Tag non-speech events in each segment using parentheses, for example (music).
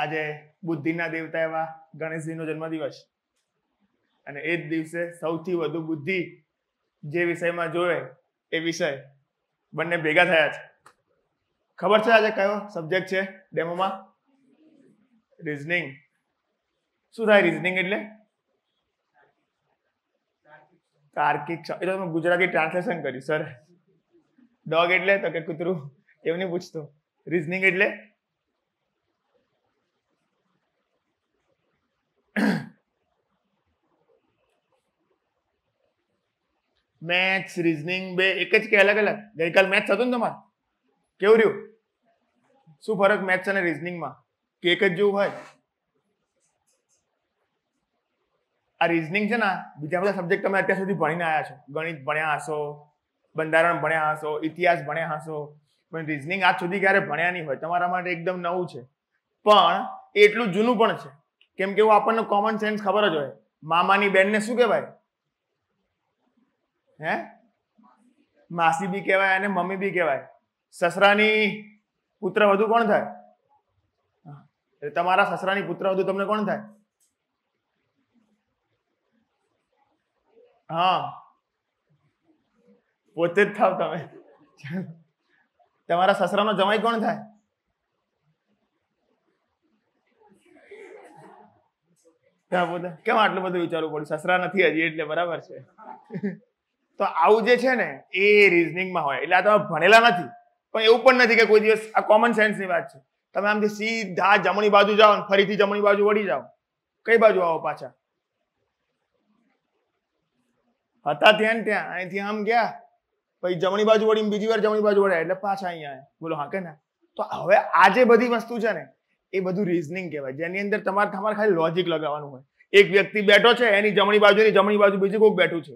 આજે બુદ્ધિના દેવતા એવા ગણેશજીનો જન્મદિવસ અને એ જ દિવસે સૌથી વધુ બુદ્ધિ જે વિષયમાં જોવે એ વિષય બંને ભેગા થયા છે ખબર છે આજે કયો સબ્જેક્ટ છે ડેમોમાં રીઝનિંગ શું થાય રીઝનિંગ એટલે તાર્કિક એ તો તમે ગુજરાતી ટ્રાન્સલેશન કર્યું સર ડોગ એટલે તો કે કૂતરું એવું નહીં પૂછતો રીઝનિંગ એટલે મેથ્સ રીઝનિંગ બે એક જ કે અલગ અલગ ગઈકાલ મેથ્સ હતું ને તમારે કેવું રહ્યું શું ફરક મેથ્સ અને રીઝનિંગમાં કે એક જ જેવું હોય આ રીઝનિંગ છે ને બીજા બધા સબ્જેક્ટ તમે અત્યાર સુધી ભણીને આવ્યા છો ગણિત ભણ્યા હશો બંધારણ ભણ્યા હશો ઇતિહાસ ભણ્યા હશો પણ રીઝનિંગ આજ સુધી ક્યારે ભણ્યા નહીં હોય તમારા માટે એકદમ નવું છે પણ એટલું જૂનું પણ છે કેમ કે એવું આપણને કોમન સેન્સ ખબર જ હોય મામાની બેનને શું કહેવાય હે માસી બી કહેવાય અને મમ્મી બી કહેવાય સસરાની પુત્ર વધુ કોણ થાય એટલે તમારા સસરાની પુત્ર વધુ તમને કોણ થાય હા પોતે જ થાવ તમે તમારા સસરાનો જમાઈ કોણ થાય કેમ આટલું બધું વિચારવું પડ્યું સસરા નથી હજી એટલે બરાબર છે તો આવું જે છે ને એ રિઝનિંગમાં હોય એટલે આ તમે ભણેલા નથી પણ એવું પણ નથી કે કોઈ દિવસ આ કોમન સેન્સની વાત છે તમે આમથી સીધા જમણી બાજુ જાઓ ને ફરીથી જમણી બાજુ વળી જાઓ કઈ બાજુ આવો પાછા હતા ત્યાં ને ત્યાં અહીંથી આમ ગયા પછી જમણી બાજુ વળી બીજી વાર જમણી બાજુ વળ્યા એટલે પાછા અહીંયા બોલો હા કે ના તો હવે આ જે બધી વસ્તુ છે ને એ બધું રીઝનિંગ કહેવાય જેની અંદર તમારે તમારે ખાલી લોજિક લગાવવાનું હોય એક વ્યક્તિ બેઠો છે એની જમણી બાજુની જમણી બાજુ બીજું કોઈક બેઠું છે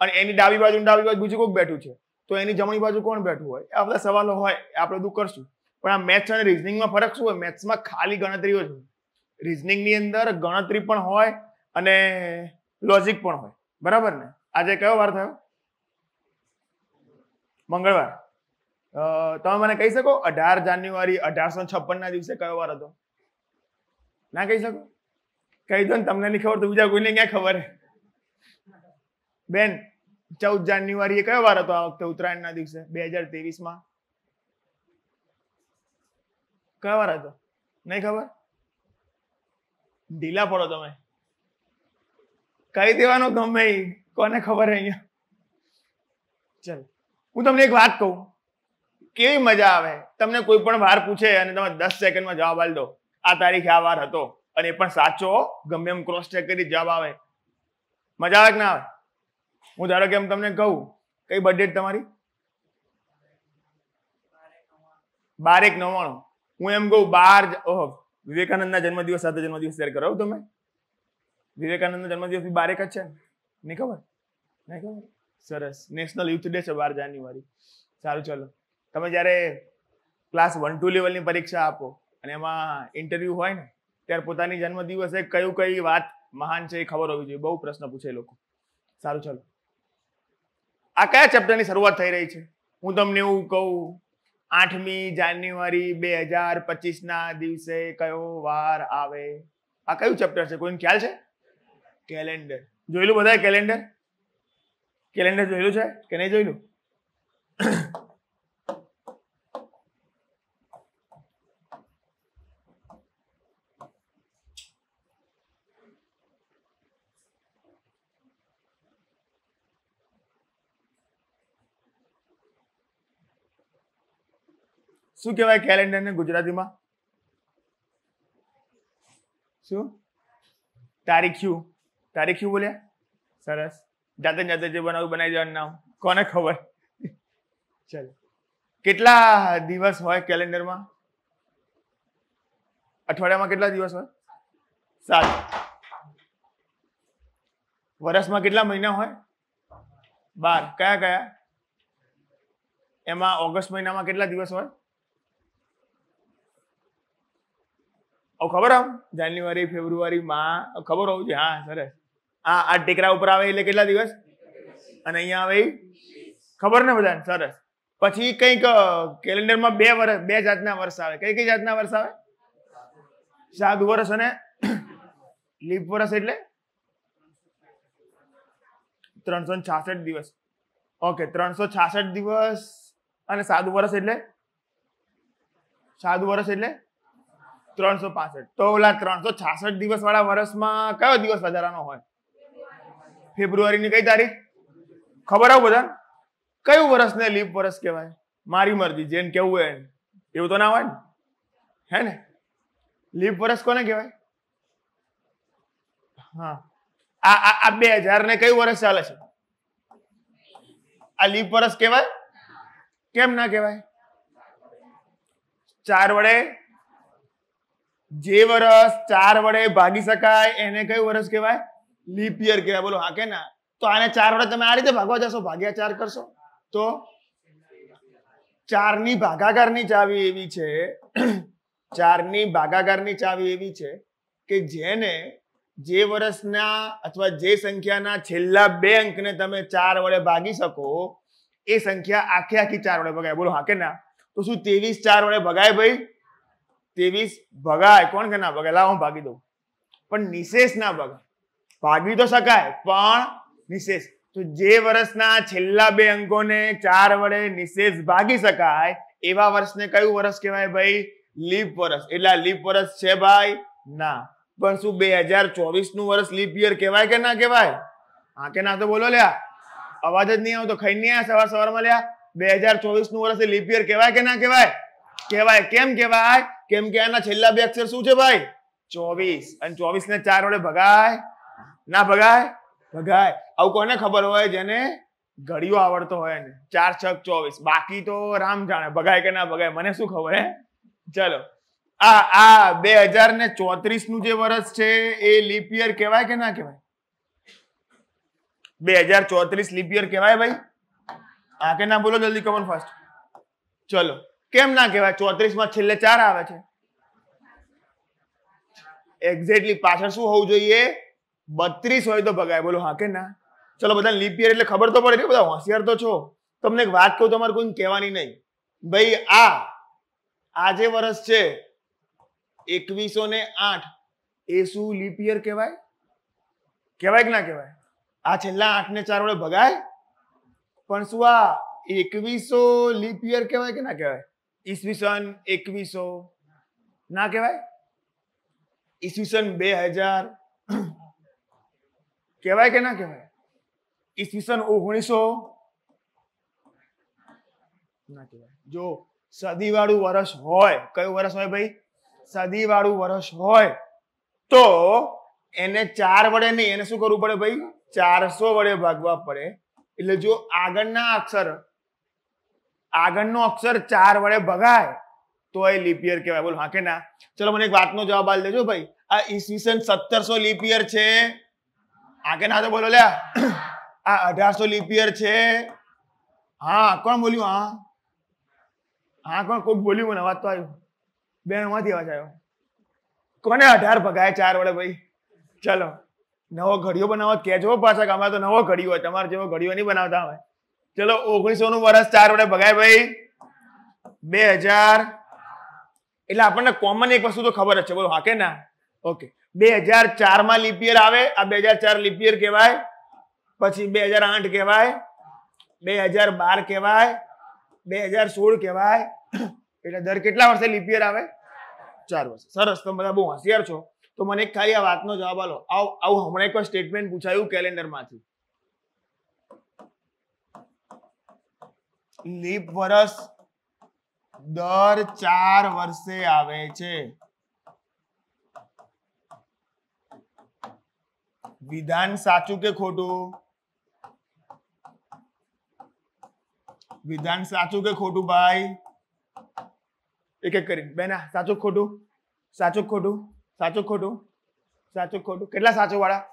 અને એની ડાબી બાજુ ડાબી બાજુ બીજું કોઈક બેઠું છે તો એની જમણી બાજુ કોણ બેઠું હોય આ બધા સવાલો હોય આપણે બધું કરશું પણ આ મેથ્સ અને રિઝનિંગમાં ફરક શું હોય મેથ્સમાં ખાલી ગણતરીઓ જ રિઝનિંગની અંદર ગણતરી પણ હોય અને લોજિક પણ હોય બરાબર ને આજે કયો વાર થયો મંગળવાર તમે મને કહી શકો અઢાર જાન્યુઆરી અઢારસો છપ્પનના દિવસે કયો વાર હતો ના કહી શકો કહી દો ને તમને નહીં ખબર તો બીજા કોઈને ક્યાં ખબર બેન ચૌદ જાન્યુઆરી એ કયો વાર હતો આ વખતે ઉત્તરાયણના દિવસે બે હજાર માં કયો વાર હતો નહીં ખબર ઢીલા પડો તમે કહી દેવાનો ગમે કોને ખબર અહીંયા ચલ હું તમને એક વાત કહું કેવી મજા આવે તમને કોઈ પણ વાર પૂછે અને તમે દસ સેકન્ડમાં જવાબ આલ દો આ તારીખે આ વાર હતો અને એ પણ સાચો ગમે એમ ક્રોસ ચેક કરી જવાબ આવે મજા આવે કે ના આવે હું ધારો કે એમ તમને કહું કઈ બર્થ ડેટ તમારી બારેક નવ્વાણું હું એમ કહું બાર ઓહો વિવેકાનંદના જન્મદિવસ સાથે જન્મદિવસ શેર કરાવું તમે વિવેકાનંદના જન્મદિવસ બી બારેક જ છે નહીં ખબર નહીં ખબર સરસ નેશનલ યુથ ડે છે બાર જાન્યુઆરી સારું ચલો તમે જ્યારે ક્લાસ વન ટુ લેવલની પરીક્ષા આપો અને એમાં ઇન્ટરવ્યૂ હોય ને ત્યારે પોતાની જન્મદિવસે કયું કઈ વાત મહાન છે એ ખબર હોવી જોઈએ બહુ પ્રશ્ન પૂછે લોકો સારું ચલો આ કયા ચેપ્ટરની શરૂઆત થઈ રહી છે હું તમને એવું કહું આઠમી જાન્યુઆરી બે હજાર પચીસના દિવસે કયો વાર આવે આ કયું ચેપ્ટર છે કોઈને ખ્યાલ છે કેલેન્ડર જોયેલું બધાએ કેલેન્ડર કેલેન્ડર જોયેલું છે કે નહીં જોયેલું શું કહેવાય કેલેન્ડર ને ગુજરાતીમાં શું તારીખિયું તારીખિયું બોલ્યા સરસ જાતે જાતે જે બનાવ્યું બનાવી દેવાનું નામ કોને ખબર ચાલો કેટલા દિવસ હોય કેલેન્ડરમાં અઠવાડિયામાં કેટલા દિવસ હોય સાત વર્ષમાં કેટલા મહિના હોય બાર કયા કયા એમાં ઓગસ્ટ મહિનામાં કેટલા દિવસ હોય ખબર આમ જાન્યુઆરી ફેબ્રુઆરીમાં ખબર હોવું જોઈએ હા સરસ આ આ ટેકરા ઉપર આવે એટલે કેટલા દિવસ અને અહીંયા આવે ખબર ને બધાને સરસ પછી કંઈક કેલેન્ડરમાં બે વર્ષ બે જાતના વર્ષ આવે કઈ કઈ જાતના વર્ષ આવે સાત વર્ષ અને લીપ વર્ષ એટલે ત્રણસો છાસઠ દિવસ ઓકે ત્રણસો છાસઠ દિવસ અને સાત વર્ષ એટલે સાત વર્ષ એટલે ત્રણસો પાસઠ તો ઓલા ત્રણસો છાસઠ દિવસ વાળા વર્ષમાં કયો દિવસ વધારાનો હોય ફેબ્રુઆરીની કઈ તારીખ ખબર આવું બધા કયું વર્ષ ને લીપ વર્ષ કહેવાય મારી મરજી જેને કેવું હોય એવું તો ના હોય ને હે ને લીપ વર્ષ કોને કહેવાય હા આ આ બે હજાર ને કયું વર્ષ ચાલે છે આ લીપ વર્ષ કહેવાય કેમ ના કહેવાય ચાર વડે જે વર્ષ ચાર વડે ભાગી શકાય એને કયું વર્ષ કહેવાય લિપિયર યર કહેવાય બોલો હા કે ના તો આને ચાર વડે તમે આ રીતે ભાગવા જશો ભાગ્યા ચાર કરશો તો ચાર ચારની ભાગાકારની ચાવી એવી છે (clears throat) ચારની ભાગાકારની ચાવી એવી છે કે જેને જે વર્ષના અથવા જે સંખ્યાના છેલ્લા બે અંકને તમે ચાર વડે ભાગી શકો એ સંખ્યા આખે આખી ચાર વડે ભગાય બોલો હા કે ના તો શું ત્રેવીસ ચાર વડે ભગાય ભાઈ તેવીસ ભગાય કોણ કે ના ભગાય લાવો હું ભાગી દઉં પણ નિશેષ ના ભગાય ભાગી તો શકાય પણ નિશેષ તો જે વર્ષના છેલ્લા બે અંકોને ચાર વડે નિશેષ ભાગી શકાય એવા વર્ષને કયું વર્ષ કહેવાય ભાઈ લીપ વર્ષ એટલે લીપ વર્ષ છે ભાઈ ના પણ શું બે હજાર ચોવીસ નું વર્ષ લીપ યર કહેવાય કે ના કહેવાય હા કે ના તો બોલો લ્યા અવાજ જ નહીં આવું તો ખાઈ નહીં આવ્યા સવાર સવારમાં લ્યા બે હજાર ચોવીસ નું વર્ષ લીપ યર કહેવાય કે ના કહેવાય કહેવાય કેમ કહેવાય કેમ કે આના છેલ્લા બે અક્ષર શું છે ભાઈ ચોવીસ અને ચોવીસ ને ચાર વડે ભગાય ના ભગાય ભગાય આવું કોને ખબર હોય જેને ઘડીઓ આવડતો હોય ને ચાર છક ચોવીસ બાકી તો રામ જાણે ભગાય કે ના ભગાય મને શું ખબર હે ચલો આ આ બે હજાર ને ચોત્રીસ નું જે વર્ષ છે એ લિપિયર કહેવાય કે ના કહેવાય બે હજાર ચોત્રીસ લિપિયર કહેવાય ભાઈ આ કે ના બોલો જલ્દી કમન ફર્સ્ટ ચલો કેમ ના કહેવાય ચોત્રીસમાં છેલ્લે ચાર આવે છે એક્ઝેક્ટલી પાછળ શું હોવું જોઈએ બત્રીસ હોય તો ભગાય બોલો હા કે ના ચલો બધા લિપિયર એટલે ખબર તો પડે કે બધા હોશિયાર તો છો તમને એક વાત કહું તમારે કોઈ કહેવાની નહીં ભાઈ આ આ જે વર્ષ છે એકવીસો ને આઠ એ શું લિપિયર કહેવાય કહેવાય કે ના કહેવાય આ છેલ્લા આઠ ને ચાર વડે ભગાય પણ શું આ એકવીસો લિપિયર કહેવાય કે ના કહેવાય ઈસવીસન એકવીસો ના કહેવાય ઈસવીસન બે હજાર કહેવાય કે ના કહેવાય ઈસવીસન ઓગણીસો ના કહેવાય જો સદીવાળું વર્ષ હોય કયું વર્ષ હોય ભાઈ સદીવાળું વર્ષ હોય તો એને ચાર વડે નહીં એને શું કરવું પડે ભાઈ ચારસો વડે ભાગવા પડે એટલે જો આગળના અક્ષર આગળનો અક્ષર ચાર વડે ભગાય તો એ લિપિયર કહેવાય બોલો હા કે ના ચલો મને એક વાતનો જવાબ આલ દેજો ભાઈ આ ઈસવીસન સત્તરસો લિપિયર છે હા ના તો બોલો લે આ અઢારસો લિપિયર છે હા કોણ બોલ્યું હા હા કોણ કોઈક બોલ્યું મને વાત તો આવ્યું બેન માંથી અવાજ આવ્યો કોને અઢાર ભગાય ચાર વડે ભાઈ ચલો નવો ઘડીઓ બનાવવા કેજો પાછા અમારે તો નવો ઘડીઓ હોય તમારે જેવો ઘડીઓ નહીં બનાવતા અમે ચલો ઓગણીસો નું વર્ષ ચાર વડે ભગાય ભાઈ બે હજાર એટલે આપણને કોમન એક વસ્તુ તો ખબર જ છે બોલો હા કે ના ઓકે બે હજાર ચારમાં લિપિયર આવે આ બે હજાર ચાર લિપિયર કહેવાય પછી બે હજાર આઠ કહેવાય બે હજાર બાર કહેવાય બે હજાર સોળ કહેવાય એટલે દર કેટલા વર્ષે લિપિયર આવે ચાર વર્ષે સરસ તમે બધા બહુ હોશિયાર છો તો મને ખાલી આ વાતનો જવાબ આલો આવું હમણાં એક સ્ટેટમેન્ટ પૂછાયું કેલેન્ડરમાંથી ਨੇ વરસ દર 4 વર્ષે આવે છે ਵਿદાન સાચું કે ખોટું ਵਿદાન સાચું કે ખોટું ભાઈ ਇੱਕ ਇੱਕ કરી બેના સાચું ખોટું સાચું ખોટું સાચું ખોટું સાચું ખોટું કેટલા સાચું વાળા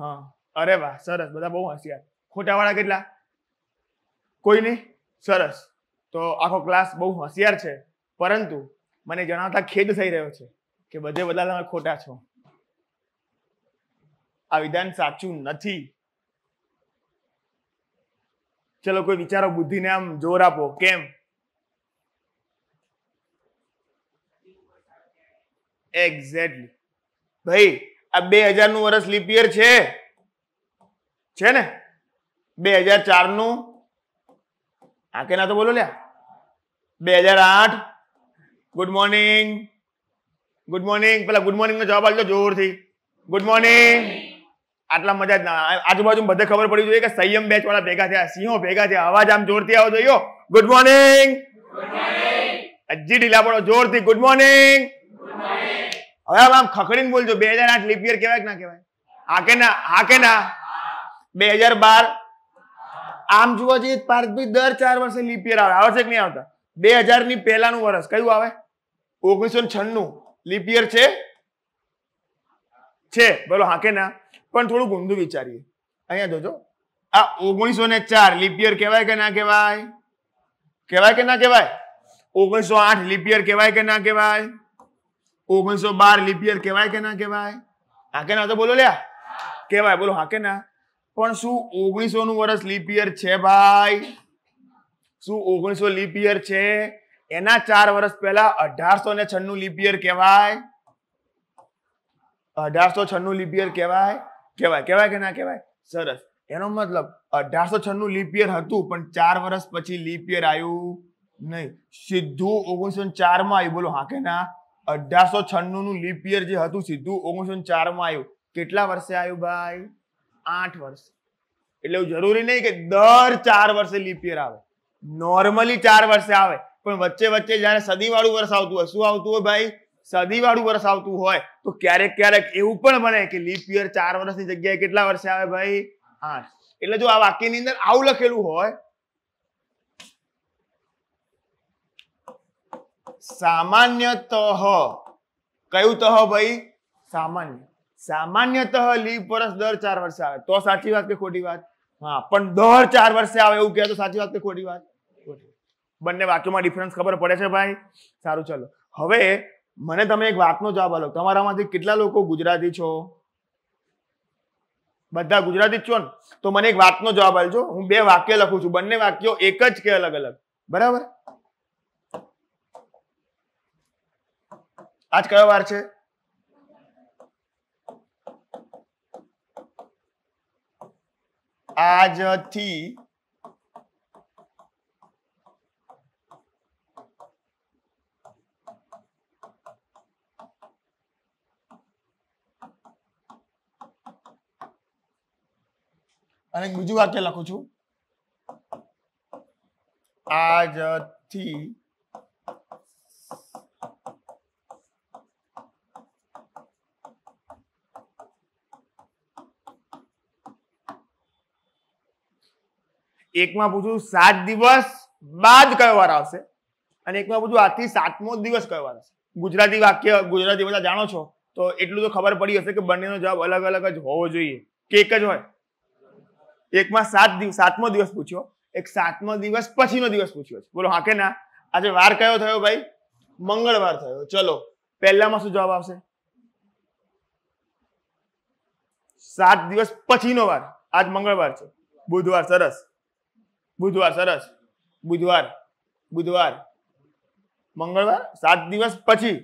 ਹਾਂ আরে ਵਾ સરਸ ਬੜਾ ਬਹੁਤ ਹਸੀਆ ખોટાવાળા કેટલા કોઈ નહીં સરસ તો આખો ક્લાસ બહુ હોશિયાર છે પરંતુ મને જણાવતા ખેદ થઈ રહ્યો છે કે બધે બધા તમે ખોટા છો આ વિધાન સાચું નથી ચલો કોઈ વિચારો બુદ્ધિને આમ જોર આપો કેમ એક્ઝેક્ટલી ભાઈ આ બે હજાર નું વર્ષ લિપિયર છે છે ને બે હજાર ચારનું આ કે ના તો બોલો લ્યા બે હજાર આઠ ગુડ મોર્નિંગ ગુડ મોર્નિંગ પેલા ગુડ મોર્નિંગ નો જવાબ આપજો જોરથી ગુડ મોર્નિંગ આટલા મજા જ ના આજુબાજુ બધે ખબર પડી જોઈએ કે સંયમ બેચ વાળા ભેગા થયા સિંહો ભેગા થયા અવાજ આમ જોરથી આવો જોઈએ ગુડ મોર્નિંગ હજી ઢીલા પડો જોરથી ગુડ મોર્નિંગ હવે આમ ખખડીને બોલજો બે હજાર આઠ લિપિયર કેવાય કે ના કહેવાય હા કે ના હા કે ના બે હજાર બાર આમ જોવા જઈએ પાર્થભાઈ દર ચાર વર્ષે લિપિયર આવે આવશે કે નહીં આવતા બે હજારની પહેલાનું વર્ષ કયું આવે ઓગણીસો છન્નું લિપિયર છે છે બોલો હા કે ના પણ થોડું ઊંધું વિચારીએ અહીંયા જોજો આ ઓગણીસો ને ચાર લિપિયર કહેવાય કે ના કહેવાય કહેવાય કે ના કહેવાય ઓગણીસો આઠ લિપિયર કહેવાય કે ના કહેવાય ઓગણીસો બાર લિપિયર કહેવાય કે ના કહેવાય હા કે ના તો બોલો લ્યા કહેવાય બોલો હા કે ના પણ શું ઓગણીસો નું વર્ષ લિપિયર છે ભાઈ શું ઓગણીસો લિપિયર છે એના ચાર વર્ષ પહેલા અઢારસો ને છન્નું લિપિયર કહેવાય અઢારસો છન્નું લિપિયર કહેવાય કહેવાય કહેવાય કે ના કહેવાય સરસ એનો મતલબ અઢારસો છન્નું લિપિયર હતું પણ ચાર વર્ષ પછી લિપિયર આવ્યું નહીં સીધું ઓગણીસો ચારમાં આવ્યું બોલો હા કે ના અઢારસો છન્નું નું લીપ જે હતું સીધું ઓગણીસો ચારમાં આવ્યું કેટલા વર્ષે આવ્યું ભાઈ આઠ વર્ષ એટલે એવું જરૂરી નહીં કે દર ચાર વર્ષે લિપિયર આવે નોર્મલી ચાર વર્ષે આવે પણ વચ્ચે વચ્ચે જ્યારે સદીવાળું વર્ષ આવતું હોય શું આવતું હોય ભાઈ સદીવાળું વર્ષ આવતું હોય તો ક્યારેક ક્યારેક એવું પણ બને કે લીપિયર ચાર વર્ષની જગ્યાએ કેટલા વર્ષે આવે ભાઈ આઠ એટલે જો આ વાક્યની અંદર આવું લખેલું હોય સામાન્ય તહ કયું તહ ભાઈ સામાન્ય સામાન્ય તો લીપ વર્ષ દર 4 વર્ષે આવે તો સાચી વાત કે ખોટી વાત હા પણ દર 4 વર્ષે આવે એવું કહે તો સાચી વાત કે ખોટી વાત બંને વાક્યો માં ડિફરન્સ ખબર પડે છે ભાઈ સારું ચલો હવે મને તમને એક વાતનો જવાબ આપો તમારામાંથી કેટલા લોકો ગુજરાતી છો બધા ગુજરાતી છો તો મને એક વાતનો જવાબ આપજો હું બે વાક્ય લખું છું બંને વાક્યો એક જ કે અલગ અલગ બરાબર આજ કયો વાર છે આજથી અને બીજું વાક્ય લખું છું આજથી એકમાં પૂછું સાત દિવસ બાદ કયો વાર આવશે અને એકમાં પૂછું આથી સાતમો દિવસ કયો વાર આવશે ગુજરાતી વાક્ય ગુજરાતી બધા જાણો છો તો એટલું તો ખબર પડી હશે કે બંનેનો જવાબ અલગ અલગ જ હોવો જોઈએ કે એક જ હોય એકમાં સાત દિવસ સાતમો દિવસ પૂછ્યો એક સાતમો દિવસ પછીનો દિવસ પૂછ્યો છે બોલો હા કે ના આજે વાર કયો થયો ભાઈ મંગળવાર થયો ચલો પહેલામાં શું જવાબ આવશે સાત દિવસ પછીનો વાર આજ મંગળવાર છે બુધવાર સરસ બુધવાર સરસ બુધવાર બુધવાર મંગળવાર સાત દિવસ પછી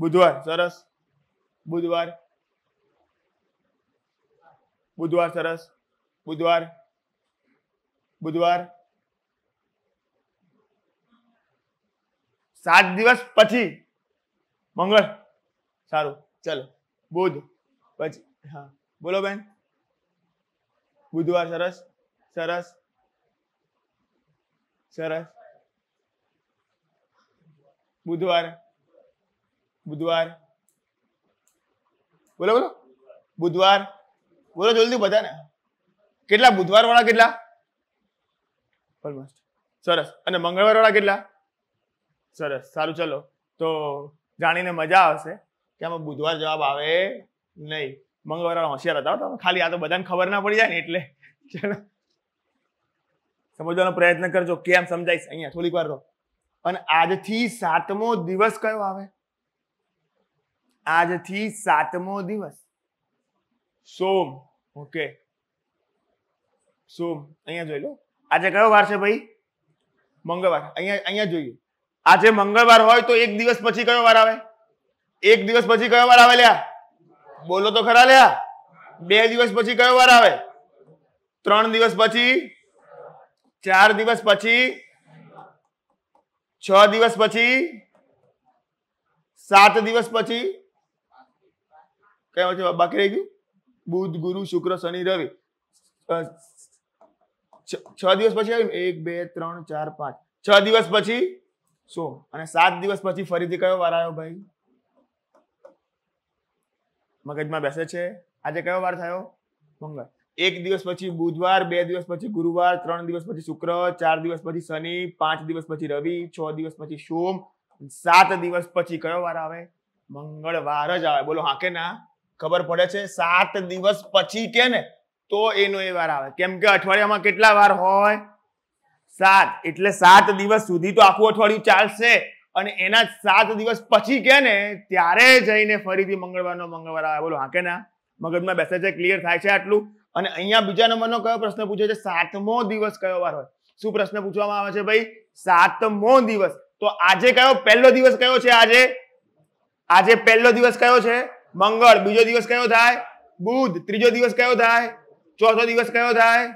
બુધવાર સરસ બુધવાર બુધવાર સરસ બુધવાર બુધવાર સાત દિવસ પછી મંગળ સારું ચલો બુધ પછી હા બોલો બેન બુધવાર સરસ સરસ સરસ બુધવાર બુધવાર બોલો બોલો બુધવાર બોલો જલ્દી બધાને કેટલા બુધવાર વાળા કેટલા સરસ અને મંગળવાર વાળા કેટલા સરસ સારું ચલો તો જાણીને મજા આવશે કે આમાં બુધવાર જવાબ આવે નહીં મંગળવાર હોશિયાર હતા ખાલી આ તો બધાને ખબર ના પડી જાય ને એટલે ચલો સમજવાનો પ્રયત્ન કરજો કેમ સમજાઈશ અહીંયા થોડીક વાર રહો અને આજથી સાતમો દિવસ કયો આવે આજથી સાતમો દિવસ સોમ ઓકે સોમ અહીંયા જોઈ લો આજે કયો વાર છે ભાઈ મંગળવાર અહીંયા અહીંયા જોઈએ આજે મંગળવાર હોય તો એક દિવસ પછી કયો વાર આવે એક દિવસ પછી કયો વાર આવે લ્યા બોલો તો ખરા લ્યા બે દિવસ પછી કયો વાર આવે ત્રણ દિવસ પછી ચાર દિવસ પછી છ દિવસ પછી સાત દિવસ પછી કયા છે બાકી રહી ગયું બુધ ગુરુ શુક્ર શનિ રવિ છ દિવસ પછી આવ્યું એક બે ત્રણ ચાર પાંચ છ દિવસ પછી સોમ અને સાત દિવસ પછી ફરીથી કયો વાર આવ્યો ભાઈ મગજમાં બેસે છે આજે કયો વાર થયો મંગળ એક દિવસ પછી બુધવાર બે દિવસ પછી ગુરુવાર ત્રણ દિવસ પછી શુક્ર ચાર દિવસ પછી શનિ પાંચ દિવસ પછી રવિ છ દિવસ પછી સોમ સાત દિવસ પછી કયો વાર આવે મંગળવાર જ આવે બોલો હા કે ના ખબર પડે છે સાત દિવસ પછી કે ને તો એનો એ વાર આવે કેમ કે અઠવાડિયામાં કેટલા વાર હોય સાત એટલે સાત દિવસ સુધી તો આખું અઠવાડિયું ચાલશે અને એના સાત દિવસ પછી કે ને ત્યારે જઈને ફરીથી મંગળવારનો મંગળવાર આવે બોલો હા કે ના મગજમાં બેસે છે ક્લિયર થાય છે આટલું અને અહીંયા બીજા નંબરનો કયો પ્રશ્ન પૂછ્યો છે સાતમો દિવસ કયો વાર હોય શું પ્રશ્ન પૂછવામાં આવે છે ભાઈ સાતમો દિવસ તો આજે કયો પહેલો દિવસ કયો છે આજે આજે પહેલો દિવસ કયો છે મંગળ બીજો દિવસ કયો થાય બુધ ત્રીજો દિવસ કયો થાય ચોથો દિવસ કયો થાય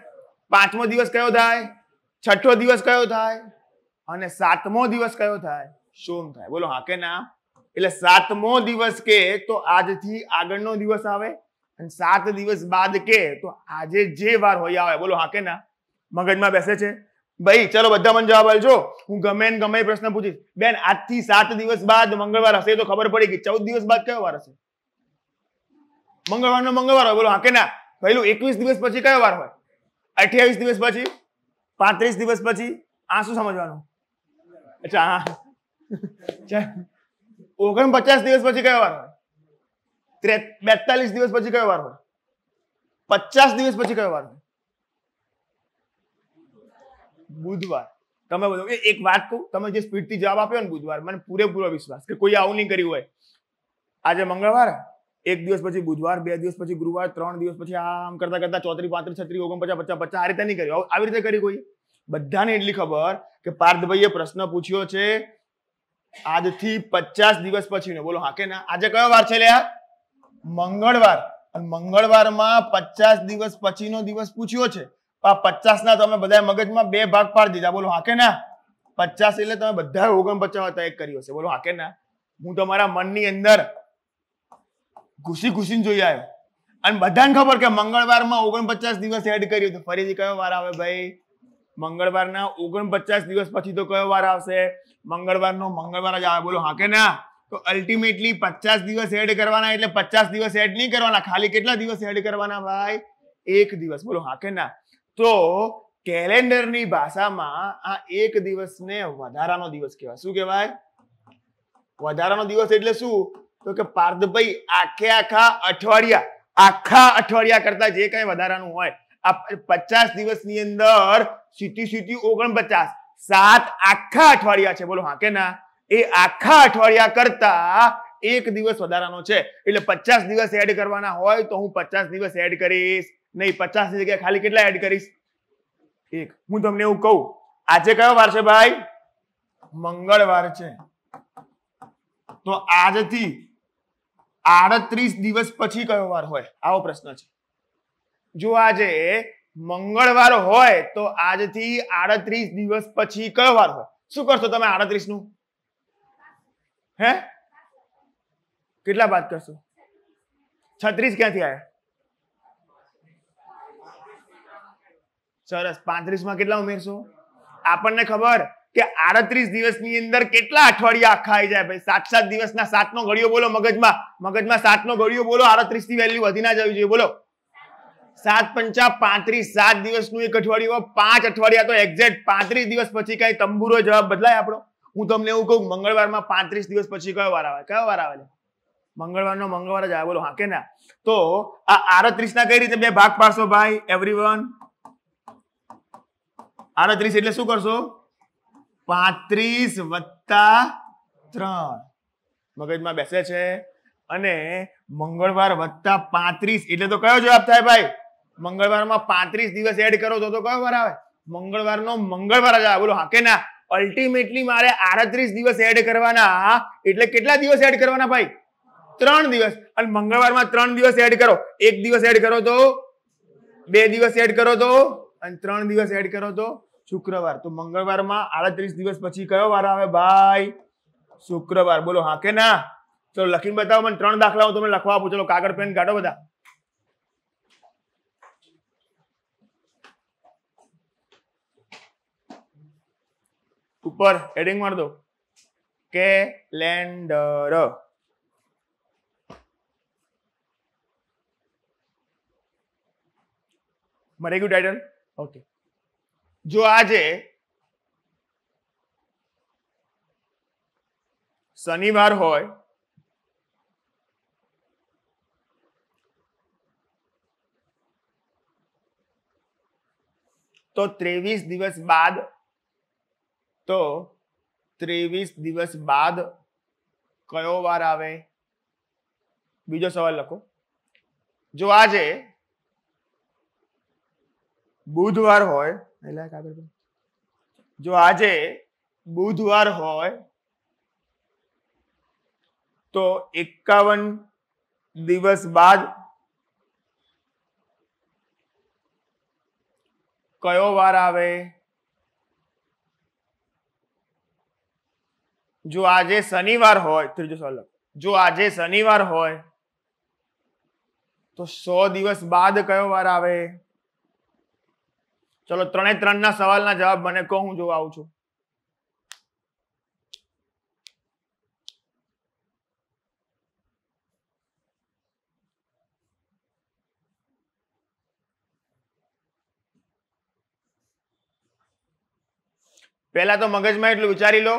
પાંચમો દિવસ કયો થાય છઠ્ઠો દિવસ કયો થાય અને સાતમો દિવસ કયો થાય સોમ થાય બોલો હા કે ના એટલે સાતમો દિવસ કે તો આજથી આગળનો દિવસ આવે અને સાત દિવસ બાદ કે તો આજે જે વાર હોય આવે બોલો હા કે ના મગજમાં બેસે છે ભાઈ ચલો બધા મને જવાબ આપજો હું ગમે ને ગમે પ્રશ્ન પૂછીશ બેન આજથી સાત દિવસ બાદ મંગળવાર હશે તો ખબર પડી કે ચૌદ દિવસ બાદ કયો વાર હશે મંગળવારનો મંગળવાર હોય બોલો હા કે ના પહેલું એકવીસ દિવસ પછી કયો વાર હોય અઠ્યાવીસ દિવસ પછી પાંત્રીસ દિવસ પછી આ શું સમજવાનું અચ્છા હા પચાસ દિવસ પછી કયો વાર હોય બેતાલીસ દિવસ પછી કયો વાર હોય પચાસ દિવસ પછી કયો વાર બુધવાર તમે બધો એક વાત કહું તમે જે સ્પીડ થી જવાબ આપ્યો ને બુધવાર મને પૂરેપૂરો વિશ્વાસ કે કોઈ આવું નહીં કર્યું હોય આજે મંગળવાર એક દિવસ પછી બુધવાર બે દિવસ પછી ગુરુવાર ત્રણ દિવસ પછી આમ કરતા કરતા ચોત્રી પાંત્રીસ છત્રીસ ઓગણ પચાસ પચાસ પચાસ આ રીતે નહીં કર્યું આવી રીતે કરી કોઈ બધાને એટલી ખબર કે પાર્થભાઈએ પ્રશ્ન પૂછ્યો છે આજથી પચાસ દિવસ પછી બોલો હા કે ના આજે કયો વાર છે લે આ મંગળવાર અને મંગળવારમાં પચાસ દિવસ પછીનો દિવસ પૂછ્યો છે આ પચાસ ના તમે બધા મગજમાં બે ભાગ પાડી દીધા બોલો હાકે ના પચાસ એટલે તમે બધા ઓગણપચાસ તય કર્યો છે બોલો હાકે કે ના હું તમારા મનની અંદર ઘુસી ઘુસીને જોઈ આવ્યો અને બધાને ખબર કે મંગળવારમાં ઓગણપચાસ દિવસ એડ કર્યું તો ફરીથી કયો વાર આવે ભાઈ મંગળવારના ઓગણપચાસ દિવસ પછી તો કયો વાર આવશે મંગળવારનો મંગળવાર જ આવે બોલો હા કે ના તો અલ્ટિમેટલી પચાસ દિવસ એડ કરવાના એટલે પચાસ દિવસ એડ નહીં કરવાના ખાલી કેટલા દિવસ એડ કરવાના ભાઈ એક દિવસ બોલો હા કે ના તો કેલેન્ડર ની ભાષામાં આ એક દિવસને વધારાનો દિવસ કહેવાય શું કહેવાય વધારાનો દિવસ એટલે શું તો કે પાર્થભાઈ આખે આખા અઠવાડિયા આખા અઠવાડિયા કરતા જે કઈ વધારાનું હોય આ પચાસ દિવસની અંદર સીટી સીટી ઓગણપચાસ સાત આખા અઠવાડિયા છે બોલો હા કે ના એ આખા અઠવાડિયા કરતા એક દિવસ વધારાનો છે એટલે પચાસ દિવસ એડ કરવાના હોય તો હું પચાસ દિવસ એડ કરીશ નહીં પચાસ ની જગ્યાએ ખાલી કેટલા એડ કરીશ એક હું તમને એવું કહું આજે કયો વાર છે ભાઈ મંગળવાર છે તો આજથી આડત્રીસ દિવસ પછી કયો વાર હોય આવો પ્રશ્ન છે જો આજે મંગળવાર હોય તો આજથી આડત્રીસ દિવસ પછી કયો વાર હોય શું કરશો તમે આડત્રીસ નું હે કેટલા વાત કરશો છત્રીસ ક્યાંથી આવ્યા સરસ પાંત્રીસમાં કેટલા ઉમેરશો આપણને ખબર કે આડત્રીસ દિવસની અંદર કેટલા અઠવાડિયા આખા આવી જાય ભાઈ સાત સાત દિવસના સાતનો ઘડિયો બોલો મગજમાં મગજમાં સાતનો ઘડિયો બોલો આડત્રીસ ની વેલ્યુ વધી ના જવી જોઈએ બોલો સાત પંચા પાંત્રીસ સાત દિવસનું એક અઠવાડિયું પાંચ અઠવાડિયા તો એક્ઝેક્ટ પાંત્રીસ દિવસ પછી કઈ તંબુરો જવાબ બદલાય આપણો હું તમને એવું કહું મંગળવારમાં પાંત્રીસ દિવસ પછી કયો વાર આવે કયો વાર આવે મંગળવાર નો મંગળવાર જ આવે બોલો હા કે ના તો આ આડત્રીસ ના કઈ રીતે બે ભાગ પાડશો ભાઈ એવરીવન વન આડત્રીસ એટલે શું કરશો પાંત્રીસ વત્તા ત્રણ મગજમાં બેસે છે અને મંગળવાર વત્તા પાંત્રીસ એટલે તો કયો જવાબ થાય ભાઈ મંગળવારમાં પાંત્રીસ દિવસ એડ કરો તો કયો વાર આવે મંગળવારનો મંગળવાર જ આવે બોલો હા કે ના અલ્ટિમેટલી મારે આડત્રીસ દિવસ એડ કરવાના એટલે કેટલા દિવસ એડ કરવાના ભાઈ ત્રણ દિવસ અને મંગળવારમાં ત્રણ દિવસ એડ કરો એક દિવસ એડ કરો તો બે દિવસ એડ કરો તો અને ત્રણ દિવસ એડ કરો તો શુક્રવાર તો મંગળવારમાં આડત્રીસ દિવસ પછી કયો વાર આવે ભાઈ શુક્રવાર બોલો હા કે ના ચલો લખીને બતાવો મને ત્રણ દાખલા દાખલાઓ તમે લખવા આપો ચલો કાગળ પેન કાઢો બધા ઉપર હેડિંગ માર દો કેલેન્ડર મરે ગયું ટાઇટલ ઓકે જો આજે શનિવાર હોય તો ત્રેવીસ દિવસ બાદ તો ત્રેવીસ દિવસ બાદ કયો વાર આવે બીજો સવાલ લખો જો આજે બુધવાર હોય જો આજે બુધવાર હોય તો એકાવન દિવસ બાદ કયો વાર આવે જો આજે શનિવાર હોય ત્રીજો સવાલ જો આજે શનિવાર હોય તો સો દિવસ બાદ કયો વાર આવે ચલો ત્રણે ત્રણ ના સવાલના જવાબ મને કહો હું જોવા આવું છું પહેલા તો મગજમાં એટલું વિચારી લો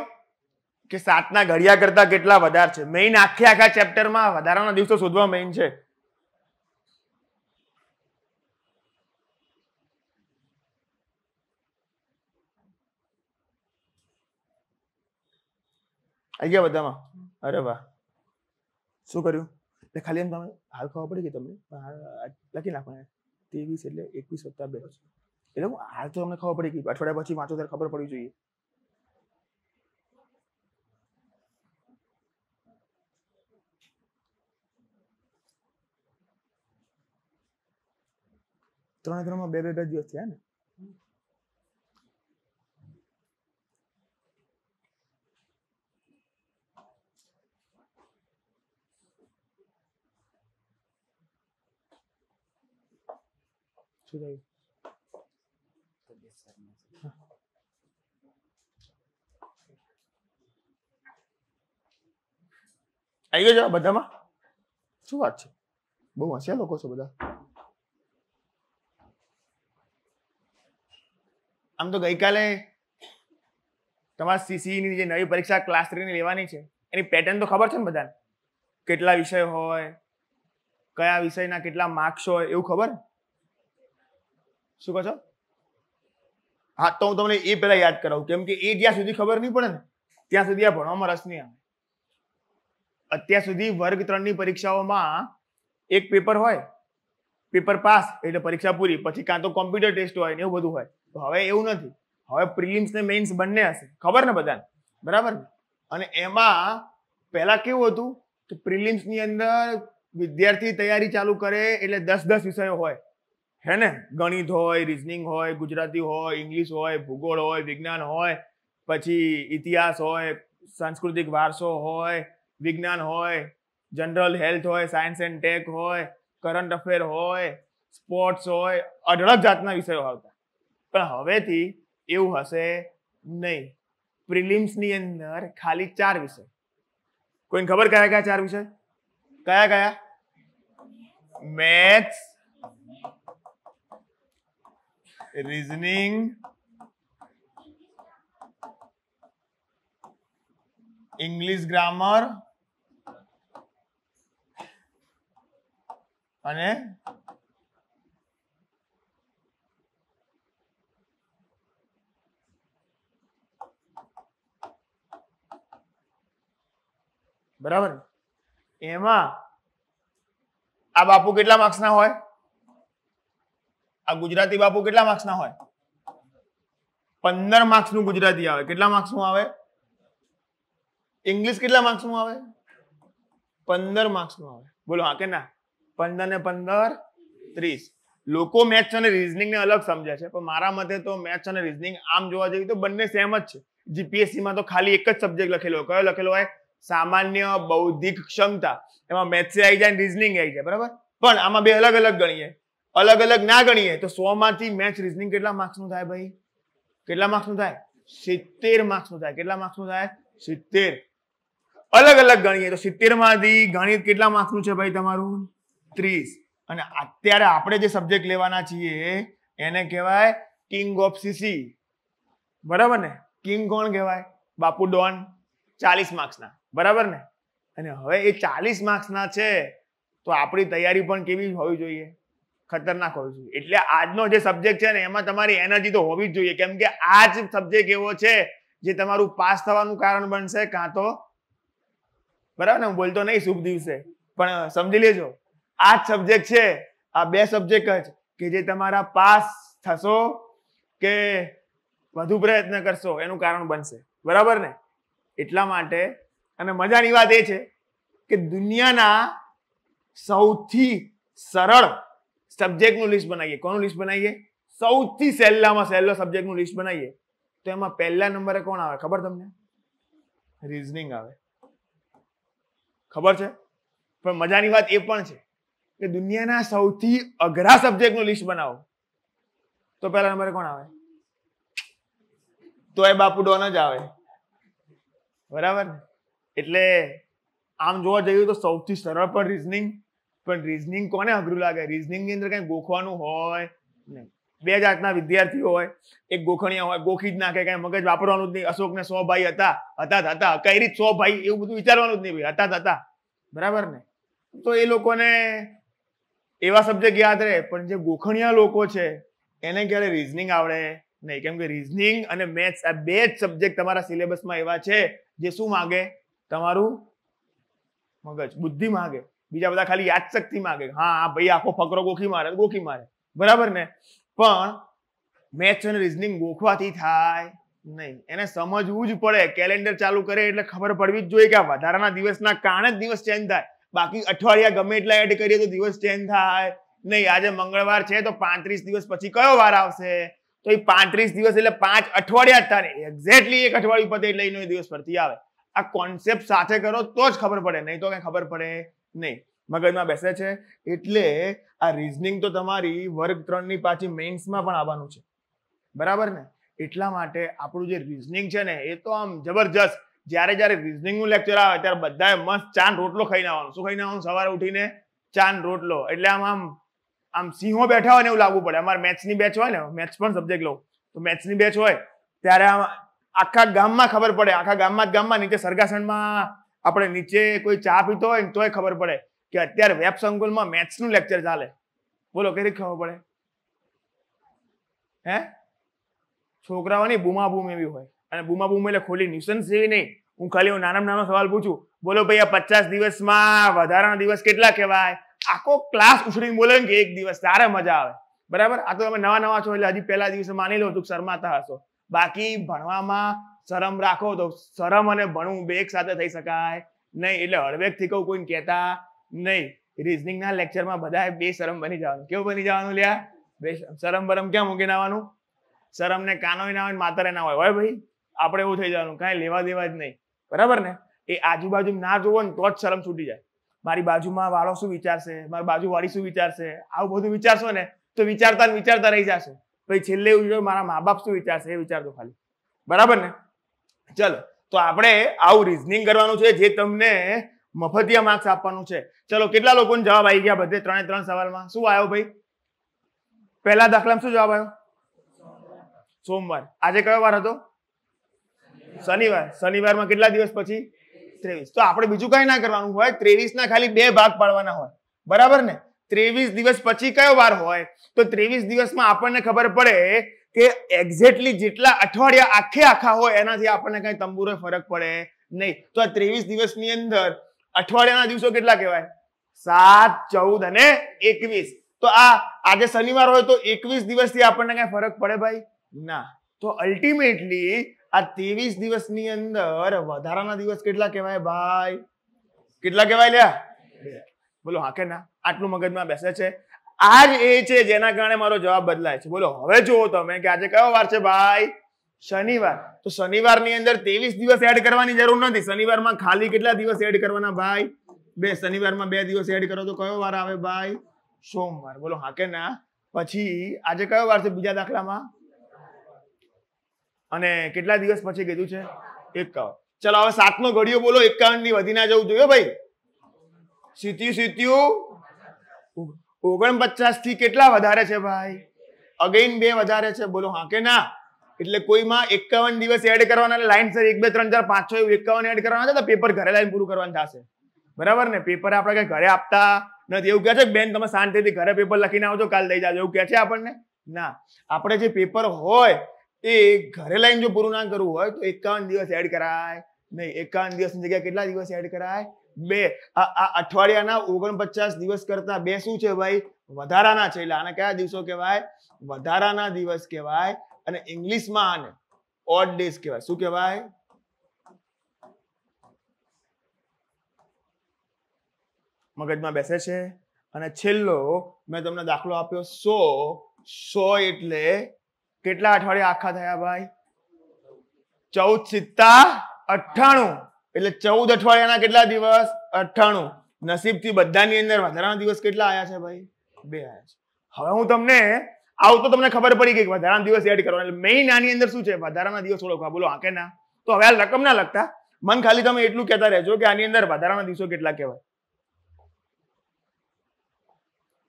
કે સાતના ઘડિયા કરતા કેટલા વધારે છે મેઇન આખે આખા ચેપ્ટરમાં વધારાના દિવસો શોધવા મેઇન છે આવી ગયા બધામાં અરે વાહ શું કર્યું ખાલી એમ તમે હાલ ખબર પડી ગઈ તમને લખી નાખવાના ત્રેવીસ એટલે એકવીસ વત્તા બે એટલે હું હાલ તો તમને ખબર પડી ગઈ અઠવાડિયા પછી વાંચો ત્યારે ખબર પડવી જોઈએ ત્રણે ત્રણમાં બે બે બે દિવસ થયા ને આવી ગયો બધામાં શું વાત છે બહુ હસ્યા લોકો છો બધા આમ તો ગઈકાલે તમારા સીસીની e જે નવી પરીક્ષા ક્લાસ થ્રીની લેવાની છે એની પેટર્ન તો ખબર છે ને બધાને કેટલા વિષય હોય કયા વિષયના કેટલા માર્ક્સ હોય એવું ખબર શું કહો છો હા તો હું તમને એ પહેલા યાદ કરાવું કેમ કે એ જ્યાં સુધી ખબર નહીં પડે ને ત્યાં સુધી આ ભણવામાં રસ નહીં આવે અત્યાર સુધી વર્ગ ત્રણની પરીક્ષાઓમાં એક પેપર હોય પેપર પાસ એટલે પરીક્ષા પૂરી પછી કાં તો કોમ્પ્યુટર ટેસ્ટ હોય ને એવું બધું હોય તો હવે એવું નથી હવે પ્રિલિમ્સ ને મેઇન્સ બંને હશે ખબર ને બધાને બરાબર અને એમાં પહેલા કેવું હતું કે પ્રિલિમ્સની અંદર વિદ્યાર્થી તૈયારી ચાલુ કરે એટલે દસ દસ વિષયો હોય હે ને ગણિત હોય રિઝનિંગ હોય ગુજરાતી હોય ઇંગ્લિશ હોય ભૂગોળ હોય વિજ્ઞાન હોય પછી ઇતિહાસ હોય સાંસ્કૃતિક વારસો હોય વિજ્ઞાન હોય જનરલ હેલ્થ હોય સાયન્સ એન્ડ ટેક હોય કરંટ અફેર હોય સ્પોર્ટ્સ હોય અઢળક જાતના વિષયો આવતા પણ હવેથી એવું હશે નહીં પ્રિલિમ્સની અંદર ખાલી ચાર વિષય કોઈને ખબર કયા કયા ચાર વિષય કયા કયા મેથ્સ રીઝનિંગ ઇંગ્લિશ ગ્રામર અને બરાબર એમાં આ બાપુ કેટલા માર્ક્સ ના હોય આ ગુજરાતી બાપુ કેટલા માર્ક્સ ના હોય પંદર માર્ક્સ નું ગુજરાતી આવે કેટલા માર્ક્સ નું આવે ઇંગ્લિશ કેટલા માર્ક્સ નું આવે પંદર માર્ક્સ નું આવે બોલો હા કે ના પંદર ને પંદર ત્રીસ લોકો મેથ્સ અને ને અલગ સમજે છે પણ મારા મતે તો મેથ્સ અને રિઝનિંગ આમ જોવા જઈએ તો બંને સેમ જ છે જીપીએસસીમાં તો ખાલી એક જ સબ્જેક્ટ લખેલો કયો લખેલો હોય સામાન્ય બૌદ્ધિક ક્ષમતા એમાં મેથ્સ આવી જાય રિઝનિંગ આવી જાય બરાબર પણ આમાં બે અલગ અલગ ગણીએ અલગ અલગ ના ગણીએ તો સો માંથી મેથ્સ રિઝનિંગ કેટલા માર્ક્સનું થાય ભાઈ કેટલા માર્ક્સનું થાય સિત્તેર માર્ક્સનું થાય કેટલા માર્ક્સનું થાય સિત્તેર અલગ અલગ ગણીએ તો સિત્તેર માંથી ગણિત કેટલા માર્ક્સનું છે ભાઈ તમારું ત્રીસ અને અત્યારે આપણે જે સબ્જેક્ટ લેવાના છીએ એને કહેવાય કિંગ ઓફ સીસી બરાબર ને કિંગ કોણ કહેવાય બાપુ ડોન ચાલીસ માર્ક્સના બરાબર ને અને હવે એ ચાલીસ માર્ક્સના છે તો આપણી તૈયારી પણ કેવી હોવી જોઈએ ખતરનાક હોવી જોઈએ એટલે આજનો જે સબ્જેક્ટ છે ને એમાં તમારી એનર્જી તો હોવી જ જોઈએ કેમ કે આ જ સબ્જેક્ટ એવો છે જે તમારું પાસ થવાનું કારણ બનશે કાં તો બરાબર ને હું બોલતો નહીં શુભ દિવસે પણ સમજી લેજો આ જ સબ્જેક્ટ છે આ બે સબ્જેક્ટ જ કે જે તમારા પાસ થશો કે વધુ પ્રયત્ન કરશો એનું કારણ બનશે બરાબર ને એટલા માટે અને મજાની વાત એ છે કે દુનિયાના સૌથી સરળ સબ્જેક્ટનું લિસ્ટ બનાવીએ કોનું લિસ્ટ બનાવીએ સૌથી સહેલામાં સહેલો સબ્જેક્ટનું લિસ્ટ બનાવીએ તો એમાં પહેલા નંબરે કોણ આવે ખબર તમને રીઝનિંગ આવે ખબર છે પણ મજાની વાત એ પણ છે કે દુનિયાના સૌથી અઘરા સબ્જેક્ટનું લિસ્ટ બનાવો તો પહેલા નંબરે કોણ આવે તો એ બાપુ ડોન જ આવે બરાબર ને એટલે આમ જોવા જઈએ તો સૌથી સરળ પણ રીઝનિંગ પણ રીઝનિંગ કોને અઘરું લાગે રીઝનિંગની અંદર કંઈ ગોખવાનું હોય નહીં બે જાતના વિદ્યાર્થીઓ હોય એક ગોખણિયા હોય ગોખી જ નાખે કાંઈ મગજ વાપરવાનું જ નહીં અશોકને સો ભાઈ હતા હતા હતા કઈ રીત સો ભાઈ એવું બધું વિચારવાનું જ નહીં ભાઈ હતા હતા બરાબર ને તો એ લોકોને એવા સબ્જેક્ટ યાદ રહે પણ જે ગોખણિયા લોકો છે એને ક્યારે રીઝનિંગ આવડે નહીં કેમ કે રીઝનિંગ અને મેથ્સ આ બે જ સબ્જેક્ટ તમારા સિલેબસમાં એવા છે જે શું માગે તમારું મગજ બુદ્ધિ માગે બીજા બધા ખાલી યાદ શક્તિ માગે હા આ ભાઈ આખો ફકરો ગોખી મારે ગોખી મારે બરાબર ને પણ મેથ્સ અને રિઝનિંગ ગોખવાથી થાય નહીં એને સમજવું જ પડે કેલેન્ડર ચાલુ કરે એટલે ખબર પડવી જ જોઈએ કે વધારાના દિવસના કારણે જ દિવસ ચેન્જ થાય બાકી અઠવાડિયા ગમે એટલા એડ કરીએ તો દિવસ ચેન્જ થાય નહીં આજે મંગળવાર છે તો પાંત્રીસ દિવસ પછી કયો વાર આવશે તો એ પાંત્રીસ દિવસ એટલે પાંચ અઠવાડિયા તારે એક્ઝેક્ટલી એક અઠવાડિયું પતે એટલે એનો દિવસ પરથી આવે આ કોન્સેપ્ટ સાથે કરો તો જ ખબર પડે નહીં તો કંઈ ખબર પડે નહીં મગજમાં બેસે છે એટલે આ રીઝનિંગ તો તમારી વર્ગ ત્રણની પાછી મેઇન્સમાં પણ આવવાનું છે બરાબર ને એટલા માટે આપણું જે રીઝનિંગ છે ને એ તો આમ જબરજસ્ત જ્યારે જ્યારે રીઝનિંગનું લેક્ચર આવે ત્યારે બધાએ મસ્ત ચાંદ રોટલો ખાઈને આવવાનું શું ખાઈને આવવાનું સવારે ઉઠીને ચાંદ રોટલો એટલે આમ આમ આમ સિંહો બેઠા હોય ને એવું લાગવું પડે અમારે મેથ્સની બેચ હોય ને મેથ્સ પણ સબ્જેક્ટ લઉં તો મેથ્સની બેચ હોય ત્યારે આમ આખા ગામમાં ખબર પડે આખા ગામમાં જ ગામમાં નીચે સરગાસણમાં આપણે નીચે કોઈ ચા પીતો હોય ને તોય ખબર પડે કે અત્યારે વેબ સંકુલમાં મેથ્સનું લેક્ચર ચાલે બોલો કઈ ખબર પડે હે છોકરાઓની બૂમાબૂમ એવી હોય અને બૂમાબૂમ એટલે ખોલી ન્યુસન્સ એવી નહીં હું ખાલી હું નાના નાનો સવાલ પૂછું બોલો ભાઈ આ પચાસ દિવસમાં વધારાના દિવસ કેટલા કહેવાય આખો ક્લાસ ઉછળીને બોલે કે એક દિવસ તારે મજા આવે બરાબર આ તો તમે નવા નવા છો એટલે હજી પહેલા દિવસે માની લો તું શરમાતા હશો બાકી ભણવામાં શરમ રાખો તો શરમ અને ભણવું બે એક સાથે થઈ શકાય નહીં એટલે હળવેકથી કહું કોઈને કહેતા નહીં રિઝનિંગના લેક્ચરમાં બધા બે શરમ બની જવાનું કેવું બની જવાનું લ્યા બે શરમ બરમ ક્યાં મૂકી નાવાનું શરમને કાનો ના હોય માતરે ના હોય હોય ભાઈ આપણે એવું થઈ જવાનું કાંઈ લેવા દેવા જ નહીં બરાબર ને એ આજુબાજુ ના જોવો ને તો જ શરમ છૂટી જાય મારી બાજુમાં વાળો શું વિચારશે મારી બાજુ વાળી શું વિચારશે આવું બધું વિચારશો ને તો વિચારતા વિચારતા રહી જશો પછી છેલ્લે એવું જોઈએ મારા મા બાપ શું વિચારશે એ વિચારજો ખાલી બરાબર ને ચલો તો આપણે આવું રિઝનિંગ કરવાનું છે જે તમને મફતિયા માર્ક્સ આપવાનું છે ચલો કેટલા લોકોને જવાબ આવી ગયા બધે ત્રણે ત્રણ સવાલમાં શું આવ્યો ભાઈ પહેલા દાખલામાં શું જવાબ આવ્યો સોમવાર આજે કયો વાર હતો શનિવાર શનિવારમાં કેટલા દિવસ પછી ત્રેવીસ તો આપણે બીજું કઈ ના કરવાનું હોય ત્રેવીસ ના ખાલી બે ભાગ પાડવાના હોય બરાબર ને ત્રેવીસ દિવસ પછી કયો વાર હોય તો ત્રેવીસ દિવસમાં આપણને ખબર પડે કે એક્ઝેક્ટલી જેટલા અઠવાડિયા આખે આખા હોય એનાથી આપણને કઈ તંબુરો ફરક પડે નહીં તો આ ત્રેવીસ દિવસની અંદર અઠવાડિયાના દિવસો કેટલા કહેવાય સાત ચૌદ અને એકવીસ તો આ આજે શનિવાર હોય તો એકવીસ દિવસથી આપણને કઈ ફરક પડે ભાઈ ના તો અલ્ટિમેટલી આ ત્રેવીસ દિવસની અંદર વધારાના દિવસ કેટલા કહેવાય ભાઈ કેટલા કહેવાય લ્યા બોલો હા કે ના આટલું મગજમાં બેસે છે આ જ એ છે જેના કારણે મારો જવાબ બદલાય છે બોલો હવે જુઓ તમે કે આજે કયો વાર છે ભાઈ શનિવાર તો શનિવારની અંદર ત્રેવીસ દિવસ એડ કરવાની જરૂર નથી શનિવારમાં ખાલી કેટલા દિવસ એડ કરવાના ભાઈ બે શનિવારમાં બે દિવસ એડ કરો તો કયો વાર આવે ભાઈ સોમવાર બોલો હા કે ના પછી આજે કયો વાર છે બીજા દાખલામાં અને કેટલા દિવસ પછી કીધું છે એકાવન ચલો હવે સાતનો ઘડિયો બોલો એકાવન ની વધી ના જવું જોઈએ ભાઈ સીત્યું સીત્યું ઓગણપચાસ થી કેટલા વધારે છે ભાઈ અગેન બે વધારે છે બોલો હા કે ના એટલે કોઈમાં એકાવન દિવસ એડ કરવાના લાઈન સર એક બે ત્રણ ચાર પાંચ છ એકાવન એડ કરવાના છે તો પેપર ઘરે લાઈન પૂરું કરવાનું થશે બરાબર ને પેપર આપણે કઈ ઘરે આપતા નથી એવું કહે છે બેન તમે શાંતિથી ઘરે પેપર લખીને આવજો કાલ લઈ જાજો એવું કહે છે આપણને ના આપણે જે પેપર હોય એ ઘરે લાઈન જો પૂરું ના કરવું હોય તો એકાવન દિવસ એડ કરાય નહીં એકાવન દિવસની જગ્યાએ કેટલા દિવસ એડ કરાય બે આ અઠવાડિયાના ઓગણપચાસ દિવસ કરતા બે શું છે ભાઈ વધારાના છે એટલે આને કયા દિવસો કહેવાય વધારાના દિવસ કહેવાય અને ઇંગ્લિશમાં આને ઓડ ડેઝ કહેવાય શું કહેવાય મગજમાં બેસે છે અને છેલ્લો મેં તમને દાખલો આપ્યો સો સો એટલે કેટલા અઠવાડિયા આખા થયા ભાઈ ચૌદ સિત્તા અઠ્ઠાણું એટલે ચૌદ અઠવાડિયાના કેટલા દિવસ અઠ્ઠાણું નસીબથી બધાની અંદર વધારાના દિવસ કેટલા આવ્યા છે ભાઈ બે આવ્યા છે હવે હું તમને આવતો તો તમને ખબર પડી ગઈ કે વધારાના દિવસ એડ કરવા એટલે મેઇન આની અંદર શું છે વધારાના દિવસ ઓળખવા બોલો આ કે ના તો હવે આ રકમ ના લગતા મન ખાલી તમે એટલું કહેતા રહેજો કે આની અંદર વધારાના દિવસો કેટલા કહેવાય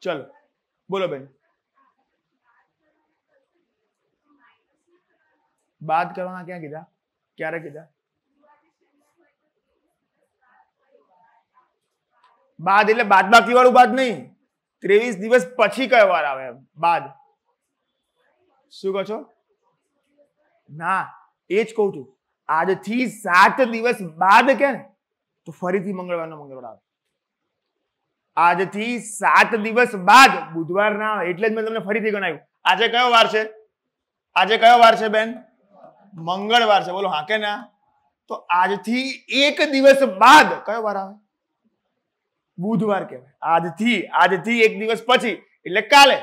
ચલો બોલો બેન બાદ કરવાના ક્યાં કીધા ક્યારે કીધા બાદ એટલે બાદ બાકી વાળું બાદ નહીં ત્રેવીસ દિવસ પછી કયો વાર આવે બાદ શું કહો છો ના એ જ કહું છું આજથી સાત દિવસ બાદ કે ને તો ફરીથી મંગળવારનો મંગળવાર આવે આજથી સાત દિવસ બાદ બુધવાર ના આવે એટલે જ મેં તમને ફરીથી ગણાવ્યું આજે કયો વાર છે આજે કયો વાર છે બેન મંગળવાર છે બોલો હા કે ના તો આજથી એક દિવસ બાદ કયો વાર આવે બુધવાર કહેવાય આજથી આજથી એક દિવસ પછી એટલે કાલે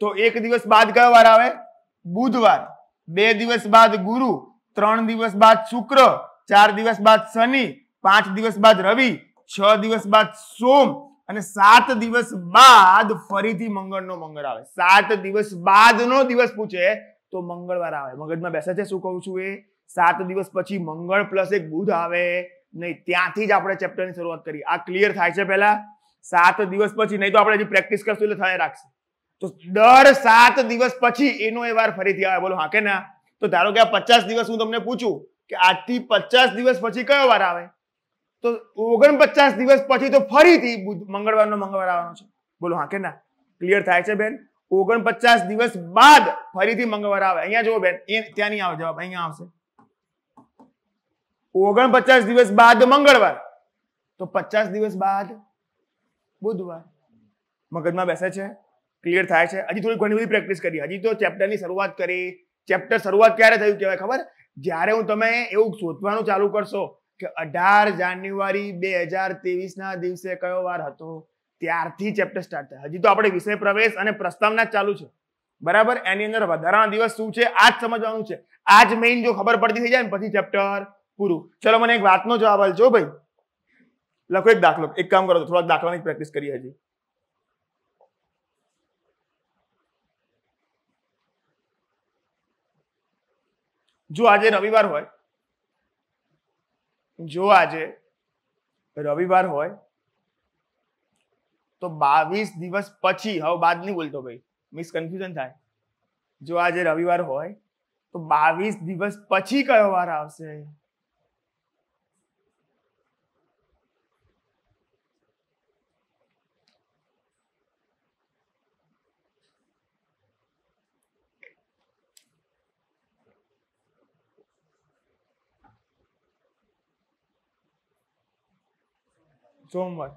તો એક દિવસ બાદ કયો વાર આવે બુધવાર બે દિવસ બાદ ગુરુ ત્રણ દિવસ બાદ શુક્ર ચાર દિવસ બાદ શનિ પાંચ દિવસ બાદ રવિ છ દિવસ બાદ સોમ અને સાત દિવસ બાદ ફરીથી મંગળનો મંગળ આવે સાત દિવસ બાદનો દિવસ પૂછે તો મંગળવાર આવે મગજમાં બેસે છે શું કહું છું એ સાત દિવસ પછી મંગળ પ્લસ એક બુધ આવે નહીં ત્યાંથી જ આપણે ચેપ્ટરની શરૂઆત કરી આ ક્લિયર થાય છે પહેલા સાત દિવસ પછી નહીં તો આપણે હજી પ્રેક્ટિસ કરશું એટલે થયા રાખશે તો દર સાત દિવસ પછી એનો એ વાર ફરીથી આવે બોલો હા કે ના તો ધારો કે આ પચાસ દિવસ હું તમને પૂછું કે આજથી પચાસ દિવસ પછી કયો વાર આવે તો ઓગણપચાસ દિવસ પછી તો ફરીથી મંગળવારનો મંગળવાર આવવાનો છે બોલો હા કે ના ક્લિયર થાય છે બેન ઓગણપચાસ દિવસ બાદ ફરીથી મંગળવાર આવે અહીંયા જુઓ બેન એ ત્યાં નહીં આવે જવાબ અહીંયા આવશે ઓગણપચાસ દિવસ બાદ મંગળવાર તો પચાસ દિવસ બાદ બુધવાર મગજમાં બેસે છે ક્લિયર થાય છે હજી થોડી ઘણી બધી પ્રેક્ટિસ કરી હજી તો ચેપ્ટરની શરૂઆત કરી ચેપ્ટર શરૂઆત ક્યારે થયું કહેવાય ખબર જ્યારે હું તમે એવું શોધવાનું ચાલુ કરશો કે અઢાર જાન્યુઆરી બે હજાર ના દિવસે કયો વાર હતો ત્યારથી ચેપ્ટર સ્ટાર્ટ થાય હજી તો આપણે વિષય પ્રવેશ અને પ્રસ્તાવના ચાલુ છે બરાબર એની અંદર વધારાના દિવસ શું છે આ જ સમજવાનું છે આજ મેઇન જો ખબર પડતી થઈ જાય ને પછી ચેપ્ટર પૂરું ચલો મને એક વાતનો જવાબ આવે જો ભાઈ લખો એક દાખલો એક કામ કરો થોડાક દાખલાની પ્રેક્ટિસ કરીએ હજી જો આજે રવિવાર હોય જો આજે રવિવાર હોય તો બાવીસ દિવસ પછી હવે બાદ નહીં બોલતો ભાઈ મિસ કન્ફ્યુઝન થાય જો આજે રવિવાર હોય તો બાવીસ દિવસ પછી કયો વાર આવશે સોમવાર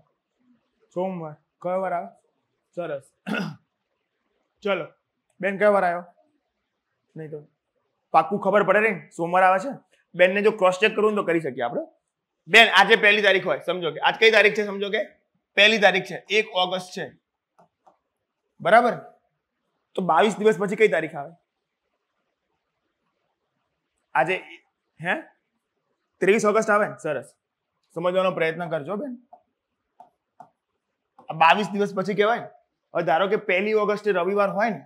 સોમવાર કયો વાર આવે સરસ (clears throat) ચલો બેન કયો વાર આવ્યો નહીં તો પાક્કું ખબર પડે ને સોમવાર આવે છે બેનને જો ક્રોસ ચેક કરવું તો કરી શકીએ આપણે બેન આજે પહેલી તારીખ હોય સમજો કે આજ કઈ તારીખ છે સમજો કે પહેલી તારીખ છે એક ઓગસ્ટ છે બરાબર તો બાવીસ દિવસ પછી કઈ તારીખ આવે આજે હે ત્રેવીસ ઓગસ્ટ આવે સરસ સમજવાનો પ્રયત્ન કરજો બેન બાવીસ દિવસ પછી કહેવાય ને હવે ધારો કે પહેલી ઓગસ્ટે રવિવાર હોય ને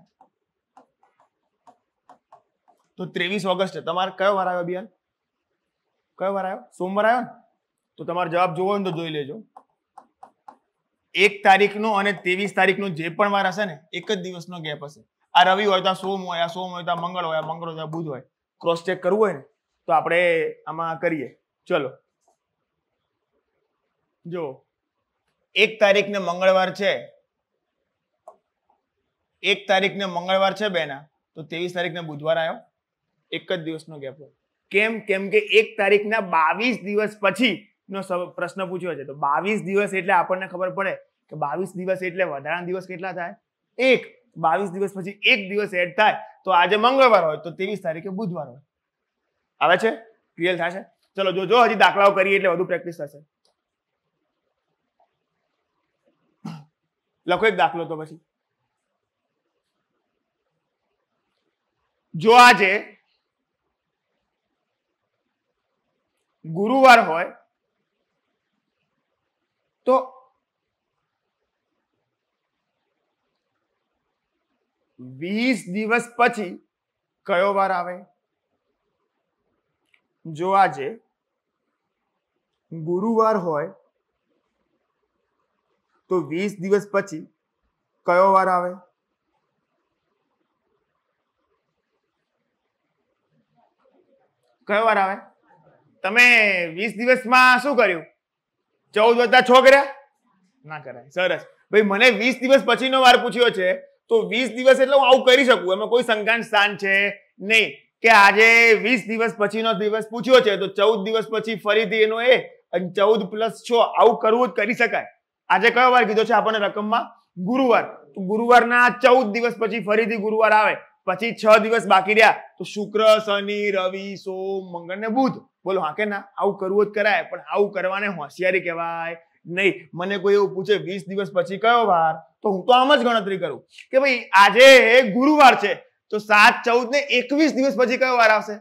તો ત્રેવીસ ઓગસ્ટે તમારે કયો વાર આવ્યો બિહાર કયો વાર આવ્યો સોમવાર આવ્યો ને તો તમારો જવાબ જોવો ને તો જોઈ લેજો એક તારીખનો અને ત્રેવીસ તારીખનો જે પણ વાર હશે ને એક જ દિવસનો ગેપ હશે આ રવિ હોય તો સોમ હોય આ સોમ હોય તો મંગળ હોય આ મંગળ હોય તો બુધ હોય ક્રોસ ચેક કરવું હોય ને તો આપણે આમાં કરીએ ચલો જો એક તારીખને મંગળવાર છે એક તારીખને મંગળવાર છે બેના તો ત્રેવીસ તારીખને બુધવાર આવ્યો એક જ દિવસનો ગેપ હોય કેમ કેમ કે એક તારીખના બાવીસ દિવસ પછી નો પ્રશ્ન પૂછ્યો છે તો બાવીસ દિવસ એટલે આપણને ખબર પડે કે બાવીસ દિવસ એટલે વધારાના દિવસ કેટલા થાય એક બાવીસ દિવસ પછી એક દિવસ એડ થાય તો આજે મંગળવાર હોય તો ત્રેવીસ તારીખે બુધવાર હોય આવે છે ક્લિયર થશે ચલો જો જો હજી દાખલાઓ કરીએ એટલે વધુ પ્રેક્ટિસ થશે લખો એક દાખલો તો પછી જો આજે ગુરુવાર હોય તો વીસ દિવસ પછી કયો વાર આવે જો આજે ગુરુવાર હોય તો વીસ દિવસ પછી કયો વાર આવે કયો વાર આવે તમે વીસ દિવસમાં શું કર્યું ચૌદ વત્તા છ કર્યા ના કરાય સરસ ભાઈ મને વીસ દિવસ પછીનો વાર પૂછ્યો છે તો વીસ દિવસ એટલે હું આવું કરી શકું એમાં કોઈ સંકાન સ્થાન છે નહીં કે આજે વીસ દિવસ પછીનો દિવસ પૂછ્યો છે તો ચૌદ દિવસ પછી ફરીથી એનો એ ચૌદ પ્લસ છ આવું કરવું જ કરી શકાય આજે કયો વાર કીધો છે આપણને રકમમાં ગુરુવાર તો ગુરુવારના ચૌદ દિવસ પછી ફરીથી ગુરુવાર આવે પછી છ દિવસ બાકી રહ્યા તો શુક્ર શનિ રવિ સોમ મંગળ ને બુધ બોલો હા કે ના આવું કરવું જ કરાય પણ આવું કરવાને હોશિયારી કહેવાય નહીં મને કોઈ એવું પૂછે વીસ દિવસ પછી કયો વાર તો હું તો આમ જ ગણતરી કરું કે ભાઈ આજે ગુરુવાર છે તો સાત ચૌદ ને એકવીસ દિવસ પછી કયો વાર આવશે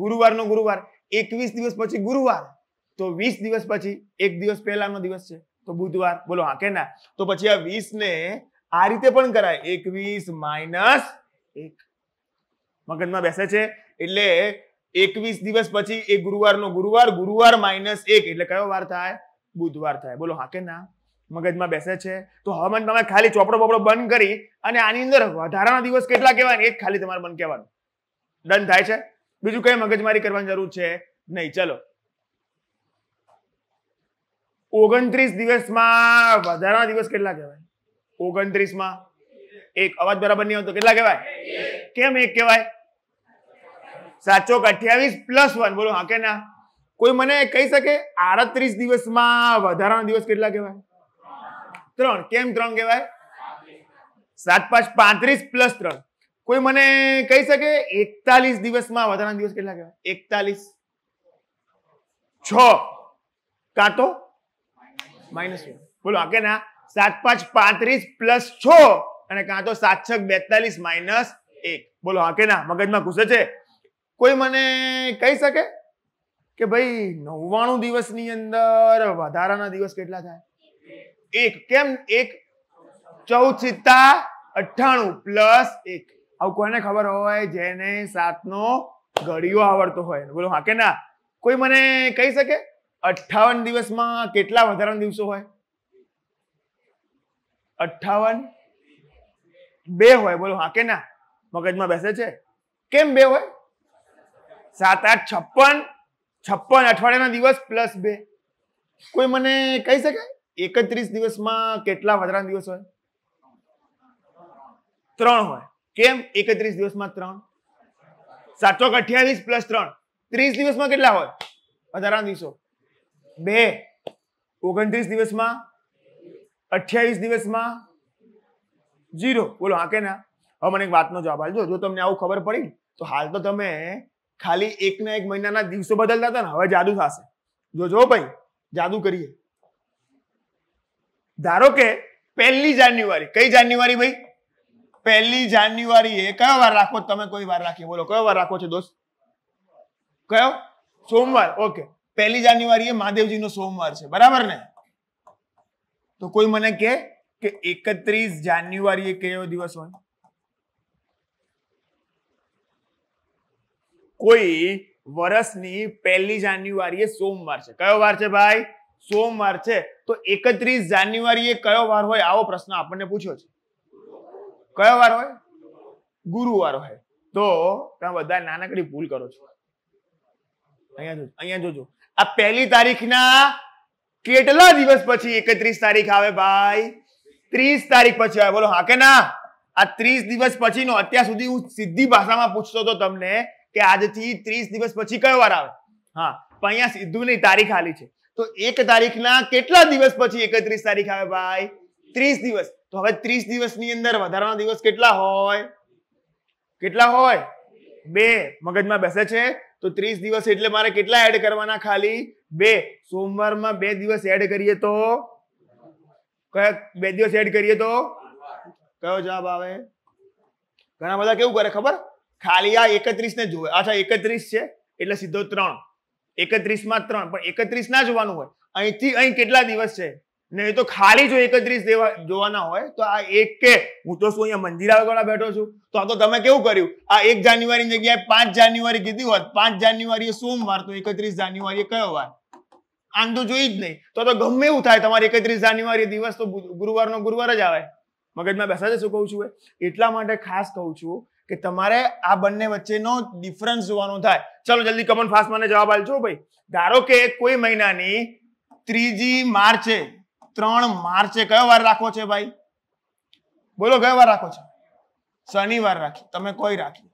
ગુરુવારનો ગુરુવાર એકવીસ દિવસ પછી ગુરુવાર તો વીસ દિવસ પછી એક દિવસ પહેલાનો દિવસ છે તો બુધવાર બોલો હા કે ના તો પછી આ વીસ ને આ રીતે પણ કરાય એકવીસ માઇનસ એક મગજમાં બેસે છે એટલે એકવીસ દિવસ પછી એ ગુરુવારનો ગુરુવાર ગુરુવાર માઇનસ એક એટલે કયો વાર થાય બુધવાર થાય બોલો હા કે ના મગજમાં બેસે છે તો હવામાન તમે ખાલી ચોપડો બોપડો બંધ કરી અને આની અંદર વધારાના દિવસ કેટલા કહેવાય એક ખાલી તમારે બંધ કહેવાનું ડન થાય છે બીજું કઈ મગજમારી કરવાની જરૂર છે નહીં ચલો ઓગણત્રીસ દિવસમાં વધારાના દિવસ કેટલા કહેવાય ઓગણત્રીસમાં એક અવાજ બરાબર નહીં આવતો કેટલા કહેવાય કેમ એક કહેવાય સાચો અઠ્યાવીસ પ્લસ વન બોલો હા કે ના કોઈ મને કહી શકે આડત્રીસ દિવસમાં વધારાના દિવસ કેટલા કહેવાય ત્રણ કેમ ત્રણ કહેવાય સાત પાંચ પાંત્રીસ પ્લસ ત્રણ કોઈ મને કહી શકે એકતાલીસ દિવસમાં વધારાના દિવસ કેટલા કહેવાય એકતાલીસ છ કાં તો માઇનસ વન બોલો હા કે ના સાત પાંચ પાંત્રીસ પ્લસ છ અને કાં તો સાત છ બેતાલીસ માઇનસ એક બોલો હા કે ના મગજમાં ઘૂસે છે કોઈ મને કહી શકે કે ભાઈ નવ્વાણું દિવસની અંદર વધારાના દિવસ કેટલા થાય એક કેમ એક ચૌદ સિત્તા અઠ્ઠાણું પ્લસ એક આવું કોને ખબર હોય જેને સાતનો ઘડીઓ આવડતો હોય બોલો હા કે ના કોઈ મને કહી શકે અઠાવન દિવસમાં કેટલા વધારાના દિવસો હોય અઠાવન બે હોય બોલો હા કે ના મગજમાં બેસે છે કેમ બે હોય સાત આઠ છપ્પન છપ્પન અઠવાડિયાના દિવસ પ્લસ બે કોઈ મને કહી શકે એકત્રીસ દિવસમાં કેટલા વધારાના દિવસ હોય ત્રણ હોય કેમ એકત્રીસ દિવસમાં ત્રણ સાતસો અઠ્યાવીસ પ્લસ ત્રણ ત્રીસ દિવસમાં કેટલા હોય વધારાના દિવસો બે ઓગણત્રીસ દિવસમાં અઠ્યાવીસ દિવસમાં જીરો બોલો હા કે ના હવે મને એક વાતનો જવાબ આપજો જો તમને આવું ખબર પડી તો હાલ તો તમે ખાલી એકના એક મહિનાના દિવસો બદલતા હતા ને હવે જાદુ થશે જો જો ભાઈ જાદુ કરીએ ધારો કે પહેલી જાન્યુઆરી કઈ જાન્યુઆરી ભાઈ પહેલી જાન્યુઆરી એ કયો વાર રાખો તમે કોઈ વાર રાખીએ બોલો કયો વાર રાખો છો દોસ્ત કયો સોમવાર ઓકે પહેલી જાન્યુઆરી એ મહાદેવજી નો સોમવાર છે બરાબર ને તો કોઈ મને કે એકત્રીસ જાન્યુઆરી એ કયો દિવસ હોય કોઈ વર્ષની પહેલી જાન્યુઆરી એ સોમવાર છે કયો વાર છે ભાઈ સોમવાર છે તો એકત્રીસ જાન્યુઆરી એ કયો વાર હોય આવો પ્રશ્ન આપણને પૂછ્યો છે કયો વાર હોય ગુરુવાર હોય તો તમે બધા નાનકડી ભૂલ કરો છો અહીંયા જોજો અહીંયા જોજો આ પહેલી તારીખના કેટલા દિવસ પછી એકત્રીસ તારીખ આવે ભાઈ ત્રીસ તારીખ પછી આવે બોલો હા કે ના આ ત્રીસ દિવસ પછીનો અત્યાર સુધી હું સીધી ભાષામાં પૂછતો હતો તમને કે આજથી ત્રીસ દિવસ પછી કયો વાર આવે હા પણ અહીંયા સીધું તારીખ આલી છે તો એક તારીખના કેટલા દિવસ પછી એકત્રીસ તારીખ આવે ભાઈ ત્રીસ દિવસ તો હવે ત્રીસ દિવસની અંદર વધારાના દિવસ કેટલા હોય કેટલા હોય બે મગજમાં બેસે છે તો ત્રીસ દિવસ એટલે મારે કેટલા એડ કરવાના ખાલી બે સોમવારમાં બે દિવસ એડ કરીએ તો કયા બે દિવસ એડ કરીએ તો કયો જવાબ આવે ઘણા બધા કેવું કરે ખબર ખાલી આ એકત્રીસ ને જોવે અચ્છા એકત્રીસ છે એટલે સીધો ત્રણ એકત્રીસ માં ત્રણ પણ એકત્રીસ ના જોવાનું હોય અહીંથી અહીં કેટલા દિવસ છે નહીં તો ખાલી જો એકત્રીસ જોવાના હોય તો આ એક કે હું તો શું અહીંયા મંદિર આગળ બેઠો છું તો આ તો તમે કેવું કર્યું આ એક જાન્યુઆરી જગ્યાએ પાંચ જાન્યુઆરી કીધી હોત પાંચ જાન્યુઆરી સોમવાર તો એકત્રીસ જાન્યુઆરી કયો વાર આમ તો જોઈ જ નહીં તો તો ગમે એવું થાય તમારે એકત્રીસ જાન્યુઆરી દિવસ તો ગુરુવારનો ગુરુવાર જ આવે મગજમાં બેસા શું કહું છું એટલા માટે ખાસ કહું છું કે તમારે આ બંને વચ્ચેનો ડિફરન્સ જોવાનો થાય ચલો જલ્દી કમન ફાસ્ટ મને જવાબ આપજો ભાઈ ધારો કે કોઈ મહિનાની ત્રીજી માર્ચે ત્રણ માર્ચે કયો વાર રાખવો છે ભાઈ બોલો કયો વાર રાખો છો શનિવાર રાખી તમે કોઈ રાખી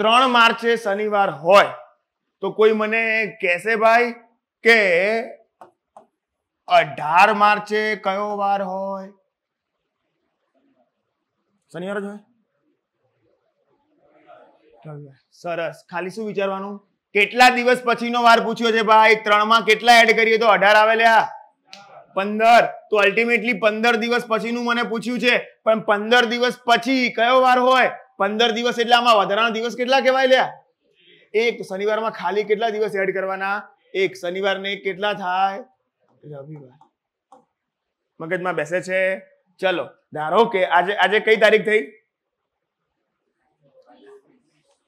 ત્રણ માર્ચે શનિવાર હોય તો કોઈ મને કહેશે ભાઈ કે અઢાર માર્ચે કયો વાર હોય શનિવાર જ હોય સરસ ખાલી શું વિચારવાનું કેટલા દિવસ પછીનો વાર પૂછ્યો છે ભાઈ ત્રણ માં કેટલા એડ કરીએ તો અઢાર આવેલા પંદર તો અલ્ટિમેટલી પંદર દિવસ પછીનું મને પૂછ્યું છે પણ પંદર દિવસ પછી કયો વાર હોય પંદર દિવસ એટલે આમાં વધારાના દિવસ કેટલા કહેવાય લ્યા એક શનિવારમાં ખાલી કેટલા દિવસ એડ કરવાના એક શનિવાર શનિવારને કેટલા થાય રવિવાર મગજમાં બેસે છે ચલો ધારો કે આજે આજે કઈ તારીખ થઈ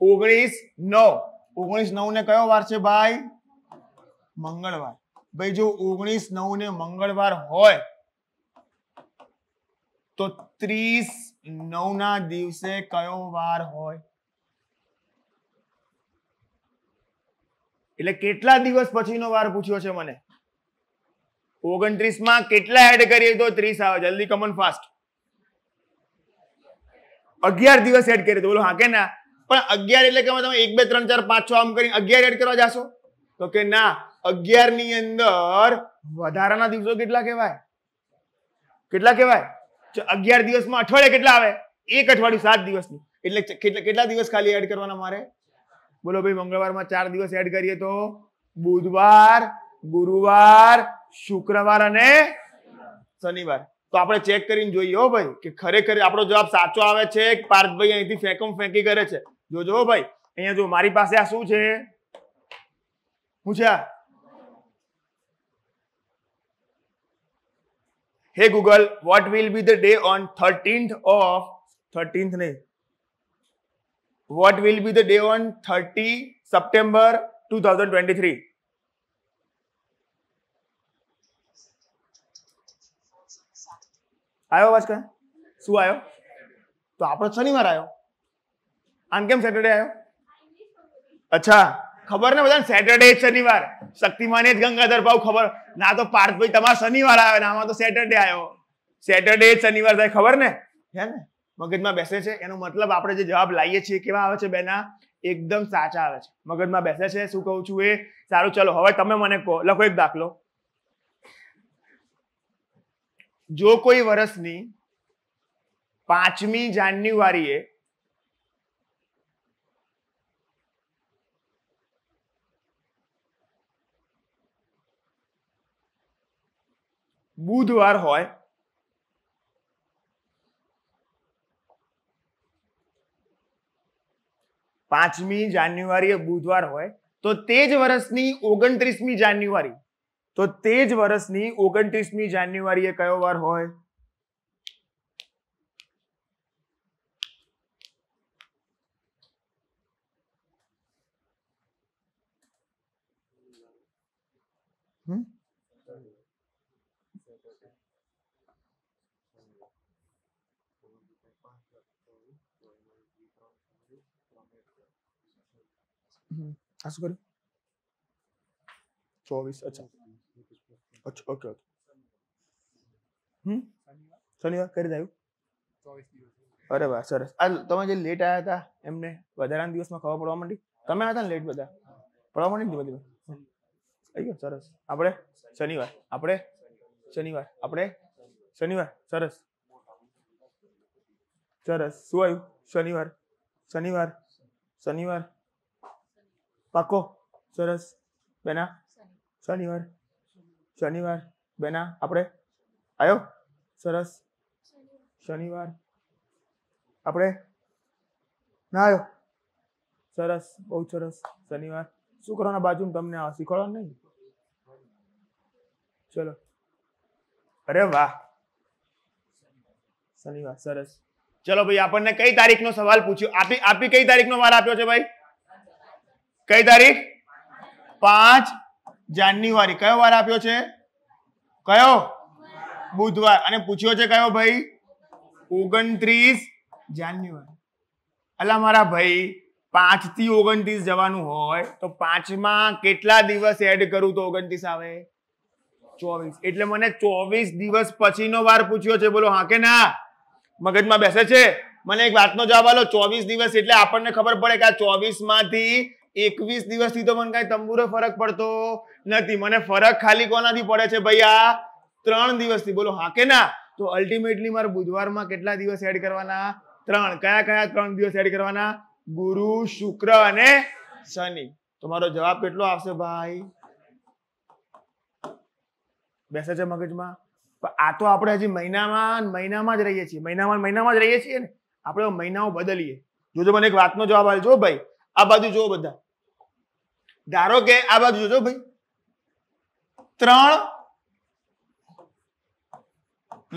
ઓગણીસ નવ ઓગણીસ નવ ને કયો વાર છે ભાઈ મંગળવાર ભાઈ જો ઓગણીસ નવ ને મંગળવાર હોય તો ત્રીસ નવ ના દિવસે કયો વાર હોય એટલે કેટલા દિવસ પછીનો વાર પૂછ્યો છે મને ઓગણત્રીસ માં કેટલા એડ કરીએ તો ત્રીસ આવે જલ્દી કમન ફાસ્ટ અગિયાર દિવસ એડ કરીએ તો બોલો હા કે ના પણ અગિયાર એટલે કે તમે એક બે ત્રણ ચાર પાંચ છ આમ કરી અગિયાર એડ કરવા જશો તો કે ના અગિયાર ની અંદર વધારાના દિવસો કેટલા કહેવાય કેટલા કહેવાય અગિયાર દિવસમાં અઠવાડિયે કેટલા આવે એક અઠવાડિયું સાત દિવસનું એટલે કેટલા દિવસ ખાલી એડ કરવાના મારે બોલો ભાઈ મંગળવારમાં ચાર દિવસ એડ કરીએ તો બુધવાર ગુરુવાર શુક્રવાર અને શનિવાર તો આપણે ચેક કરીને જોઈએ હો ભાઈ કે ખરેખર આપણો જવાબ સાચો આવે છે કે પાર્થભાઈ અહીંથી ફેંકમ ફેંકી કરે છે જોજો ભાઈ અહીંયા જો મારી પાસે આ શું છે શું છે આ hey Google what will be the day on thirteenth of thirteenth ने what will be the day on thirty September 2023 આયો અવાજ કયા શું આયો તો આપણો શનિવાર આવ્યો આમ કેમ સેટરડે આવ્યો અચ્છા ખબર ને બધા સેટરડે શનિવાર શક્તિમાને જ ગંગાધર ભાવ ખબર ના તો પાર્થભાઈ તમાર શનિવાર આવે ને આમાં તો સેટરડે આવ્યો સેટરડે શનિવાર થાય ખબર ને હે ને મગજમાં બેસે છે એનો મતલબ આપણે જે જવાબ લાવીએ છીએ કેવા આવે છે બેના એકદમ સાચા આવે છે મગજમાં બેસે છે શું કહું છું એ સારું ચલો હવે તમે મને કહો લખો એક દાખલો જો કોઈ વર્ષની પાંચમી જાન્યુઆરીએ બુધવાર હોય પાંચમી જાન્યુઆરી બુધવાર હોય તો તે જ વર્ષની ઓગણત્રીસમી જાન્યુઆરી તો તે જ વર્ષની ઓગણત્રીસમી જાન્યુઆરી એ કયો વાર હોય હા શું કર્યું ચોવીસ અચ્છા અચ્છા ઓકે ઓકે હમ શનિવાર કરી દઉં અરે વાહ સરસ આ તમે જે લેટ આવ્યા હતા એમને વધારાના દિવસમાં ખબર પડવા માંડી તમે આવ્યા હતા ને લેટ બધા પડવા માંડી ધીમે ધીમે આવી ગયો સરસ આપણે શનિવાર આપણે શનિવાર આપણે શનિવાર સરસ સરસ શું આવ્યું શનિવાર શનિવાર શનિવાર પાકો સરસ બેના શનિવાર શનિવાર બેના આપણે આવ્યો સરસ શનિવાર આપણે ના આવ્યો સરસ બહુ સરસ શનિવાર શું કરવાના બાજુ તમને શીખવાડવાનું નહીં ચલો અરે વાહ શનિવાર સરસ ચલો ભાઈ આપણને કઈ તારીખનો સવાલ પૂછ્યો આપી આપી કઈ તારીખનો માલ આપ્યો છે ભાઈ કઈ તારીખ પાંચ જાન્યુઆરી કયો વાર આપ્યો છે કયો બુધવાર અને પૂછ્યો છે કયો ભાઈ ઓગણત્રીસ જાન્યુઆરી અલા મારા ભાઈ પાંચ થી ઓગણત્રીસ જવાનું હોય તો પાંચમાં કેટલા દિવસ એડ કરું તો ઓગણત્રીસ આવે ચોવીસ એટલે મને ચોવીસ દિવસ પછીનો વાર પૂછ્યો છે બોલો હા કે ના મગજમાં બેસે છે મને એક વાતનો જવાબ આલો ચોવીસ દિવસ એટલે આપણને ખબર પડે કે આ ચોવીસ માંથી એકવીસ દિવસથી તો મને કાંઈ તંબુરે ફરક પડતો નથી મને ફરક ખાલી કોનાથી પડે છે ભાઈ આ ત્રણ દિવસથી બોલો હા કે ના તો અલ્ટિમેટલી મારે બુધવારમાં કેટલા દિવસ એડ કરવાના ત્રણ કયા કયા ત્રણ દિવસ એડ કરવાના ગુરુ શુક્ર અને શનિ તમારો જવાબ કેટલો આવશે ભાઈ બેસે છે મગજમાં પણ આ તો આપણે હજી મહિનામાં મહિનામાં જ રહીએ છીએ મહિનામાં મહિનામાં જ રહીએ છીએ ને આપણે મહિનાઓ બદલીએ જોજો મને એક વાતનો જવાબ આપજો ભાઈ આ બાજુ જુઓ બધા ધારો કે આ બાજુ જોજો ભાઈ ત્રણ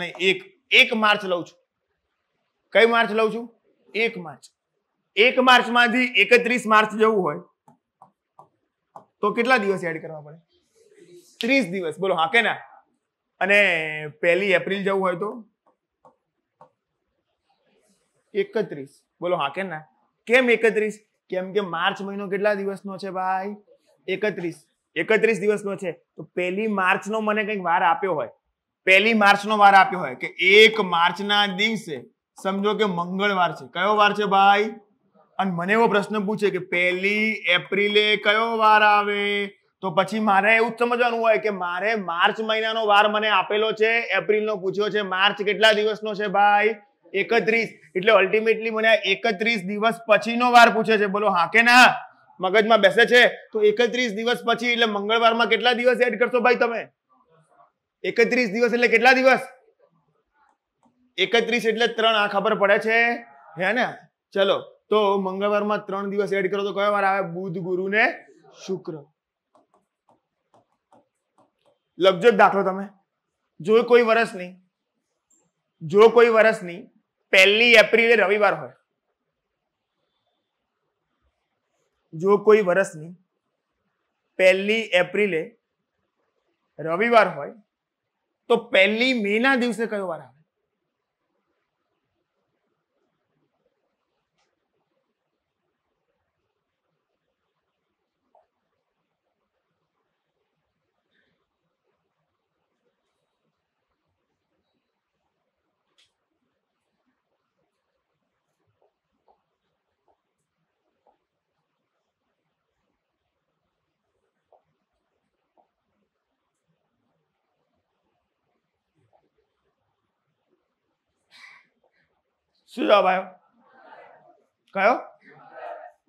નહીં એક એક માર્ચ લઉં છું કઈ માર્ચ લઉં છું એક માર્ચ એક માર્ચ માંથી એકત્રીસ માર્ચ જવું હોય તો કેટલા દિવસ એડ કરવા પડે ત્રીસ દિવસ બોલો હા કે ના અને પહેલી એપ્રિલ જવું હોય તો એકત્રીસ બોલો હા કે ના કેમ એકત્રીસ કેમ કે માર્ચ મહિનો કેટલા દિવસનો છે ભાઈ એકત્રીસ એકત્રીસ દિવસનો છે તો પહેલી માર્ચનો મને કંઈક વાર આપ્યો હોય પહેલી માર્ચનો વાર આપ્યો હોય કે એક માર્ચના દિવસે સમજો કે મંગળવાર છે કયો વાર છે ભાઈ અને મને એવો પ્રશ્ન પૂછે કે પહેલી એપ્રિલે કયો વાર આવે તો પછી મારે એવું જ સમજવાનું હોય કે મારે માર્ચ મહિનાનો વાર મને આપેલો છે એપ્રિલનો પૂછ્યો છે માર્ચ કેટલા દિવસનો છે ભાઈ એકત્રીસ એટલે અલ્ટિમેટલી મને એકત્રીસ દિવસ પછીનો વાર પૂછે છે બોલો હા કે ના મગજમાં બેસે છે તો એકત્રીસ દિવસ પછી એટલે મંગળવારમાં કેટલા દિવસ એડ કરશો ભાઈ તમે એકત્રીસ દિવસ એટલે કેટલા દિવસ એકત્રીસ એટલે ત્રણ આ ખબર પડે છે હે ને ચલો તો મંગળવારમાં ત્રણ દિવસ એડ કરો તો કયો વાર આવે બુધ ગુરુ ને શુક્ર લખજો દાખલો તમે જો કોઈ વરસ નહીં જો કોઈ વરસ નહીં પહેલી એપ્રિલે રવિવાર હોય જો કોઈ વર્ષની પહેલી એપ્રિલે રવિવાર હોય તો પહેલી મે ના દિવસે કયો વાર આવે શું જવાબ આવ્યો કયો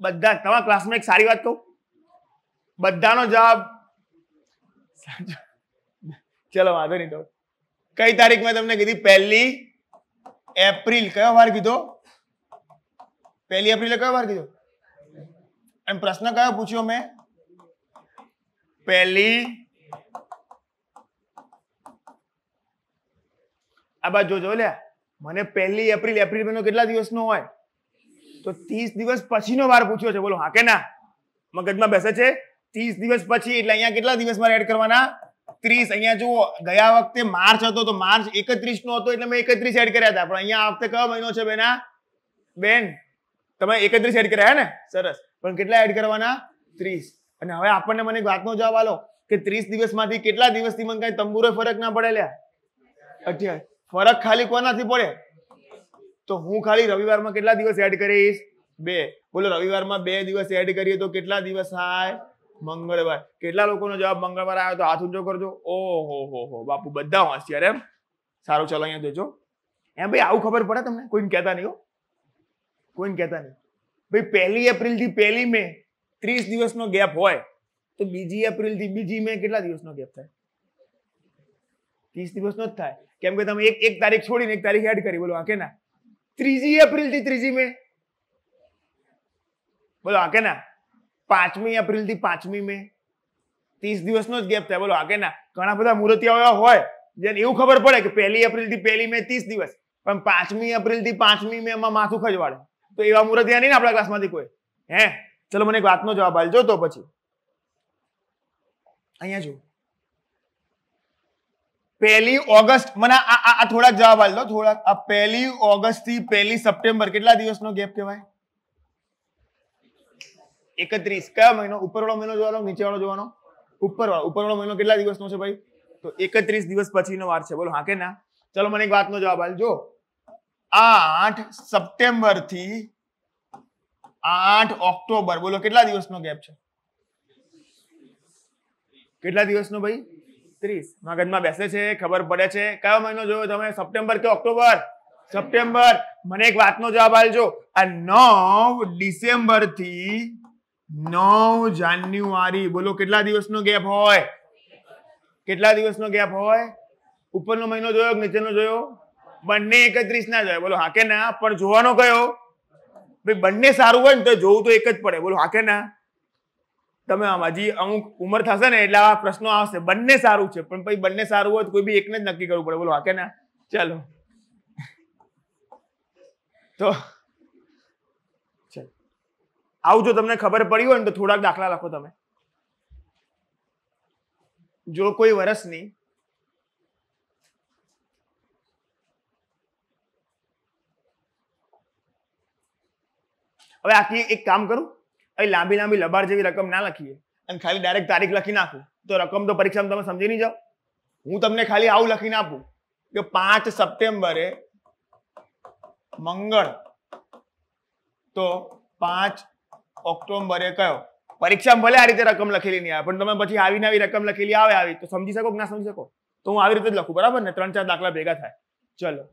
બધા તમારા ક્લાસમાં એક સારી વાત કહું બધાનો જવાબ ચલો વાંધો નહીં તો કઈ તારીખ મેં તમને કીધી પહેલી એપ્રિલ કયો વાર કીધો પહેલી એપ્રિલે કયો વાર કીધો એમ પ્રશ્ન કયો પૂછ્યો મેં પહેલી આ બાજુ જોજો લ્યા મને પહેલી એપ્રિલ એપ્રિલ મહિનો કેટલા દિવસનો હોય તો ત્રીસ દિવસ પછીનો વાર પૂછ્યો છે બોલો હા કે ના મગજમાં બેસે છે ત્રીસ દિવસ પછી એટલે અહીંયા કેટલા દિવસમાં એડ કરવાના ત્રીસ અહીંયા જુઓ ગયા વખતે માર્ચ હતો તો માર્ચ એકત્રીસ નો હતો એટલે મેં એકત્રીસ એડ કર્યા હતા પણ અહીંયા આ વખતે કયો મહિનો છે બેના બેન તમે એકત્રીસ એડ કર્યા ને સરસ પણ કેટલા એડ કરવાના ત્રીસ અને હવે આપણને મને એક વાતનો જવાબ આલો કે ત્રીસ દિવસમાંથી કેટલા દિવસથી મને કઈ તંબુરો ફરક ના પડે લ્યા અઠ્યાવીસ ફરક ખાલી કોનાથી પડે તો હું ખાલી રવિવારમાં કેટલા દિવસ એડ કરીશ બે બોલો રવિવારમાં બે દિવસ એડ કરીએ તો કેટલા દિવસ થાય મંગળવાર કેટલા લોકોનો જવાબ મંગળવાર આવ્યો તો હાથ ઊંચો કરજો ઓહો હો હો બાપુ બધા હોશિયાર એમ સારું ચાલો અહીંયા જોજો એમ ભાઈ આવું ખબર પડે તમને કોઈને કહેતા નહીં હો કોઈને કહેતા નહીં ભાઈ પહેલી એપ્રિલથી પહેલી મે ત્રીસ દિવસનો ગેપ હોય તો બીજી એપ્રિલથી બીજી મે કેટલા દિવસનો ગેપ થાય ત્રીસ દિવસનો જ થાય કેમ કે તમે એક એક તારીખ છોડીને એક તારીખ એડ કરી બોલો આ ના ત્રીજી એપ્રિલ થી ત્રીજી મે બોલો આ કે ના પાંચમી એપ્રિલ થી પાંચમી મે ત્રીસ દિવસનો જ ગેપ થાય બોલો આ ના ઘણા બધા મુહૂર્તિઓ એવા હોય જેને એવું ખબર પડે કે પહેલી એપ્રિલ થી પહેલી મે ત્રીસ દિવસ પણ પાંચમી એપ્રિલ થી પાંચમી મે એમાં માથું ખજવાડે તો એવા મુહૂર્ત ત્યાં નહીં આપણા ક્લાસમાંથી કોઈ હે ચલો મને એક વાતનો જવાબ આપજો તો પછી અહીંયા જુઓ પહેલી ઓગસ્ટ મને આ આ થોડાક જવાબ આલ દો થોડાક આ પહેલી ઓગસ્ટ થી પહેલી સપ્ટેમ્બર કેટલા દિવસનો ગેપ કહેવાય એકત્રીસ કયા મહિનો ઉપરવાળો મહિનો જોવાનો નીચેવાળો જોવાનો ઉપરવાળો ઉપરવાળો મહિનો કેટલા દિવસનો છે ભાઈ તો એકત્રીસ દિવસ પછીનો વાર છે બોલો હા કે ના ચલો મને એક વાતનો જવાબ જો આઠ સપ્ટેમ્બર થી આઠ ઓક્ટોબર બોલો કેટલા દિવસનો ગેપ છે કેટલા દિવસનો ભાઈ ત્રીસ મગજમાં બેસે છે ખબર પડે છે કયો મહિનો જોયો તમે સપ્ટેમ્બર કે ઓક્ટોબર સપ્ટેમ્બર મને એક વાતનો જવાબ આપજો આ નવ ડિસેમ્બર થી નવ જાન્યુઆરી બોલો કેટલા દિવસનો ગેપ હોય કેટલા દિવસનો ગેપ હોય ઉપરનો મહિનો જોયો નીચેનો જોયો બંને એકત્રીસ ના જોયો બોલો હા કે ના પણ જોવાનો કયો ભાઈ બંને સારું હોય ને તો જોવું તો એક જ પડે બોલો હા કે ના તમે આમાં હજી અમુક ઉંમર થશે ને એટલે આ પ્રશ્નો આવશે બંને સારું છે પણ પછી બંને સારું હોય તો કોઈ બી એકને જ નક્કી કરવું પડે બોલો હા કે ના ચાલો તો આવું જો તમને ખબર પડી હોય ને તો થોડાક દાખલા લખો તમે જો કોઈ વર્ષની હવે આખી એક કામ કરું અહીં લાંબી લાંબી લબાર જેવી રકમ ના લખીએ અને ખાલી ડાયરેક્ટ તારીખ લખી નાખું તો રકમ તો પરીક્ષામાં તમે સમજી નહીં જાઓ હું તમને ખાલી આવું લખીને આપું કે પાંચ સપ્ટેમ્બરે મંગળ તો પાંચ ઓક્ટોબરે કયો પરીક્ષા ભલે આ રીતે રકમ લખેલી નહીં આવે પણ તમે પછી આવીને આવી રકમ લખેલી આવે આવી તો સમજી શકો કે ના સમજી શકો તો હું આવી રીતે જ લખું બરાબર ને ત્રણ ચાર દાખલા ભેગા થાય ચલો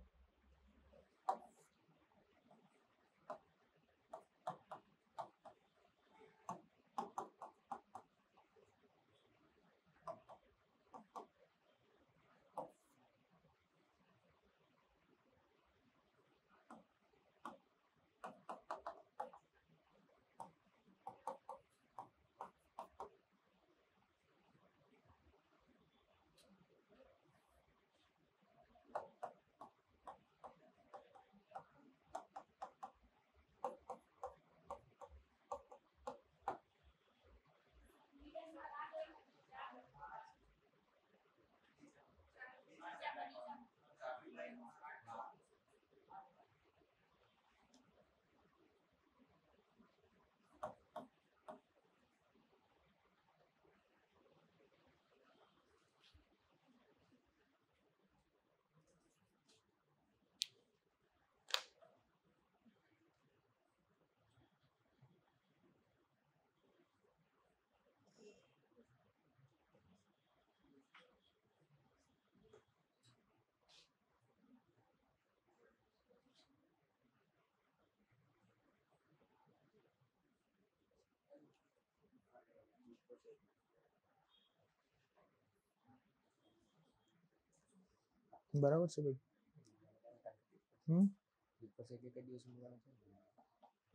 બરાબર છે ભાઈ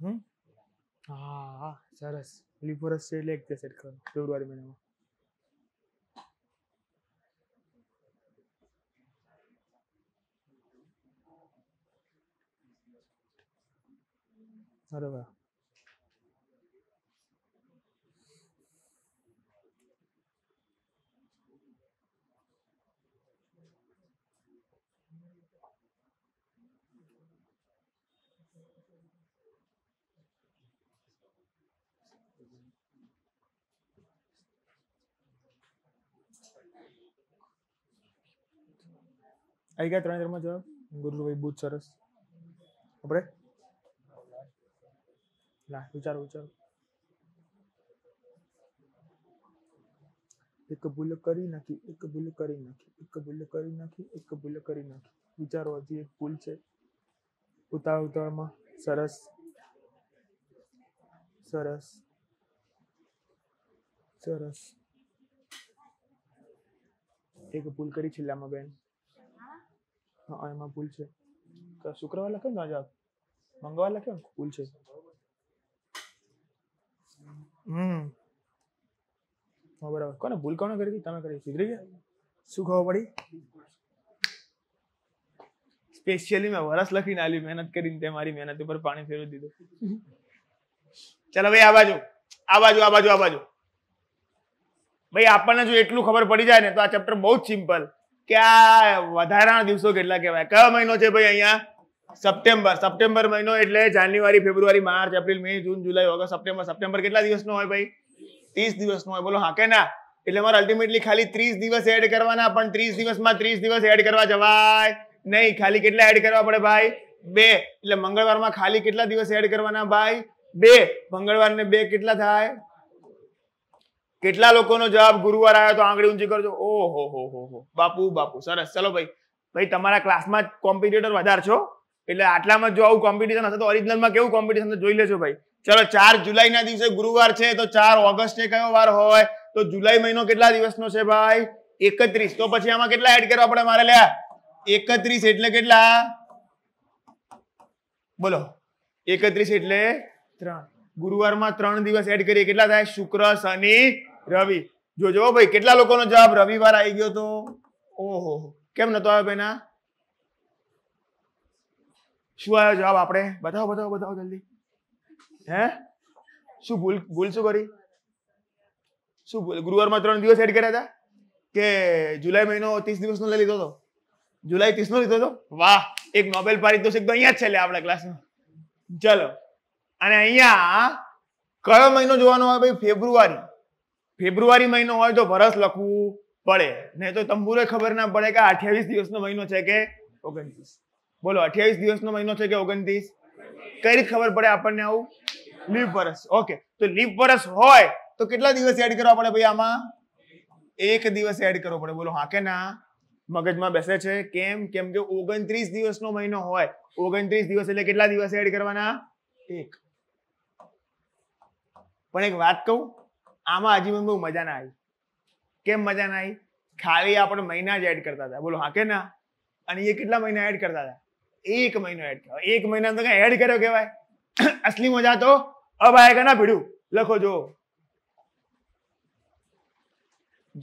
હમ સરસ પેલી વર્ષ એક તે સેટ ફેબ્રુઆરી મહિનામાં બરાબર આવી ગયા ત્રણે ત્રણમાં જવાબ ગુરુભાઈ બહુ સરસ આપણે ના વિચારો વિચારો એક ભૂલ કરી નાખી એક ભૂલ કરી નાખી એક ભૂલ કરી નાખી એક ભૂલ કરી નાખી વિચારો હજી એક ભૂલ છે ઉતાર ઉતારમાં સરસ સરસ સરસ એક ભૂલ કરી છેલ્લામાં બેન હા એમાં ભૂલ છે શુક્રવાર લખ્યો ને આજે મંગળવાર લખ્યો ને ભૂલ છે હમ હા બરાબર કોને ભૂલ કોને કરી તમે કરી સુધરી ગયા શું ખબર પડી સ્પેશિયલી મેં વરસ લખીને આવી મહેનત કરીને તે મારી મહેનત ઉપર પાણી ફેરવી દીધું ચાલો ભાઈ આ બાજુ આ બાજુ આ બાજુ આ બાજુ ભાઈ આપણને જો એટલું ખબર પડી જાય ને તો આ ચેપ્ટર બહુ જ સિમ્પલ કે આ વધારાના દિવસો કેટલા કહેવાય કયો મહિનો છે ભાઈ અહીંયા સપ્ટેમ્બર સપ્ટેમ્બર મહિનો એટલે January February March April May June July August September September કેટલા દિવસનો હોય ભાઈ ત્રીસ દિવસનો હોય બોલો હા કે ના એટલે મારે અલ્ટિમેટલી ખાલી ત્રીસ દિવસ એડ કરવાના પણ ત્રીસ દિવસમાં ત્રીસ દિવસ એડ કરવા જવાય નહીં ખાલી કેટલા એડ કરવા પડે ભાઈ બે એટલે મંગળવારમાં ખાલી કેટલા દિવસ એડ કરવાના ભાઈ બે મંગળવારને બે કેટલા થાય કેટલા લોકોનો જવાબ ગુરુવાર આવ્યો તો આંગળી ઊંચી કરજો ઓહો હો હો હો બાપુ બાપુ સરસ ચલો ભાઈ ભાઈ તમારા ક્લાસમાં જ કોમ્પિટિટર વધારે છો એટલે આટલામાં જો આવું કોમ્પિટિશન હશે તો ઓરિજિનલમાં કેવું કોમ્પિટિશન જોઈ લેજો ભાઈ ચલો ચાર જુલાઈના દિવસે ગુરુવાર છે તો ચાર ઓગસ્ટે કયો વાર હોય તો જુલાઈ મહિનો કેટલા દિવસનો છે ભાઈ એકત્રીસ તો પછી આમાં કેટલા એડ કરવા પડે મારે લ્યા એકત્રીસ એટલે કેટલા બોલો એકત્રીસ એટલે ત્રણ ગુરુવારમાં ત્રણ દિવસ એડ કરીએ કેટલા થાય શુક્ર શનિ રવિ જોજો ભાઈ કેટલા લોકોનો જવાબ રવિવાર આવી ગયો તો ઓહો કેમ નતો આવ્યો બેના શું આવ્યો જવાબ આપણે બતાવો બતાવો બતાવો જલ્દી હે શું ભૂલ ભૂલ શું કરી શું ભૂલ ગુરુવારમાં ત્રણ દિવસ એડ કર્યા હતા કે જુલાઈ મહિનો ત્રીસ દિવસનો લઈ લીધો હતો જુલાઈ ત્રીસનો લીધો હતો વાહ એક નોબેલ પારિતોષિક તો અહીંયા જ છે લે આપણા ક્લાસમાં ચલો અને અહીંયા કયો મહિનો જોવાનો હોય ભાઈ ફેબ્રુઆરી ફેબ્રુઆરી મહિનો હોય તો વરસ લખવું પડે નહીં તો તંબુરે ખબર ના પડે કે અઠ્યાવીસ દિવસનો મહિનો છે કે ઓગણત્રીસ બોલો અઠ્યાવીસ દિવસનો મહિનો છે કે ઓગણત્રીસ કઈ રીત ખબર પડે આપણને આવું લીપ વરસ ઓકે તો લીપ વરસ હોય તો કેટલા દિવસ એડ કરવા પડે ભાઈ આમાં એક દિવસ એડ કરવો પડે બોલો હા કે ના મગજમાં બેસે છે કેમ કેમ કે ઓગણત્રીસ દિવસનો મહિનો હોય ઓગણત્રીસ દિવસ એટલે કેટલા દિવસ એડ કરવાના એક પણ એક વાત કહું આમાં હજી મને બહુ મજા ના આવી કેમ મજા ના આવી ખાલી આપણે મહિના જ એડ કરતા હતા બોલો હા કે ના અને એ કેટલા મહિના એડ કરતા હતા એક મહિનો એડ કર્યો એક મહિના તો એડ કર્યો કેવાય (coughs) અસલી મજા તો અબ આયગા ના ભીડું લખો જો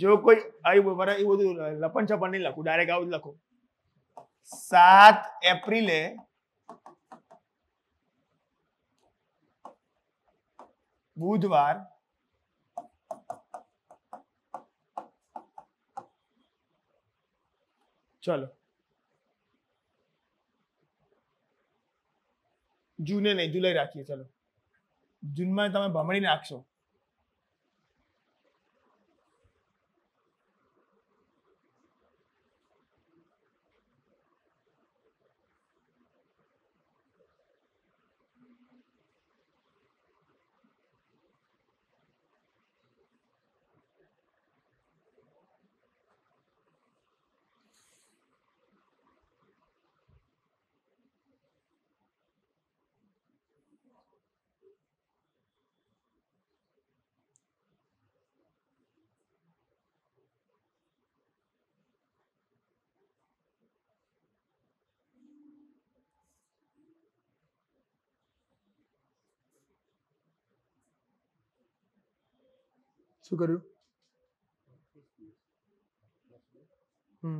જો કોઈ આવી બરાબર એ બધું લપન છપન નહીં લખું ડાયરેક્ટ આવું જ લખો સાત એપ્રિલે બુધવાર ચલો જૂને નહીં જુલાઈ રાખીએ ચલો જૂનમાં તમે ભમણી નાખશો શું કર્યું હમ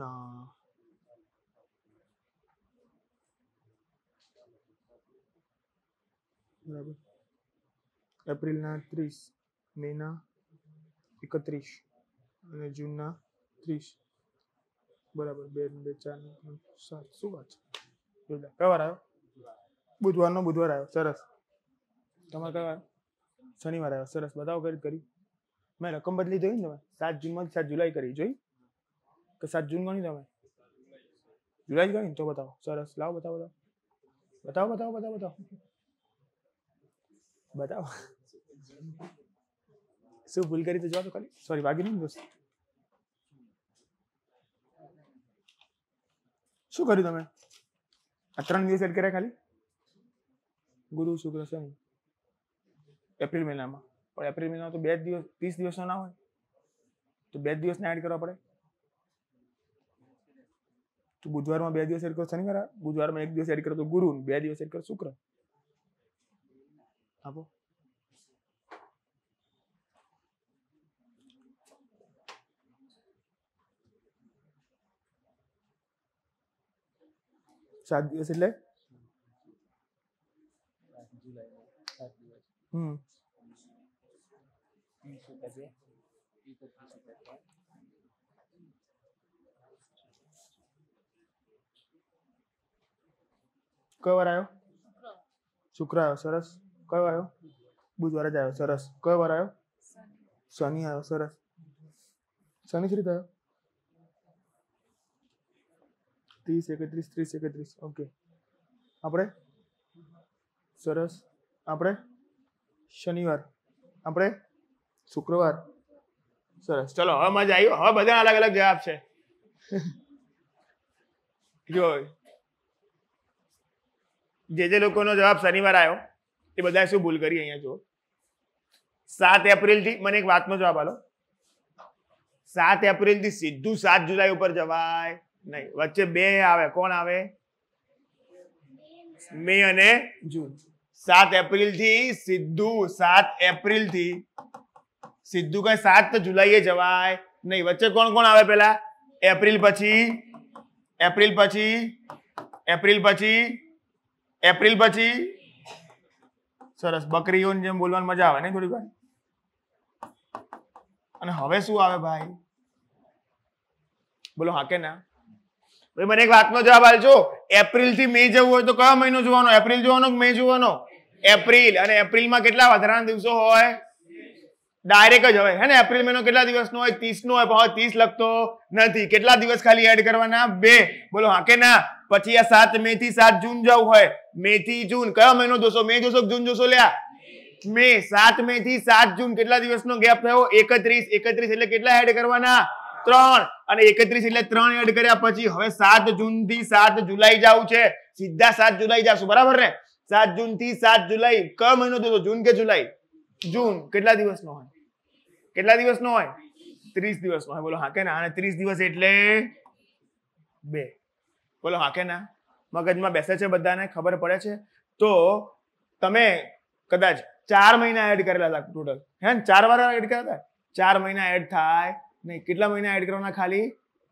ના બરાબર એપ્રિલના ત્રીસ મેના એકત્રીસ અને જૂનના ત્રીસ બરાબર બે બે ચાર સાત શું વાત છે કયો વાર આવ્યો બુધવારનો બુધવાર આવ્યો સરસ તમારે શનિવાર આવે સરસ બતાવો કરી કરી મે રકમ બદલી દીધી નવા 7 જૂમ 7 જુલાઈ કરી જોઈ કે 7 જૂન ઘણી તમે જુલાઈ ઘણી તો બતાવો સરસલાવો બતાવો બતાવો બતાવો બતાવો બતાવો સુ ભૂલ કરી તો જો ખાલી સોરી બાકી ન દો છો શું કરી તમે આ ત્રણ દિવસ અડકે રે ખાલી ગુરુ શુક્ર શનિ એપ્રિલ મહિનામાં પણ એપ્રિલ મહિનામાં તો બે દિવસ ત્રીસ દિવસનો ના હોય તો બે દિવસને એડ કરવા પડે તો બુધવારમાં બે દિવસ એડ કરો શનિવાર બુધવારમાં એક દિવસ એડ કરો તો ગુરુ બે દિવસ એડ કરો શુક્ર આપો સાત દિવસ એટલે હમ શું કરજે કયો વાર આવ્યો શુક્ર આવ્યો સરસ કયો આવ્યો બુધવારે જ આવ્યો સરસ કયો વાર આવ્યો શનિ આવ્યો સરસ શનિ શ્રી થયો ત્રીસ એકત્રીસ ત્રીસ એકત્રીસ ઓકે આપણે સરસ આપણે શનિવાર આપણે શુક્રવાર સરસ ચલો હવે મજા આવી હવે બધા અલગ અલગ જવાબ છે જો જે જે લોકોનો જવાબ શનિવાર આવ્યો એ બધા શું ભૂલ કરી અહીંયા જુઓ સાત એપ્રિલથી મને એક વાતનો જવાબ આલો સાત એપ્રિલથી સીધું સાત જુલાઈ ઉપર જવાય નહીં વચ્ચે બે આવે કોણ આવે મે અને જૂન સાત એપ્રિલથી સીધું સાત એપ્રિલ થી સીધું કઈ સાત જુલાઈએ જવાય નહીં વચ્ચે કોણ કોણ આવે પેલા એપ્રિલ પછી એપ્રિલ પછી એપ્રિલ પછી એપ્રિલ પછી સરસ બકરીઓની જેમ બોલવાની મજા આવે ને થોડી વાર અને હવે શું આવે ભાઈ બોલો હા કે ના ભાઈ મને એક વાતનો જવાબ આપજો એપ્રિલ થી મે જવું હોય તો કયો મહિનો જોવાનો એપ્રિલ જોવાનો મે જોવાનો એપ્રિલ અને એપ્રિલમાં કેટલા વધારાના દિવસો હોય ડાયરેક્ટ જ હવે હે ને એપ્રિલ મહિનો કેટલા દિવસનો હોય ત્રીસનો હોય ભાવ ત્રીસ લખતો નથી કેટલા દિવસ ખાલી એડ કરવાના બે બોલો હા કે ના પછી આ સાત મે થી સાત જૂન જવું હોય મે થી જૂન કયો મહિનો જોશો મે જોશો જૂન જોશો લ્યા મે સાત મે થી સાત જૂન કેટલા દિવસનો ગેપ થયો એકત્રીસ એકત્રીસ એટલે કેટલા એડ કરવાના ત્રણ અને એકત્રીસ એટલે ત્રણ એડ કર્યા પછી હવે સાત જૂન થી સાત જુલાઈ જવું છે સીધા સાત જુલાઈ જશું બરાબર ને સાત જૂન થી સાત જુલાઈ કયો મહિનો જોશો જૂન કે જુલાઈ જૂન કેટલા દિવસનો હોય કેટલા દિવસનો હોય ત્રીસ દિવસનો હોય બોલો હા કે ના અને ત્રીસ દિવસ એટલે બે બોલો હા કે ના મગજમાં બેસે છે બધાને ખબર પડે છે તો તમે કદાચ ચાર મહિના એડ કરેલા હતા ટોટલ હે ને ચાર વાર એડ કર્યા હતા ચાર મહિના એડ થાય નહીં કેટલા મહિના એડ કરવાના ખાલી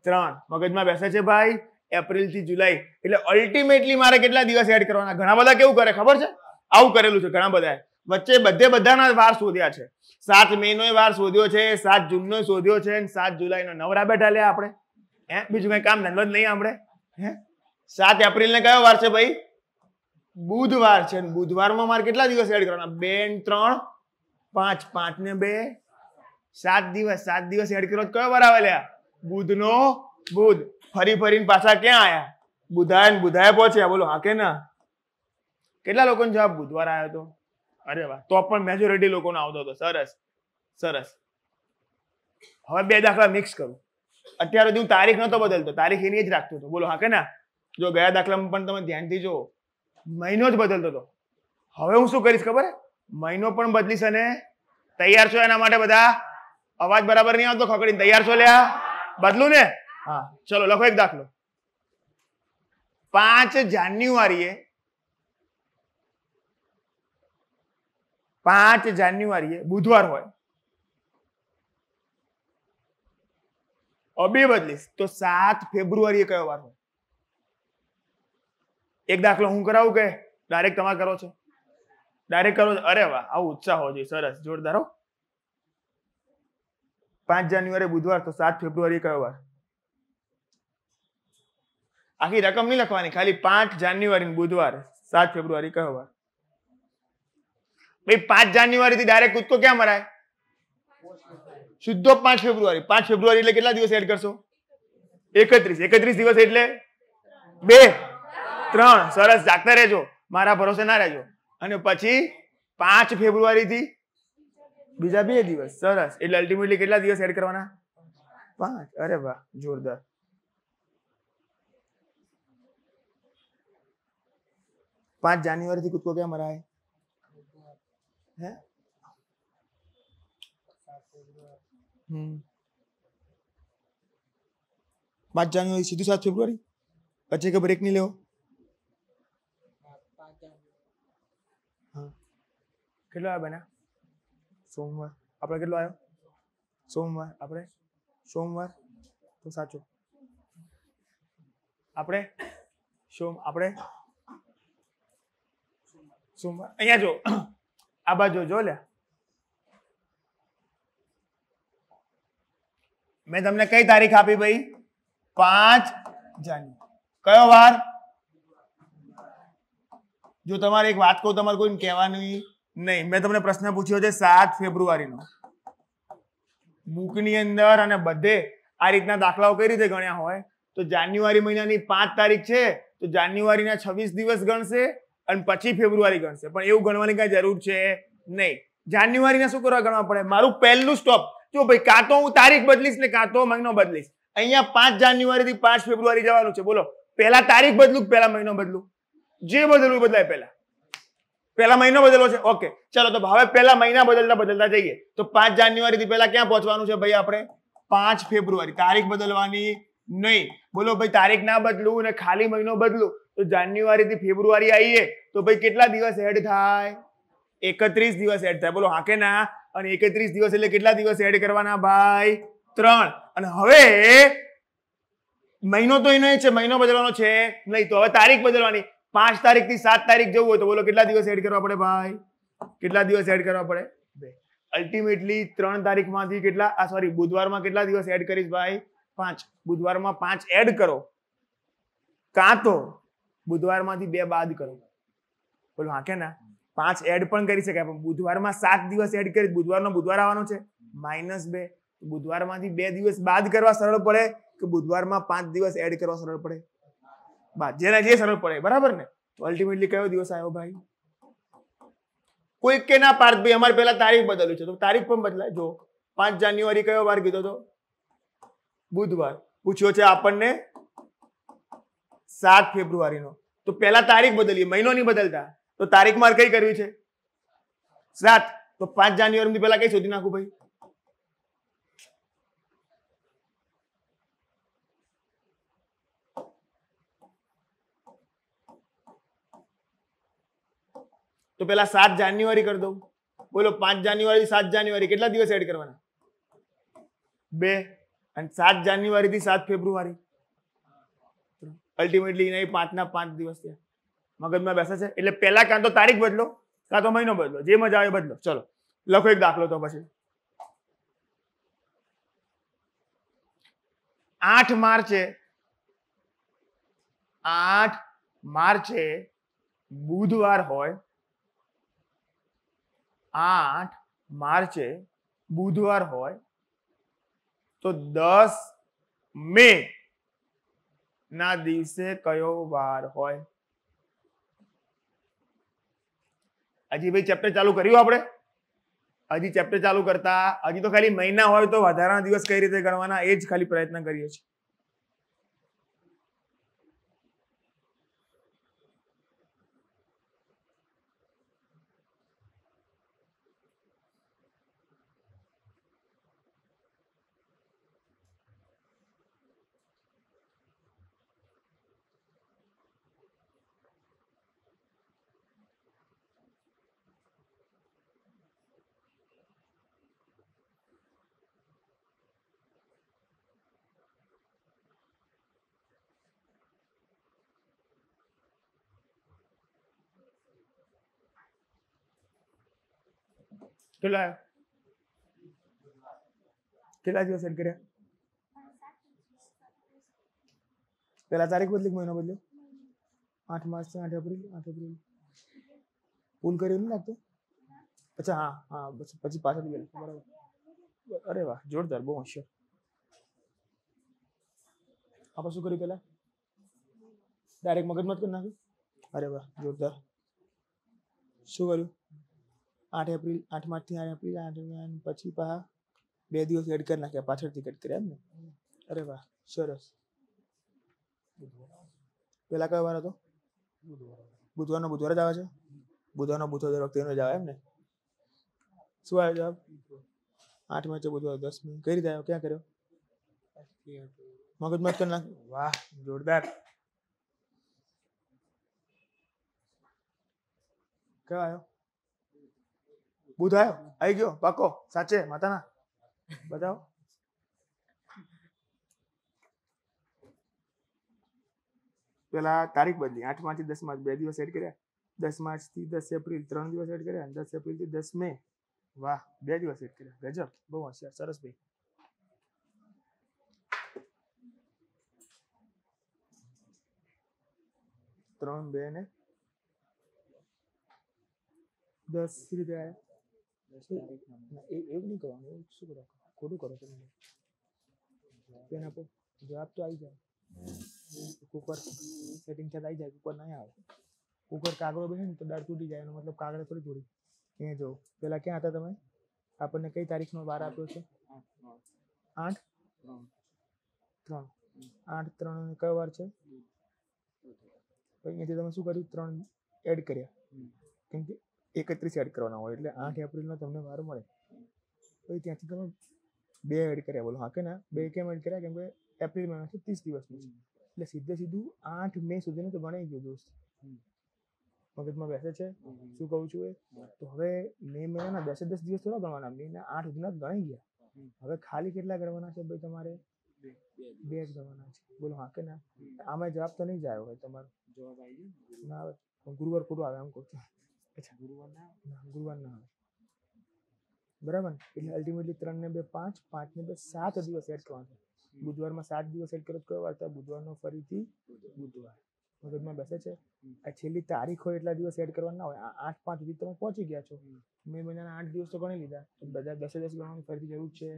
ત્રણ મગજમાં બેસે છે ભાઈ એપ્રિલ થી જુલાઈ એટલે અલ્ટિમેટલી મારે કેટલા દિવસ એડ કરવાના ઘણા બધા કેવું કરે ખબર છે આવું કરેલું છે ઘણા બધાએ વચ્ચે બધે બધાના વાર શોધ્યા છે સાત મે વાર શોધ્યો છે સાત જૂન નો શોધ્યો છે અને સાત જુલાઈ નો નવરા બેઠા લે આપણે હે બીજું કઈ કામ ધંધો જ નહીં આપણે હે સાત એપ્રિલ ને કયો વાર છે ભાઈ બુધવાર છે બુધવારમાં મારે કેટલા દિવસ એડ કરવાના બે ત્રણ પાંચ પાંચ ને બે સાત દિવસ સાત દિવસ એડ કર્યો કયો વાર આવે લ્યા બુધ નો બુધ ફરી ફરીને પાછા ક્યાં આવ્યા બુધાય બુધાય પહોંચ્યા બોલો હા કે ના કેટલા લોકોને જવાબ બુધવાર આવ્યો હતો અરે વાહ તો પણ મેજોરિટી લોકોનો આવતો હતો સરસ સરસ હવે બે દાખલા મિક્સ કરું અત્યારે સુધી હું તારીખ નતો બદલતો તારીખ એની જ રાખતો હતો બોલો હા કે ના જો ગયા દાખલામાં પણ તમે ધ્યાનથી જો મહિનો જ બદલતો હતો હવે હું શું કરીશ ખબર મહિનો પણ બદલીશ અને તૈયાર છો એના માટે બધા અવાજ બરાબર નહીં આવતો ખકડીને તૈયાર છો લ્યા બદલું ને હા ચલો લખો એક દાખલો પાંચ જાન્યુઆરીએ પાંચ જાન્યુઆરીએ બુધવાર હોય અબે બદલીશ તો સાત ફેબ્રુઆરીએ કયો વાર હોય એક દાખલો હું કરાવું કે ડાયરેક્ટ તમારે કરો છો ડાયરેક્ટ કરો અરે વાહ આવું ઉત્સાહ હોવો જોઈએ સરસ જોરદાર હો પાંચ જાન્યુઆરી બુધવાર તો સાત ફેબ્રુઆરી કયો વાર આખી રકમ નહીં લખવાની ખાલી પાંચ જાન્યુઆરી બુધવાર સાત ફેબ્રુઆરી કયો વાર ભાઈ પાંચ જાન્યુઆરીથી ડાયરેક્ટ કૂદકો ક્યાં મરાય શુદ્ધો પાંચ ફેબ્રુઆરી પાંચ ફેબ્રુઆરી એટલે કેટલા દિવસ એડ કરશો એકત્રીસ એકત્રીસ દિવસ એટલે બે ત્રણ સરસ જાગતા રહેજો મારા ભરોસે ના રહેજો અને પછી પાંચ ફેબ્રુઆરીથી બીજા બે દિવસ સરસ એટલે અલ્ટિમેટલી કેટલા દિવસ એડ કરવાના પાંચ અરે વાહ જોરદાર પાંચ જાન્યુઆરીથી કૂદકો ક્યાં મરાય હે હમ પાંચ જાન્યુઆરી સીધું સાત ફેબ્રુઆરી પછી કે બ્રેક નહીં લેવો કેટલો આવ્યો બેના સોમવાર આપણે કેટલો આવ્યો સોમવાર આપણે સોમવાર તો સાચો આપણે સોમ આપણે સોમવાર અહીંયા જો આ બાજુ જો લે મેં તમને કઈ તારીખ આપી ભાઈ પાંચ જાન્યુઆરી કયો વાર જો તમારે એક વાત કહું તમારે કોઈ કહેવાની નહીં મેં તમને પ્રશ્ન પૂછ્યો છે સાત ફેબ્રુઆરીનો ની અંદર અને બધે આ રીતના દાખલાઓ કઈ રીતે ગણ્યા હોય તો જાન્યુઆરી મહિનાની પાંચ તારીખ છે તો જાન્યુઆરીના છવ્વીસ દિવસ ગણશે અને પછી ફેબ્રુઆરી ગણશે પણ એવું ગણવાની કઈ જરૂર છે નહીં જાન્યુઆરીના શું કરવા ગણવા પડે મારું પહેલું સ્ટોપ જો ભાઈ કાં તો હું તારીખ બદલીશ ને કાં તો મહિનો બદલીશ અહીંયા પાંચ જાન્યુઆરી થી પાંચ ફેબ્રુઆરી જવાનું છે બોલો પહેલા તારીખ બદલું પહેલા મહિનો બદલું જે બદલવું બદલાય પેલા પહેલા મહિનો બદલવો છે ઓકે ચલો તો હવે પહેલા મહિના બદલતા બદલતા જઈએ તો પાંચ જાન્યુઆરી થી પહેલા ક્યાં પહોંચવાનું છે ભાઈ આપણે પાંચ ફેબ્રુઆરી તારીખ બદલવાની નહીં બોલો ભાઈ તારીખ ના બદલું અને ખાલી મહિનો બદલું તો જાન્યુઆરી થી ફેબ્રુઆરી આવીએ તો ભાઈ કેટલા દિવસ એડ થાય એકત્રીસ દિવસ એડ થાય બોલો હા કે ના અને એકત્રીસ દિવસ એટલે કેટલા દિવસ એડ કરવાના ભાઈ ત્રણ અને હવે મહિનો તો એનો છે મહિનો બદલવાનો છે નહીં તો હવે તારીખ બદલવાની પાંચ તારીખ થી સાત તારીખ જવું હોય તો બોલો કેટલા દિવસ એડ કરવા પડે ભાઈ કેટલા દિવસ એડ કરવા પડે બે અલ્ટિમેટલી ત્રણ તારીખ માંથી કેટલા આ સોરી બુધવારમાં કેટલા દિવસ એડ કરીશ ભાઈ પાંચ બુધવારમાં પાંચ એડ કરો કાં તો બુધવારમાંથી બે બાદ કરો બોલો વાંકે ના પાંચ એડ પણ કરી શકાય પણ બુધવારમાં સાત દિવસ એડ કરી બુધવારનો બુધવાર આવવાનો છે માઇનસ બે બુધવારમાંથી બે દિવસ બાદ કરવા સરળ પડે કે બુધવારમાં પાંચ દિવસ એડ કરવા સરળ પડે બાદ જેના જે સરળ પડે બરાબર ને તો અલ્ટિમેટલી કયો દિવસ આવ્યો ભાઈ કોઈક કે ના પાર્થ ભાઈ અમારે પહેલા તારીખ બદલ્યું છે તો તારીખ પણ બદલાય જો પાંચ જાન્યુઆરી કયો વાર કીધો તો બુધવાર પૂછ્યો છે આપણને સાત ફેબ્રુઆરીનો તો પહેલા તારીખ બદલીએ મહિનો નહીં બદલતા તો તારીખ તારીખમાં કઈ કરવી છે સાત તો પાંચ જાન્યુઆરી પહેલા કઈ શોધી નાખું ભાઈ તો પેલા સાત જાન્યુઆરી કરી દઉં બોલો પાંચ જાન્યુઆરી સાત જાન્યુઆરી કેટલા દિવસ એડ કરવાના બે અને સાત જાન્યુઆરી થી સાત ફેબ્રુઆરી અલ્ટિમેટલી એના પાંચના પાંચ દિવસ થયા મગજમાં બેસે છે એટલે પહેલા કાં તો તારીખ બદલો કાં તો મહિનો બદલો જે મજા આવે બદલો ચલો લખો એક દાખલો તો પછી આઠ માર્ચે આઠ માર્ચે બુધવાર હોય આઠ માર્ચે બુધવાર હોય તો દસ મે ના દિવસે કયો વાર હોય હજી ભાઈ ચેપ્ટર ચાલુ કર્યું આપણે હજી ચેપ્ટર ચાલુ કરતા હજી તો ખાલી મહિના હોય તો વધારાના દિવસ કઈ રીતે ગણવાના એ જ ખાલી પ્રયત્ન કરીએ છીએ કેટલા કેટલા દિવસ એડ કર્યા પેલા તારીખ બદલી મહિનો બદલ્યો આઠ માર્ચ થી આઠ એપ્રિલ આઠ એપ્રિલ ભૂલ કરી નહીં લાગતો અચ્છા હા હા પછી પાછળ ગયેલું બરાબર અરે વાહ જોરદાર બહુ હોશિયાર આપણે શું કર્યું પેલા ડાયરેક્ટ મગજમાં જ કરી નાખ્યું અરે વાહ જોરદાર શું કર્યું આઠ એપ્રિલ આઠ માર્ચથી આઠ એપ્રિલ આઠ પછી પા બે દિવસ એડ કરી નાખ્યા પાછળથી કટ કર્યા એમ ને અરે વાહ સરસ પેલા કયો વાર હતો બુધવારનો બુધવાર જ આવે છે બુધવારનો બુધો દર વખતે એનો જ આવે એમ ને શું આવ્યો જવાબ આઠ માર્ચે બુધવાર દસ મિનિટ કઈ રીતે આવ્યો ક્યાં કર્યો મગજ મત કરી નાખ્યો વાહ જોરદાર કયો આવ્યો બુધાયો આવી ગયો પાકો સાચે માતાના બતાવો પેલા તારીખ બદલી આઠ માંથી દસ માર્ચ બે દિવસ એડ કર્યા દસ માર્ચ થી દસ એપ્રિલ ત્રણ દિવસ એડ કર્યા દસ એપ્રિલ થી દસ મે વાહ બે દિવસ એડ કર્યા ગજબ બહુ હોશિયાર સરસ ભાઈ ત્રણ બે ને દસ રીતે આવ્યા દસ એવું નહીં કરવાનું એવું શું કરો ખોટું કરો તમે પેન આપો જવાબ તો આવી જાય કુકર સેટિંગ થતા આવી જાય કુકર નહીં આવે કુકર કાગળો બેસે ને તો દાળ તૂટી જાય એનો મતલબ કાગડે થોડી તૂટી અહીંયા જો પેલા ક્યાં હતા તમે આપણને કઈ તારીખનો વાર આપ્યો છે આઠ ત્રણ આઠ ત્રણ કયો વાર છે અહીંયાથી તમે શું કર્યું ત્રણ એડ કર્યા કેમ કે એકત્રીસ એડ કરવાના હોય એટલે આઠ એપ્રિલમાં તમને વાર મળે પછી ત્યાંથી તમે બે એડ કર્યા બોલો હા કે ના બે કેમ એડ કર્યા કેમ કે એપ્રિલ છે ત્રીસ દિવસનું છે એટલે સીધે સીધું આઠ મે સુધીનું તો ગણાઈ ગયું દોસ્ત મગજમાં બેસે છે શું કહું છું એ તો હવે મે મહિનાના દસે દસ દિવસ થોડા ગણવાના મેના આઠ સુધીના ગણાઈ ગયા હવે ખાલી કેટલા કરવાના છે ભાઈ તમારે બે જ ગણવાના છે બોલો હા કે ના આમાં જવાબ તો નહીં જ આવ્યો હોય તમારો જવાબ આવી ગયો ના ગુરુવાર ખોટું આવે એમ કહું છું અચ્છા ગુરુવાર ના ના ગુરુવાર ના આવે બરાબર એટલે અલ્ટિમેટલી ત્રણ ને બે પાંચ પાંચ ને બે સાત દિવસ એડ કરવાનો બુધવારમાં સાત દિવસ એડ કરો કયો વાર થાય બુધવારનો ફરીથી બુધવાર મગજમાં બેસે છે આ છેલ્લી તારીખ હોય એટલા દિવસ એડ કરવાના હોય આઠ પાંચ સુધી તમે પહોંચી ગયા છો મે મહિનાના આઠ દિવસ તો ગણી લીધા બધા દસે દસ ગણવાની ફરીથી જરૂર છે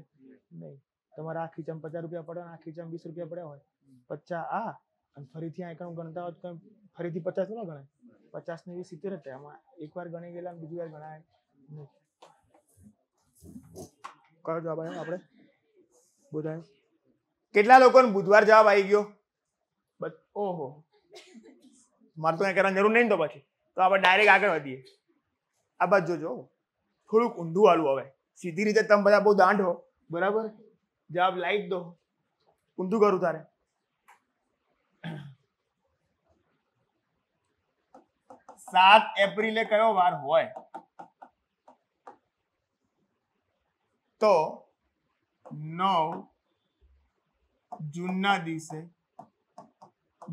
નહીં તમારા આ ખીચામાં પચાસ રૂપિયા પડે આ ખીચામાં વીસ રૂપિયા પડ્યા હોય પચાસ આ અને ફરીથી આ એકમ ગણતા હોય તો ફરીથી પચાસ ના ગણાય પચાસ ને એવી સિત્તેર હતા એમાં એકવાર ગણી ગયેલા બીજી વાર ગણાય કયો જવાબ આવ્યો આપણે બધા કેટલા લોકોને બુધવાર જવાબ આવી ગયો બસ ઓહો મારે તો કરવાની જરૂર નહીં તો પછી તો આપણે ડાયરેક્ટ આગળ વધીએ આ બાજુ જોજો થોડુંક ઊંધું આલું હવે સીધી રીતે તમે બધા બહુ દાંઢો બરાબર જવાબ લાઈટ દો ઊંધું કરું તારે સાત એપ્રિલે કયો વાર હોય તો નવ જૂનના દિવસે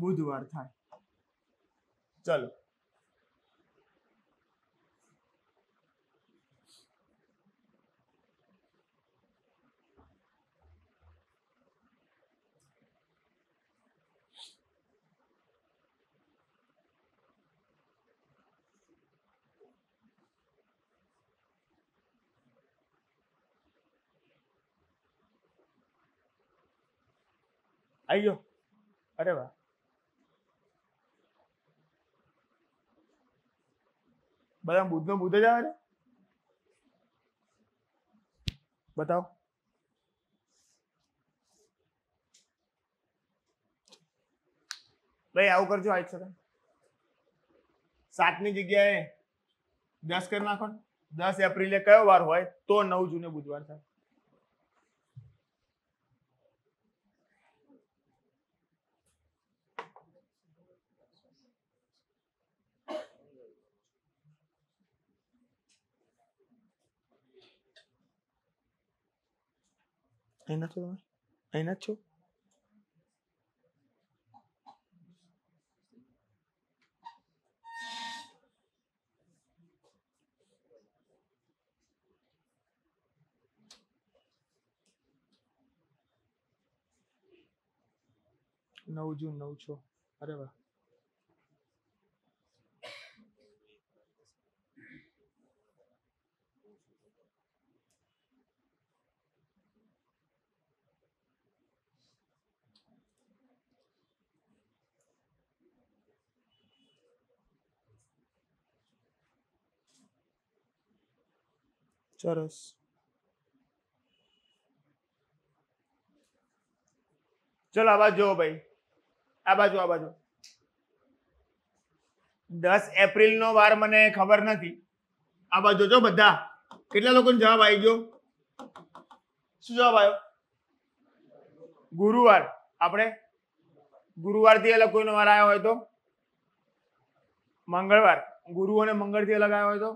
બુધવાર થાય ચલો આવી અરે વાહ બધા બુદ્ધનો બુદ્ધ જ આવે બતાવો ભાઈ આવું કરજો આઈ શકે સાતની જગ્યાએ દસ કરી નાખો દસ એપ્રિલે કયો વાર હોય તો નવ જૂને બુધવાર થાય ¿Hay Nacho? ¿Hay Nacho? No, you, no, show. Whatever. ચોરસ ચલો આ બાજુ જુઓ ભાઈ આ બાજુ આ બાજુ દસ એપ્રિલ નો વાર મને ખબર નથી આ બાજુ જો બધા કેટલા લોકોનો જવાબ આવી ગયો શું જવાબ આવ્યો ગુરુવાર આપણે ગુરુવારથી અલગ કોઈનો વાર આવ્યો હોય તો મંગળવાર ગુરુ અને મંગળથી અલગ આવ્યો હોય તો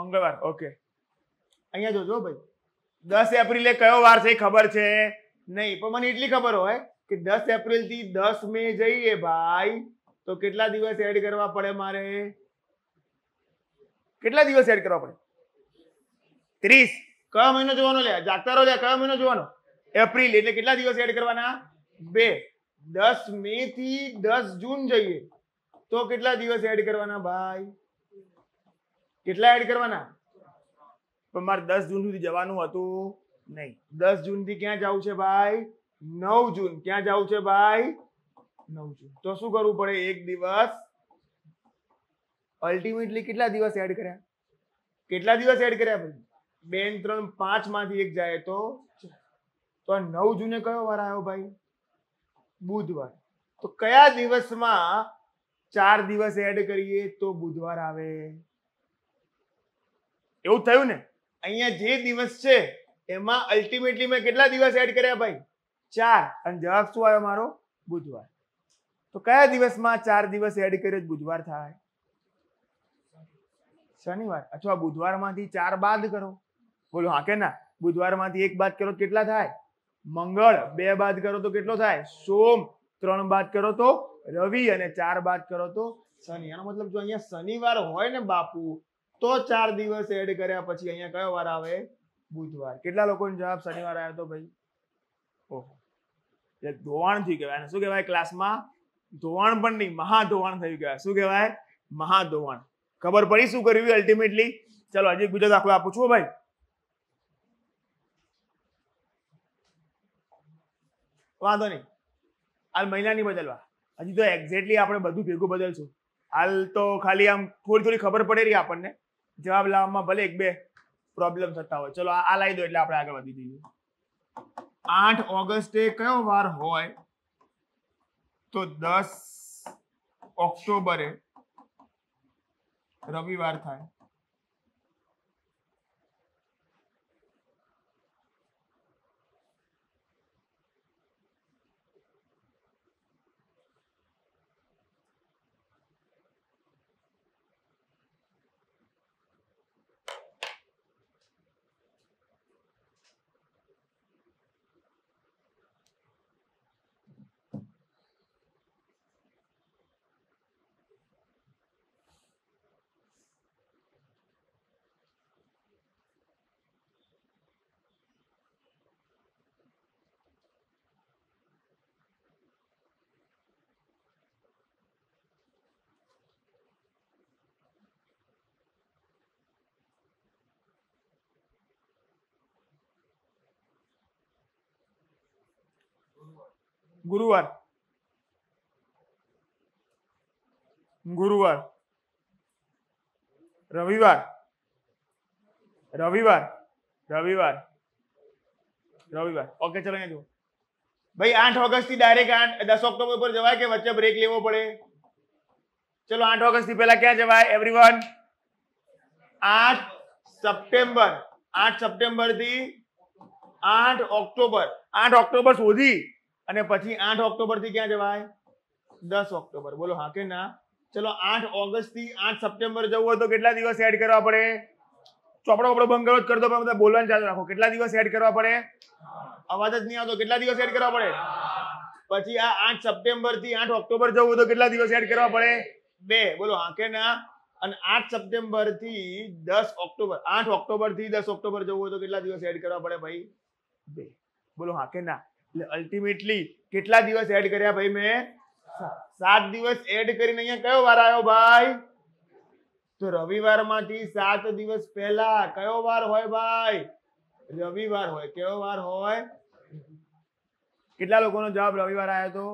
મંગળવાર ઓકે અહીંયા જોજો ભાઈ દસ એપ્રિલે કયો વાર છે ખબર છે નહીં પણ મને એટલી ખબર હોય કે દસ એપ્રિલ થી દસ મે જઈએ ભાઈ તો કેટલા દિવસ એડ કરવા પડે મારે કેટલા દિવસ એડ કરવા પડે ત્રીસ કયો મહિનો જોવાનો લે જાગતા લે કયો મહિનો જોવાનો એપ્રિલ એટલે કેટલા દિવસ એડ કરવાના બે દસ મે થી દસ જૂન જઈએ તો કેટલા દિવસ એડ કરવાના ભાઈ કેટલા એડ કરવાના પણ મારે દસ જૂન સુધી જવાનું હતું નહીં દસ જૂનથી ક્યાં જવું છે ભાઈ નવ જૂન ક્યાં જવું છે ભાઈ નવ જૂન તો શું કરવું પડે એક દિવસ અલ્ટિમેટલી કેટલા દિવસ એડ કર્યા કેટલા દિવસ એડ કર્યા ભાઈ બે ત્રણ પાંચ માંથી એક જાય તો તો નવ જૂને કયો વાર આવ્યો ભાઈ બુધવાર તો કયા દિવસમાં ચાર દિવસ એડ કરીએ તો બુધવાર આવે એવું થયું ને અહીંયા જે દિવસ છે એમાં અલ્ટિમેટલી મેં કેટલા દિવસ એડ કર્યા ભાઈ ચાર અને જવાબ શું આવ્યો મારો બુધવાર તો કયા દિવસમાં ચાર દિવસ એડ કર્યો બુધવાર થાય શનિવાર અથવા બુધવારમાંથી ચાર બાદ કરો બોલો હા કે ના બુધવારમાંથી એક બાદ કરો કેટલા થાય મંગળ બે બાદ કરો તો કેટલો થાય સોમ ત્રણ બાદ કરો તો રવિ અને ચાર બાદ કરો તો શનિ આનો મતલબ જો અહીંયા શનિવાર હોય ને બાપુ તો ચાર દિવસ એડ કર્યા પછી અહીંયા કયો વાર આવે બુધવાર કેટલા લોકોનો જવાબ શનિવાર આવ્યો તો ભાઈ ઓહો એટલે ધોવાણ થઈ કહેવાય શું કહેવાય ક્લાસમાં ધોવાણ પણ નહીં મહાધોવાણ થઈ કહેવાય શું કહેવાય મહાધોવાણ ખબર પડી શું કર્યું અલ્ટિમેટલી ચલો હજી બીજો દાખલો આપું છું ભાઈ વાંધો નહીં હાલ મહિના નહીં બદલવા હજી તો એક્ઝેક્ટલી આપણે બધું ભેગું બદલશું હાલ તો ખાલી આમ થોડી થોડી ખબર પડે રહી આપણને જવાબ લાવવામાં ભલે એક બે પ્રોબ્લેમ થતા હોય ચલો આ લાવી દો એટલે આપણે આગળ વધી જઈએ આઠ ઓગસ્ટે કયો વાર હોય તો દસ ઓક્ટોબરે રવિવાર થાય गुरुवार गुरुवार रविवार रविवार रविवार रविवार ओके चलेंगे जो भाई आठ ऑगस्ट थी डायरेक्ट आठ दस अक्टूबर पर जवाए के बच्चे ब्रेक लेवो पड़े चलो आठ ऑगस्ट थी पहला क्या जवाए एवरीवन आठ सप्टेम्बर आठ सप्टेम्बर थी आठ ऑक्टोबर आठ ऑक्टोबर सोधी અને પછી આઠ ઓક્ટોબર થી ક્યાં જવાય દસ ઓક્ટોબર બોલો હા કે ના ચલો આઠ ઓગસ્ટ થી આઠ સપ્ટેમ્બર જવું હોય તો કેટલા દિવસ એડ કરવા પડે ચોપડો બપડો બંગલો જ કરતો પણ બધા બોલવાનું ચાલુ રાખો કેટલા દિવસ એડ કરવા પડે અવાજ જ નહીં આવતો કેટલા દિવસ એડ કરવા પડે પછી આ આઠ સપ્ટેમ્બર થી આઠ ઓક્ટોબર જવું હોય તો કેટલા દિવસ એડ કરવા પડે બે બોલો હા કે ના અને આઠ સપ્ટેમ્બર થી દસ ઓક્ટોબર આઠ ઓક્ટોબર થી દસ ઓક્ટોબર જવું હોય તો કેટલા દિવસ એડ કરવા પડે ભાઈ બે બોલો હા કે ના એટલે અલ્ટિમેટલી કેટલા દિવસ એડ કર્યા ભાઈ મેં સાત દિવસ એડ કરીને અહીંયા કયો વાર આવ્યો ભાઈ તો રવિવારમાંથી સાત દિવસ પહેલા કયો વાર હોય ભાઈ રવિવાર હોય કયો વાર હોય કેટલા લોકોનો જવાબ રવિવાર આવ્યો તો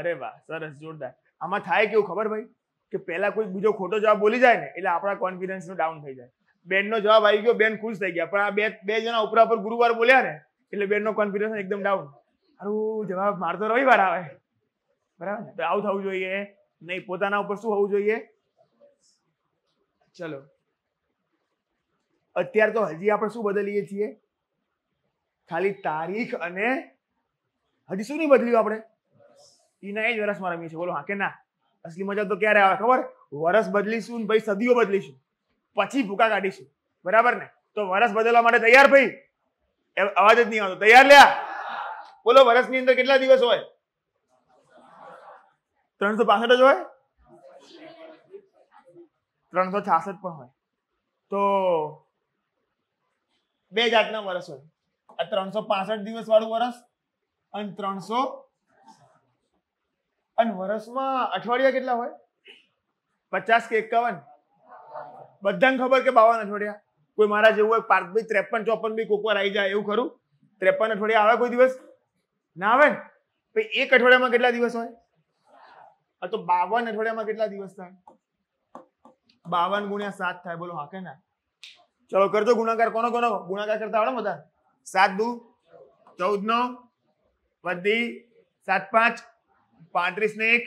અરે વાહ સરસ જોરદાર આમાં થાય કેવું ખબર ભાઈ કે પહેલા કોઈ બીજો ખોટો જવાબ બોલી જાય ને એટલે આપણા કોન્ફિડન્સ નો ડાઉન થઈ જાય બેનનો જવાબ આવી ગયો બેન ખુશ થઈ ગયા પણ આ બે બે જણા ઉપરા ઉપર ગુરુવાર બોલ્યા ને એટલે બેનનો કોન્ફિડન્સ એકદમ ડાઉન સારું જવાબ મારતો રવિવાર આવે બરાબર તો આવું થવું જોઈએ નહીં પોતાના ઉપર શું હોવું જોઈએ ચલો અત્યારે તો હજી આપણે શું બદલીએ છીએ ખાલી તારીખ અને હજી શું નહીં બદલ્યું આપણે એના એ જ વરસમાં રમીએ છીએ બોલો હા કે ના અસલી મજા તો ક્યારે આવે ખબર વરસ બદલીશું ભાઈ સદીઓ બદલીશું પછી ભૂકા કાઢીશું બરાબર ને તો વરસ બદલવા માટે તૈયાર ભાઈ અવાજ જ નહીં આવતો તૈયાર લ્યા બોલો વર્ષની અંદર કેટલા દિવસ હોય ત્રણસો પાસઠ જ હોય ત્રણસો છાસઠ પણ હોય તો બે જાતના વર્ષ હોય આ ત્રણસો પાસઠ દિવસ વાળું વર્ષ અને ત્રણસો અને વર્ષમાં અઠવાડિયા કેટલા હોય પચાસ કે એકાવન બધાને ખબર કે બાવન અઠવાડિયા કોઈ મારા જેવું હોય પાંચ બી ત્રેપન ચોપન બી કોકવાર આવી જાય એવું ખરું ત્રેપન અઠવાડિયા આવે કોઈ દિવસ ના આવે ને એક અઠવાડિયામાં કેટલા દિવસ હોય તો બાવન અઠવાડિયામાં કેટલા દિવસ થાય બાવન ગુણ્યા સાત થાય બોલો હા કે ના ચલો કરજો ગુણાકાર કોનો કોનો ગુણાકાર કરતા આવડે બધા સાત દુ ચૌદ નો વધી સાત પાંચ પાંત્રીસ ને એક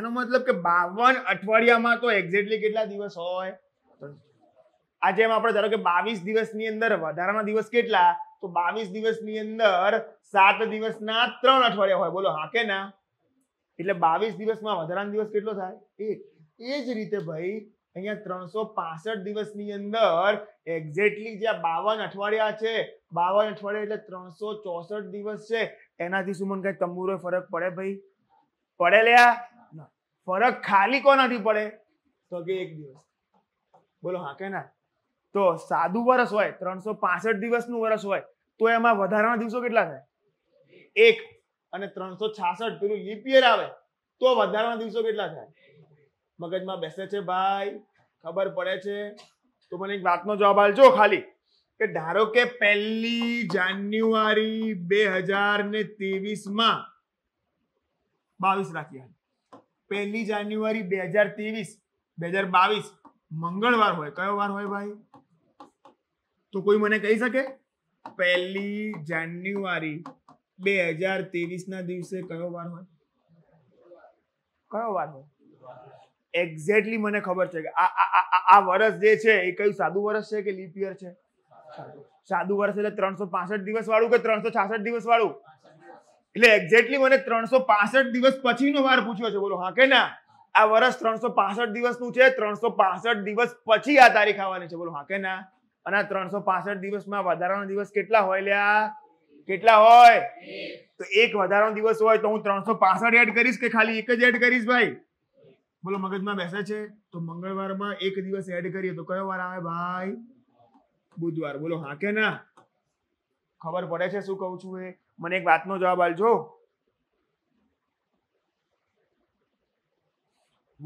એનો મતલબ કે બાવન અઠવાડિયામાં તો એક્ઝેક્ટલી કેટલા દિવસ હોય આજે આપણે ધારો કે બાવીસ દિવસની અંદર વધારાના દિવસ કેટલા તો બાવીસ દિવસની અંદર સાત દિવસના ત્રણ અઠવાડિયા હોય બોલો હા કે ના એટલે બાવીસ દિવસમાં વધારાના દિવસ કેટલો થાય એક એ જ રીતે ભાઈ અહીંયા ત્રણસો પાસઠ દિવસની અંદર એક્ઝેક્ટલી જ્યાં બાવન અઠવાડિયા છે બાવન અઠવાડિયા એટલે ત્રણસો ચોસઠ દિવસ છે એનાથી શું મને કઈ તંબુરો ફરક પડે ભાઈ પડે લ્યા ફરક ખાલી કોનાથી પડે તો કે એક દિવસ બોલો હા કે ના તો સાદું વર્ષ હોય ત્રણસો પાસઠ દિવસનું વર્ષ હોય તો એમાં વધારાના દિવસો કેટલા થાય એક અને ત્રણસો છાસઠ પેલું લીપિયર આવે તો વધારાના દિવસો કેટલા થાય મગજમાં બેસે છે ભાઈ ખબર પડે છે તો મને એક વાતનો જવાબ આપજો ખાલી કે ધારો કે પહેલી જાન્યુઆરી બે હજાર ને ત્રેવીસમાં બાવીસ રાખીએ પહેલી જાન્યુઆરી બે હજાર ત્રેવીસ બે હજાર બાવીસ મંગળવાર હોય કયો વાર હોય ભાઈ તો કોઈ મને કહી શકે પહેલી જાન્યુઆરી બે હજાર ના દિવસે કયો વાર હોય કયો વાર હોય એક્ઝેક્ટલી મને ખબર છે કે આ આ વર્ષ જે છે એ કયું સાદું વર્ષ છે કે લીપ યર છે સાદું વર્ષ એટલે ત્રણસો પાસઠ દિવસ વાળું કે ત્રણસો છાસઠ દિવસ વાળું એટલે એક્ઝેક્ટલી મને ત્રણસો પાસઠ દિવસ પછીનો વાર પૂછ્યો છે બોલો હા કે ના આ વર્ષ ત્રણસો પાસઠ દિવસનું છે ત્રણસો પાસઠ દિવસ પછી આ તારીખ આવવાની છે બોલો હા કે ના અને ત્રણસો પાસઠ દિવસમાં વધારાનો દિવસ કેટલા હોય લ્યા કેટલા હોય તો એક વધારાનો દિવસ હોય તો હું ત્રણસો પાસઠ એડ કરીશ કે ખાલી એક જ એડ કરીશ ભાઈ બોલો મગજમાં બેસે છે તો મંગળવારમાં એક દિવસ એડ કરીએ તો કયો વાર આવે ભાઈ બુધવાર બોલો હા કે ના ખબર પડે છે શું કહું છું એ મને એક વાતનો જવાબ આપજો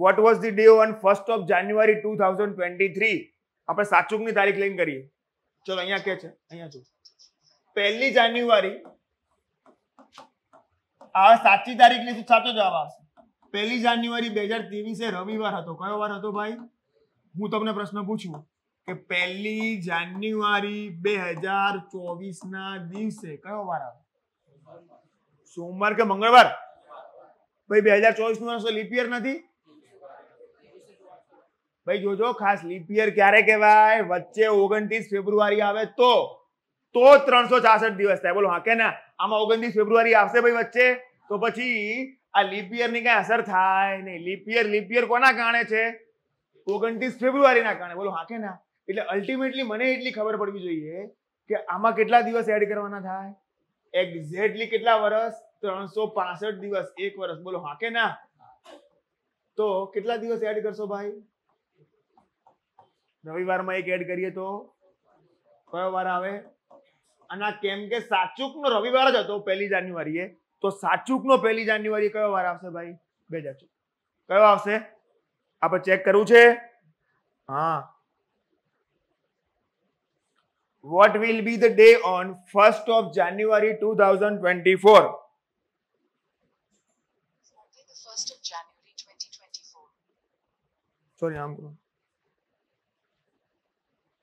what was the day on first of January two thousand twenty three આપણે ની તારીખ લઈને કરીએ ચલો અહીંયા કે છે અહીંયા જો પહેલી જાન્યુઆરી આ સાચી તારીખ ની સાચો જવાબ આવશે પહેલી જાન્યુઆરી બે હજાર ત્રેવીસે રવિવાર હતો કયો વાર હતો ભાઈ હું તમને પ્રશ્ન પૂછું કે પહેલી જાન્યુઆરી બે હજાર ચોવીસ ના દિવસે કયો વાર આવે સોમવાર કે મંગળવાર ભાઈ બે હજાર ચોવીસ નું લિપિયર નથી ભાઈ જોજો ખાસ લિપિયર ક્યારે કહેવાય વચ્ચે ઓગણત્રીસ ફેબ્રુઆરી આવે તો તો ત્રણસો છાસઠ દિવસ થાય બોલો હા કે ના આમાં ઓગણત્રીસ ફેબ્રુઆરી આવશે ભાઈ વચ્ચે તો પછી આ લિપિયર ની કઈ અસર થાય નહીં લિપિયર લિપિયર કોના કારણે છે ઓગણત્રીસ ફેબ્રુઆરીના કારણે બોલો હા કે ના એટલે અલ્ટિમેટલી મને એટલી ખબર પડવી જોઈએ કે આમાં કેટલા દિવસ એડ કરવાના થાય એક્ઝેક્ટલી કેટલા વર્ષ ત્રણસો દિવસ એક વર્ષ બોલો હા કે ના તો કેટલા દિવસ એડ કરશો ભાઈ રવિવાર માં એક એડ કરીએ તો કયો વાર આવે આના કેમ કે સાચુકનો રવિવાર જ હતો 1 જાન્યુઆરી એ તો સાચુકનો 1 જાન્યુઆરી કયો વાર આવશે ભાઈ ભેજાચો કયો આવશે આ પર ચેક કરું છે હા what will be the day on 1st of january 2024 sorry i am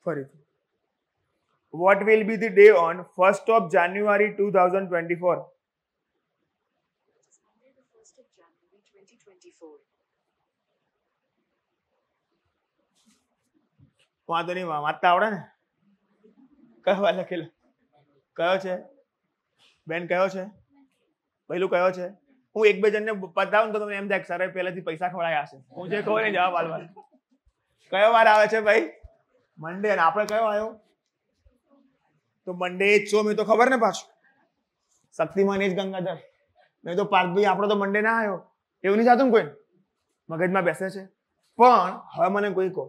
ફરીથી what will be the day on first of January two thousand twenty four વાંધો નહીં વાંચતા આવડે ને કયો વાર લખેલો કયો છે બેન કયો છે પહેલું કયો છે હું એક બે જણને બતાવું તો તમને એમ થાય સર પહેલેથી પૈસા ખવડાયા હશે હું જે કહું ને જવાબ હાલવા કયો વાર આવે છે ભાઈ મંડે અને આપણે કયો આવ્યો તો મંડે એ છો મેં તો ખબર ને પાછું શક્તિમાન એ જ ગંગાધર નહીં તો પાર્થભાઈ આપણો તો મંડે ના આવ્યો એવું નહીં થતું કોઈ મગજમાં બેસે છે પણ હવે મને કોઈ કહો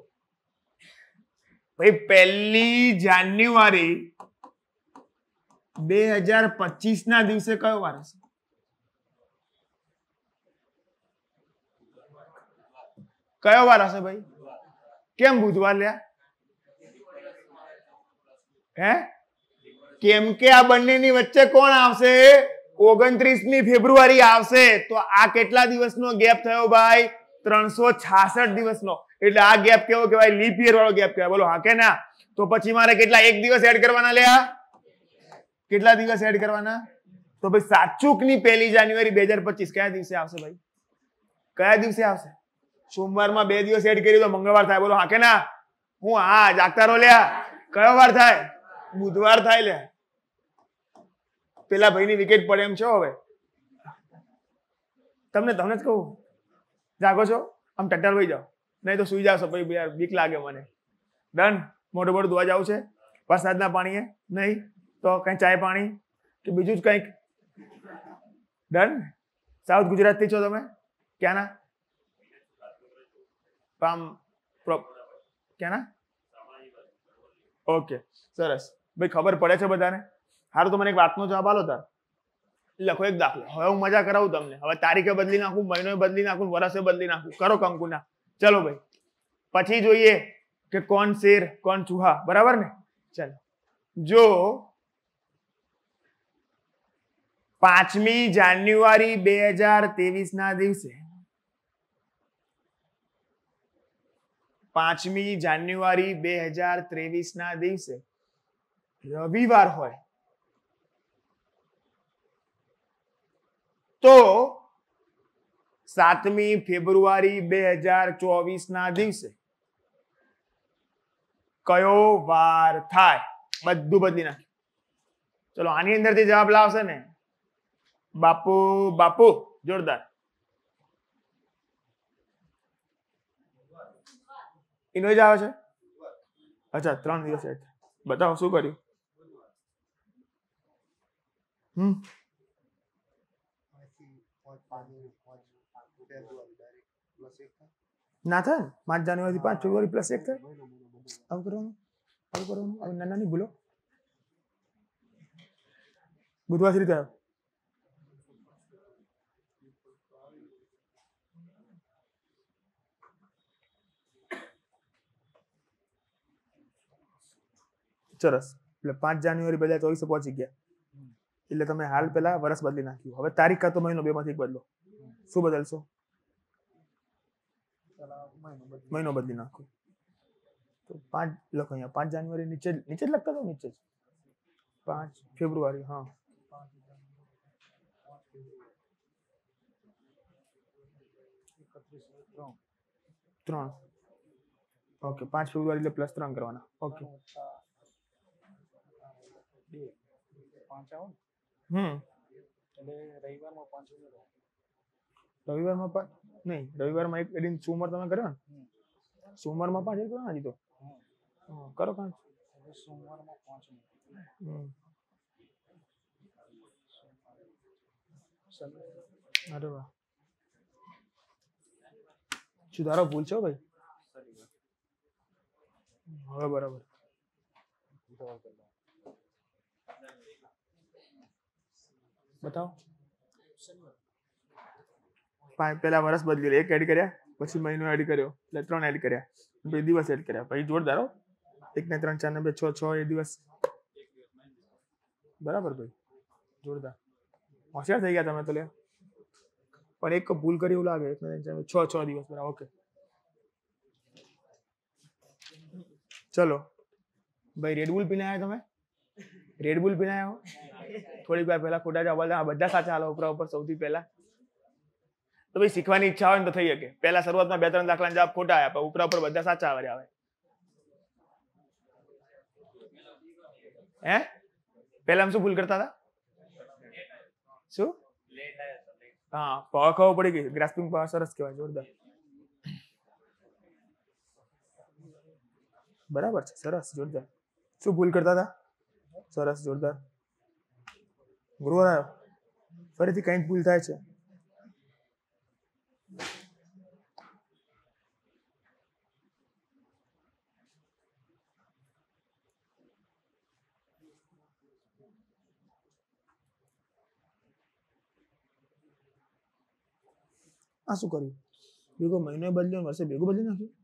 ભાઈ પહેલી જાન્યુઆરી બે હજાર પચીસ ના દિવસે કયો વાર છે કયો વાર હશે ભાઈ કેમ બુધવાર લ્યા હે કેમ કે આ બંનેની વચ્ચે કોણ આવશે ની ફેબ્રુઆરી આવશે તો આ કેટલા દિવસનો ગેપ થયો ભાઈ ત્રણસો છાસઠ દિવસનો એટલે આ ગેપ કેવો કહેવાય લીપ યર વાળો ગેપ કહેવાય બોલો હા કે ના તો પછી મારે કેટલા એક દિવસ એડ કરવાના લ્યા કેટલા દિવસ એડ કરવાના તો ભાઈ સાચુક ની પહેલી જાન્યુઆરી બે હજાર પચીસ કયા દિવસે આવશે ભાઈ કયા દિવસે આવશે સોમવારમાં બે દિવસ એડ કર્યું તો મંગળવાર થાય બોલો હા કે ના હું હા જાગતા રહો લ્યા કયો વાર થાય બુધવાર થાય લે પેલા ભાઈની વિકેટ પડે એમ છો હવે તમને તમને જ કહું જાગો છો આમ ટટ્ટર ભાઈ જાઓ નહીં તો સુઈ જાશો ભાઈ યાર બીક લાગે મને ડન મોટું મોટું ધોવા જવું છે વરસાદના પાણીએ નહીં તો કંઈ ચાય પાણી કે બીજું જ કંઈક ડન સાઉથ ગુજરાતથી છો તમે ક્યાંના પામ ક્યાંના ઓકે સરસ ભાઈ ખબર પડે છે બધાને હારું તો મને એક વાતનો જવાબ આલો તાર લખો એક દાખલો હવે હું મજા કરાવું તમને હવે તારીખે બદલી નાખું મહિનો બદલી નાખું વર્ષે બદલી નાખું કરો કંકુના ચલો ભાઈ પછી જોઈએ કે કોણ શેર કોણ ચૂહા બરાબર ને ચલો જો પાંચમી જાન્યુઆરી બે હજાર ત્રેવીસ ના દિવસે પાંચમી જાન્યુઆરી બે હજાર ત્રેવીસ ના દિવસે રવિવાર હોય તો સાતમી ફેબ્રુઆરી બે હજાર ચોવીસ ના દિવસે કયો વાર થાય બધું બદલી નાખ્યું ચલો આની અંદર થી જવાબ લાવશે ને બાપુ બાપુ જોરદાર એનો જ આવે છે અચ્છા ત્રણ દિવસ બતાવો શું કર્યું ना था मार्च जनवरी पाँच फरवरी प्लस एक था अब करो अब करो अब नन्ना नहीं बोलो बुधवार श्री था चरस पांच પાંચ જાન્યુઆરી બધા ચોવીસે પહોંચી એટલે તમે હાલ પહેલા વર્ષ બદલી નાખ્યું હવે તારીખ કાં તો મહિનો બે એક બદલો શું બદલશો મહિનો બદલી નાખ્યો તો પાંચ લખો અહીંયા પાંચ જાન્યુઆરી નીચે નીચે જ લખતા તો નીચે જ પાંચ ફેબ્રુઆરી હા ત્રણ ઓકે પાંચ ફેબ્રુઆરી એટલે પ્લસ ત્રણ કરવાના ઓકે પાંચ આવો ને હમ એટલે રવિવારમાં પાંચ રવિવારમાં પાંચ નહીં રવિવારમાં એક એડિન સોમવાર તમે કર્યો સોમવારમાં પાંચ એક ના જીતો કરો પાંચ સોમવારમાં પાંચ અરે વાહ સુધારો ભૂલ છો ભાઈ હવે બરાબર बताओ पहला वर्ष बदली एक ऐड कर महीनों एड करो त्रन एड कर दिवस एड कर जोरदार हो एक ने त्रन चार ने छ छ दिवस बराबर भाई जोरदार होशियार थी गया ते तो लिया एक भूल कर छ छ दिवस बराबर ओके चलो भाई रेडबुल पीने आया तुम्हें रेडबुल पीने आया हो થોડીક વાર પહેલા ખોટા જવાબ આ બધા સાચા હાલો ઉપરા ઉપર સૌથી પહેલા તો ભાઈ શીખવાની ઈચ્છા હોય તો થઈ શકે પહેલા શરૂઆતમાં બે ત્રણ દાખલા જવાબ ખોટા આવ્યા ઉપરા ઉપર બધા સાચા આવે આવે હે પહેલા આમ શું ભૂલ કરતા હતા શું હા પાવર ખબર પડી ગઈ ગ્રાસ્પિંગ પાવર સરસ કહેવાય જોરદાર બરાબર છે સરસ જોરદાર શું ભૂલ કરતા હતા સરસ જોરદાર ગુરુવાર ફરીથી કંઈક ભૂલ થાય છે આ શું કર્યું ભેગો મહિનો બદલ્યો વર્ષે ભેગું બદલી નાખ્યું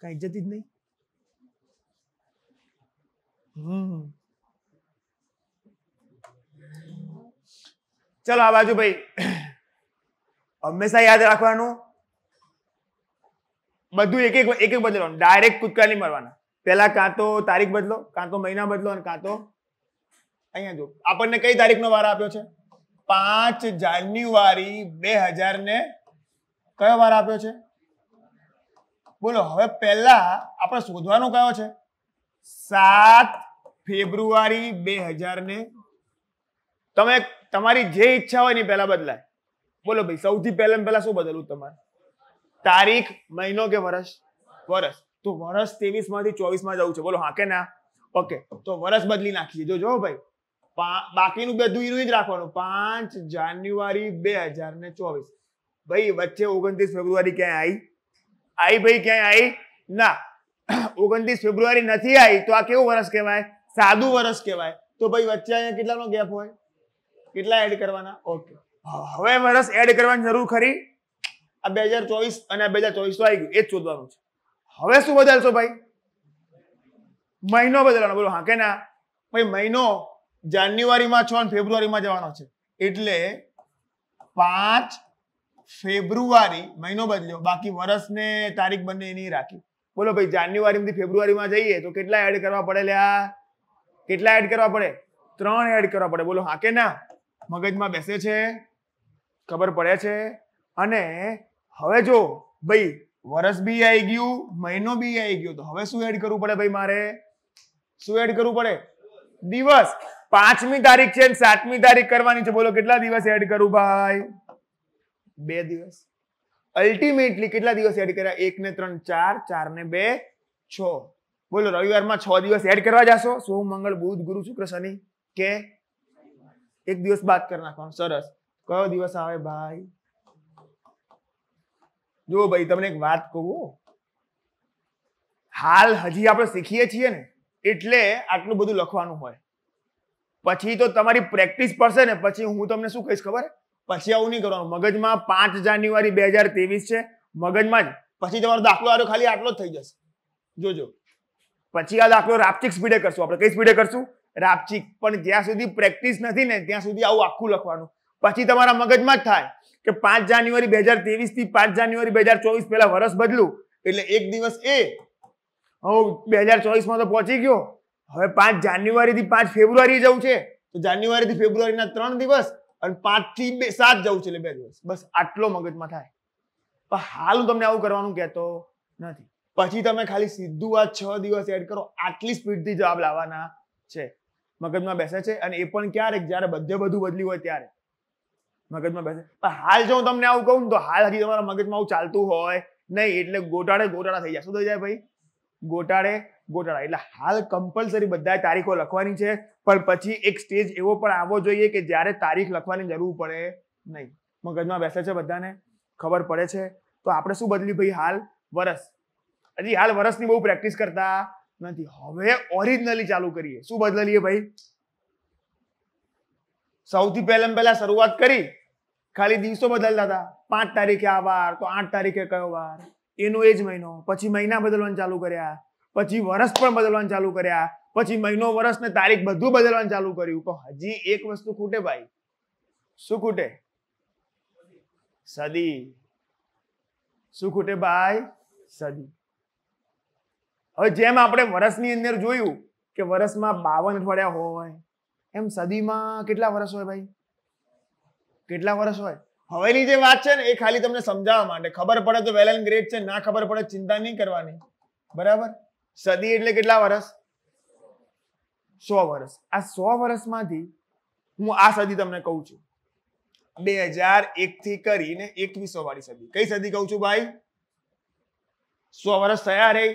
કાંઈ ઇજ્જત જ નહીં હમ ચલો આ બાજુ ભાઈ હંમેશા યાદ રાખવાનું બધું એક એક એક એક બદલવાનું ડાયરેક્ટ કૂદકા નહીં મારવાના પહેલા કાં તો તારીખ બદલો કાં તો મહિના બદલો અને કાં તો અહીંયા જો આપણને કઈ તારીખનો વાર આપ્યો છે પાંચ જાન્યુઆરી બે હજાર ને કયો વાર આપ્યો છે બોલો હવે પહેલા આપણે શોધવાનો કયો છે સાત ફેબ્રુઆરી બે હજાર ને તમે તમારી જે ઈચ્છા હોય એની પહેલા બદલાય બોલો ભાઈ સૌથી પહેલા પહેલા શું બદલવું તમારે તારીખ મહિનો કે વર્ષ વર્ષ તો વર્ષ ત્રેવીસ માંથી ચોવીસ માં જવું છે બોલો હા કે ના ઓકે તો વર્ષ બદલી નાખીએ જો જો ભાઈ બાકીનું બધું એનું જ રાખવાનું પાંચ જાન્યુઆરી બે હજાર ને ચોવીસ ભાઈ વચ્ચે ઓગણત્રીસ ફેબ્રુઆરી ક્યાંય આવી આવી ભાઈ ક્યાંય આવી ના ઓગણત્રીસ ફેબ્રુઆરી નથી આવી તો આ કેવું વર્ષ કહેવાય સાદું વર્ષ કહેવાય તો ભાઈ વચ્ચે અહીંયા કેટલાનો ગેપ હોય કેટલા એડ કરવાના ઓકે હવે વર્ષ એડ કરવાની જરૂર ખરી આ બે હજાર ચોવીસ અને બે હજાર ચોવીસ આવી ગયું એ જ શોધવાનું છે હવે શું બદલશો ભાઈ મહિનો બદલવાનો બોલો હા કે ના ભાઈ મહિનો જાન્યુઆરીમાં છો અને ફેબ્રુઆરીમાં જવાનો છે એટલે પાંચ ફેબ્રુઆરી મહિનો બદલ્યો બાકી વર્ષને તારીખ બંને એની રાખી બોલો ભાઈ જાન્યુઆરીમાંથી ફેબ્રુઆરીમાં જઈએ તો કેટલા એડ કરવા પડે લ્યા કેટલા એડ કરવા પડે ત્રણ એડ કરવા પડે બોલો હા કે ના મગજમાં બેસે છે ખબર પડે છે અને હવે જો ભાઈ વર્ષ બી આવી ગયું મહિનો બી આવી ગયો તો હવે શું એડ કરવું પડે ભાઈ મારે શું એડ કરવું પડે દિવસ પાંચમી તારીખ છે સાતમી તારીખ કરવાની છે બોલો કેટલા દિવસ એડ કરું ભાઈ બે દિવસ અલ્ટિમેટલી કેટલા દિવસ એડ કર્યા એક ને ત્રણ ચાર ચાર ને બે છ બોલો રવિવારમાં છ દિવસ એડ કરવા જશો સોમ મંગળ બુધ ગુરુ શુક્ર શનિ કે એક દિવસ બાદ કરી નાખવાનું સરસ કયો દિવસ આવે ભાઈ જો ભાઈ તમને એક વાત કહું હાલ હજી આપણે શીખીએ છીએ ને એટલે આટલું બધું લખવાનું હોય પછી તો તમારી પ્રેક્ટિસ પડશે ને પછી હું તમને શું કહીશ ખબર પછી આવું નહીં કરવાનું મગજમાં પાંચ જાન્યુઆરી બે હજાર ત્રેવીસ છે મગજમાં જ પછી તમારો દાખલો આવ્યો ખાલી આટલો જ થઈ જશે જોજો પછી આ દાખલો રાપચિક સ્પીડે કરશું આપણે કઈ સ્પીડે કરશું રાપચી પણ જ્યાં સુધી પ્રેક્ટિસ નથી ને ત્યાં સુધી આવું આખું લખવાનું પછી તમારા મગજમાં જ થાય કે પાંચ જાન્યુઆરી બે હજાર ત્રેવીસ થી પાંચ જાન્યુઆરી બે હજાર ચોવીસ પહેલા વરસ બદલું એટલે એક દિવસ એ હું બે હજાર ચોવીસમાં તો પહોંચી ગયો હવે પાંચ જાન્યુઆરી થી પાંચ ફેબ્રુઆરી જવું છે તો જાન્યુઆરી થી ફેબ્રુઆરીના ત્રણ દિવસ અને પાંચ થી બે સાત જવું છે એટલે બે દિવસ બસ આટલો મગજમાં થાય પણ હાલ હું તમને આવું કરવાનું કહેતો નથી પછી તમે ખાલી સીધું આ છ દિવસ એડ કરો આટલી સ્પીડ થી જવાબ લાવવાના છે મગજમાં બેસે છે અને એ પણ ક્યારે જ્યારે બધે બધું બદલ્યું હોય ત્યારે મગજમાં બેસે પણ હાલ જો હું તમને આવું કહું તો હાલ હજી તમારા મગજમાં આવું ચાલતું હોય નહીં એટલે ગોટાળે ગોટાળા થઈ જાય શું થઈ જાય ભાઈ ગોટાળે ગોટાળા એટલે હાલ કમ્પલસરી બધા તારીખો લખવાની છે પણ પછી એક સ્ટેજ એવો પણ આવવો જોઈએ કે જ્યારે તારીખ લખવાની જરૂર પડે નહીં મગજમાં બેસે છે બધાને ખબર પડે છે તો આપણે શું બદલ્યું ભાઈ હાલ વરસ હજી હાલ વરસની બહુ પ્રેક્ટિસ કરતા નથી હવે ઓરિજિનલી ચાલુ કરીએ શું બદલીએ ભાઈ સૌથી પહેલા પહેલા શરૂઆત કરી ખાલી દિવસો બદલતા હતા પાંચ તારીખે આ વાર તો આઠ તારીખે કયો વાર એનો એ જ મહિનો પછી મહિના બદલવાનું ચાલુ કર્યા પછી વર્ષ પણ બદલવાનું ચાલુ કર્યા પછી મહિનો વર્ષ ને તારીખ બધું બદલવાનું ચાલુ કર્યું તો હજી એક વસ્તુ ખૂટે ભાઈ શું ખૂટે સદી શું ખૂટે ભાઈ સદી હવે જેમ આપણે વર્ષની અંદર જોયું કે વર્ષમાં બાવન અઠવાડિયા હોય એમ સદીમાં કેટલા વર્ષ હોય ભાઈ કેટલા વર્ષ હોય હવેની જે વાત છે ને એ ખાલી તમને સમજાવવા માટે ખબર પડે તો વેલ એન્ડ ગ્રેટ છે ના ખબર પડે ચિંતા નહીં કરવાની બરાબર સદી એટલે કેટલા વર્ષ સો વર્ષ આ સો વર્ષમાંથી હું આ સદી તમને કહું છું બે હજાર એક થી કરીને એકવીસો વાળી સદી કઈ સદી કહું છું ભાઈ સો વર્ષ થયા રહી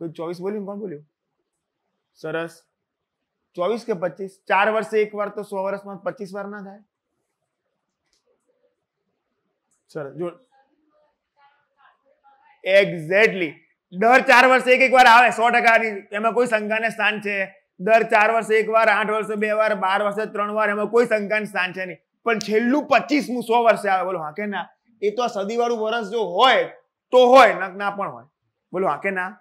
તો ચોવીસ બોલ્યું કોણ બોલ્યું સરસ ચોવીસ કે પચીસ ચાર વર્ષે એક વાર તો સો વર્ષમાં પચીસ વાર ના થાય સરસ જો એક્ઝેક્ટલી દર ચાર વર્ષે એક એક વાર આવે સો ટકાની એમાં કોઈ શંકાને સ્થાન છે દર ચાર વર્ષે એક વાર આઠ વર્ષે બે વાર બાર વર્ષે ત્રણ વાર એમાં કોઈ શંકાને સ્થાન છે નહીં પણ છેલ્લું પચીસમું સો વર્ષે આવે બોલો હા ના એ તો આ સદીવાળું વર્ષ જો હોય તો હોય ના પણ હોય બોલો હા ના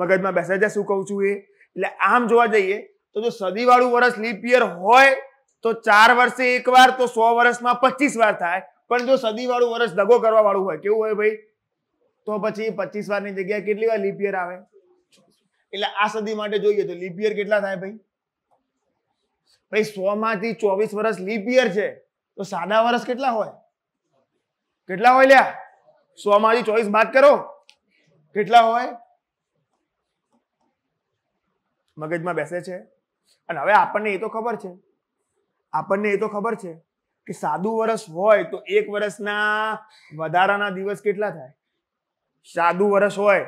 મગજમાં બેસાઈ જાય શું કહું છું એ એટલે આમ જોવા જઈએ તો જો સદીવાળું વર્ષ લીપ યર હોય તો ચાર વર્ષે એકવાર તો સો વર્ષમાં પચીસ વાર થાય પણ જો સદીવાળું વર્ષ દગો કરવા વાળું હોય કેવું હોય ભાઈ તો પછી પચીસ વારની જગ્યાએ કેટલી વાર લીપ યર આવે એટલે આ સદી માટે જોઈએ તો લીપ યર કેટલા થાય ભાઈ ભાઈ સો માંથી ચોવીસ વર્ષ લીપ યર છે તો સાદા વર્ષ કેટલા હોય કેટલા હોય લ્યા સો માંથી ચોવીસ બાદ કરો કેટલા હોય મગજમાં બેસે છે અને હવે આપણને એ તો ખબર છે આપણને એ તો ખબર છે કે સાદું વર્ષ હોય તો એક વર્ષના વધારાના દિવસ કેટલા થાય સાદું વર્ષ હોય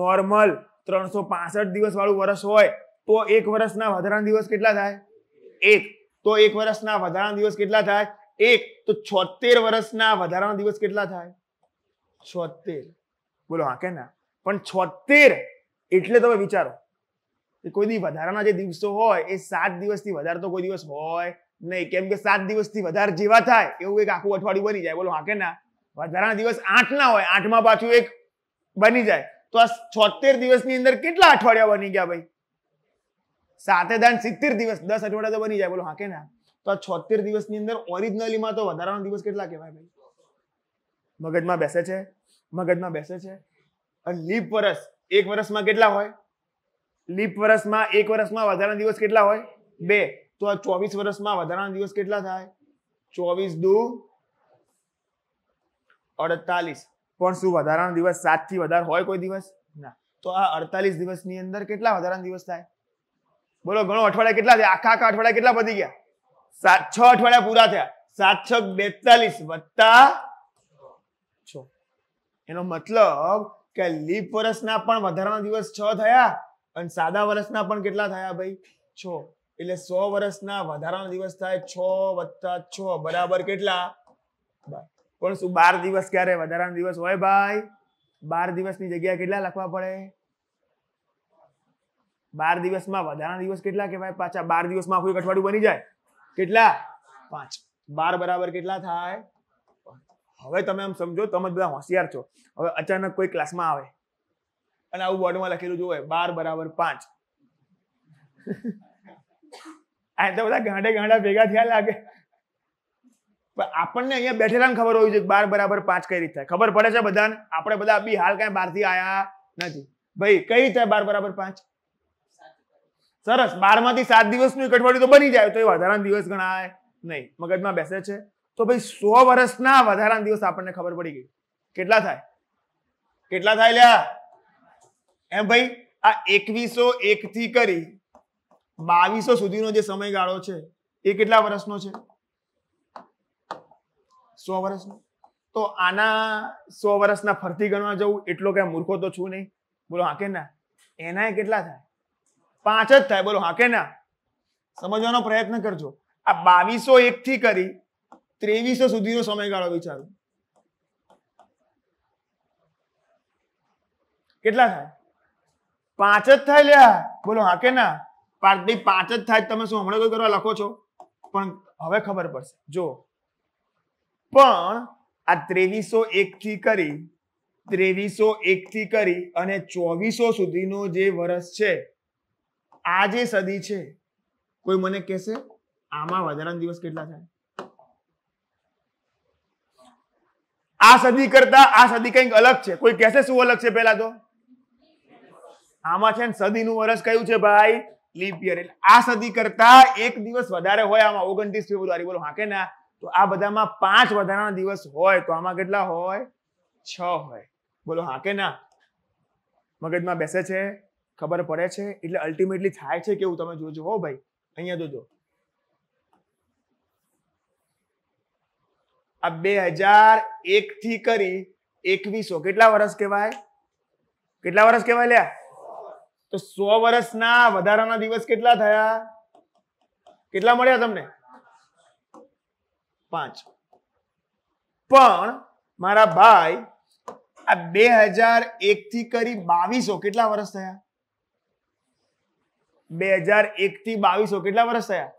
નોર્મલ ત્રણસો પાસઠ દિવસ વાળું વર્ષ હોય તો એક વર્ષના વધારાના દિવસ કેટલા થાય એક તો એક વર્ષના વધારાના દિવસ કેટલા થાય એક તો છોતેર વર્ષના વધારાના દિવસ કેટલા થાય છોતેર બોલો હા કે ના પણ છોતેર એટલે તમે વિચારો કે કોઈ દી વધારાના જે દિવસો હોય એ સાત દિવસથી વધારે તો કોઈ દિવસ હોય નહીં કેમ કે સાત દિવસથી વધારે જેવા થાય એવું એક આખું અઠવાડિયું બની જાય બોલો હા કે ના વધારાના દિવસ આઠ ના હોય આઠમાં પાછું એક બની જાય તો આ છોતેર દિવસની અંદર કેટલા અઠવાડિયા બની ગયા ભાઈ સાતે દાન સિત્તેર દિવસ દસ અઠવાડિયા તો બની જાય બોલો હા કે ના તો આ છોતેર દિવસની અંદર ઓરિજિનલીમાં તો વધારાના દિવસ કેટલા કહેવાય ભાઈ મગજમાં બેસે છે મગજમાં બેસે છે અને લીપ વર્ષ એક વર્ષમાં કેટલા હોય લીપ વર્ષમાં એક વર્ષમાં વધારાના દિવસ કેટલા હોય બે તો આ ચોવીસ વર્ષમાં વધારાના દિવસ કેટલા થાય ચોવીસ દુ અડતાલીસ પણ શું વધારાના દિવસ સાત થી વધારે હોય કોઈ દિવસ ના તો આ અડતાલીસ દિવસની અંદર કેટલા વધારાના દિવસ થાય બોલો ઘણો અઠવાડિયા કેટલા થયા આખા આખા અઠવાડિયા કેટલા વધી ગયા સાત છ અઠવાડિયા પૂરા થયા સાત છ બેતાલીસ વત્તા છ એનો મતલબ કે લીપ વર્ષના પણ વધારાના દિવસ છ થયા અને સાદા વર્ષના પણ કેટલા થયા ભાઈ છ એટલે સો વર્ષના વધારાના દિવસ થાય છ વત્તા છ બરાબર કેટલા પણ શું બાર દિવસ ક્યારે વધારાનો દિવસ હોય ભાઈ બાર દિવસની જગ્યા કેટલા લખવા પડે બાર દિવસમાં વધારાના દિવસ કેટલા કહેવાય પાછા બાર દિવસમાં કોઈ એક અઠવાડિયું બની જાય કેટલા પાંચ બાર બરાબર કેટલા થાય હવે તમે આમ સમજો તમે બધા હોશિયાર છો હવે અચાનક કોઈ ક્લાસમાં આવે અને આવું બોર્ડમાં લખેલું જોવે બાર બરાબર પાંચ આ તો બધા ગાંડે ગાંડા ભેગા થયા લાગે આપણને અહીંયા બેઠેલા ખબર હોવી જોઈએ બાર બરાબર પાંચ કઈ રીતે ખબર પડે છે બધાને આપણે બધા બી હાલ કાંઈ બહારથી આયા નથી ભાઈ કઈ રીતે બાર બરાબર પાંચ સરસ બારમાંથી સાત દિવસનું એક અઠવાડિયું તો બની જાય તો એ વધારાના દિવસ ગણાય નહીં મગજમાં બેસે છે તો ભાઈ સો વર્ષના વધારાના દિવસ આપણને ખબર પડી ગઈ કેટલા થાય કેટલા થાય લ્યા એમ ભાઈ આ એકવીસો એક થી કરી બાવીસો સુધીનો જે સમયગાળો છે એ કેટલા વર્ષનો છે સો વર્ષનો તો આના સો વર્ષના ફરતી ગણવા જવું એટલો કઈ મૂર્ખો તો છું નહીં બોલો હા કે ના એના કેટલા થાય પાંચ જ થાય બોલો હા કે ના સમજવાનો પ્રયત્ન કરજો આ બાવીસો એક થી કરી ત્રેવીસો સુધીનો સમયગાળો વિચારો કેટલા થાય પાંચ જ થાય લ્યા બોલો હા કે ના પાંચ પાર્ટી પાંચ જ થાય તમે શું હમણાં કરવા લખો છો પણ હવે ખબર પડશે જો પણ આ ત્રેવીસો એક થી કરી ત્રેવીસો એક થી કરી અને ચોવીસો સુધીનો જે વર્ષ છે આ જે સદી છે કોઈ મને કહેશે આમાં વધારાના દિવસ કેટલા થાય આ સદી કરતા આ સદી કંઈક અલગ છે કોઈ કહેશે શું અલગ છે પહેલા તો આમાં છે ને સદીનું વર્ષ કયું છે ભાઈ લીપ યર એટલે આ સદી કરતા એક દિવસ વધારે હોય આમાં ઓગણત્રીસ ફેબ્રુઆરી બોલો હા કે ના તો આ બધામાં પાંચ વધારાના દિવસ હોય તો આમાં કેટલા હોય છ હોય બોલો હા કે ના મગજમાં બેસે છે ખબર પડે છે એટલે અલ્ટિમેટલી થાય છે કેવું તમે જોજો હો ભાઈ અહીંયા જોજો આ બે હજાર એક થી કરી એકવીસો કેટલા વર્ષ કહેવાય કેટલા વર્ષ કહેવાય લ્યા તો સો વર્ષના વધારાના દિવસ કેટલા થયા કેટલા મળ્યા તમને પાંચ પણ મારા ભાઈ આ બે હજાર એક થી કરી બાવીસો કેટલા વર્ષ થયા બે હજાર એક થી બાવીસો કેટલા વર્ષ થયા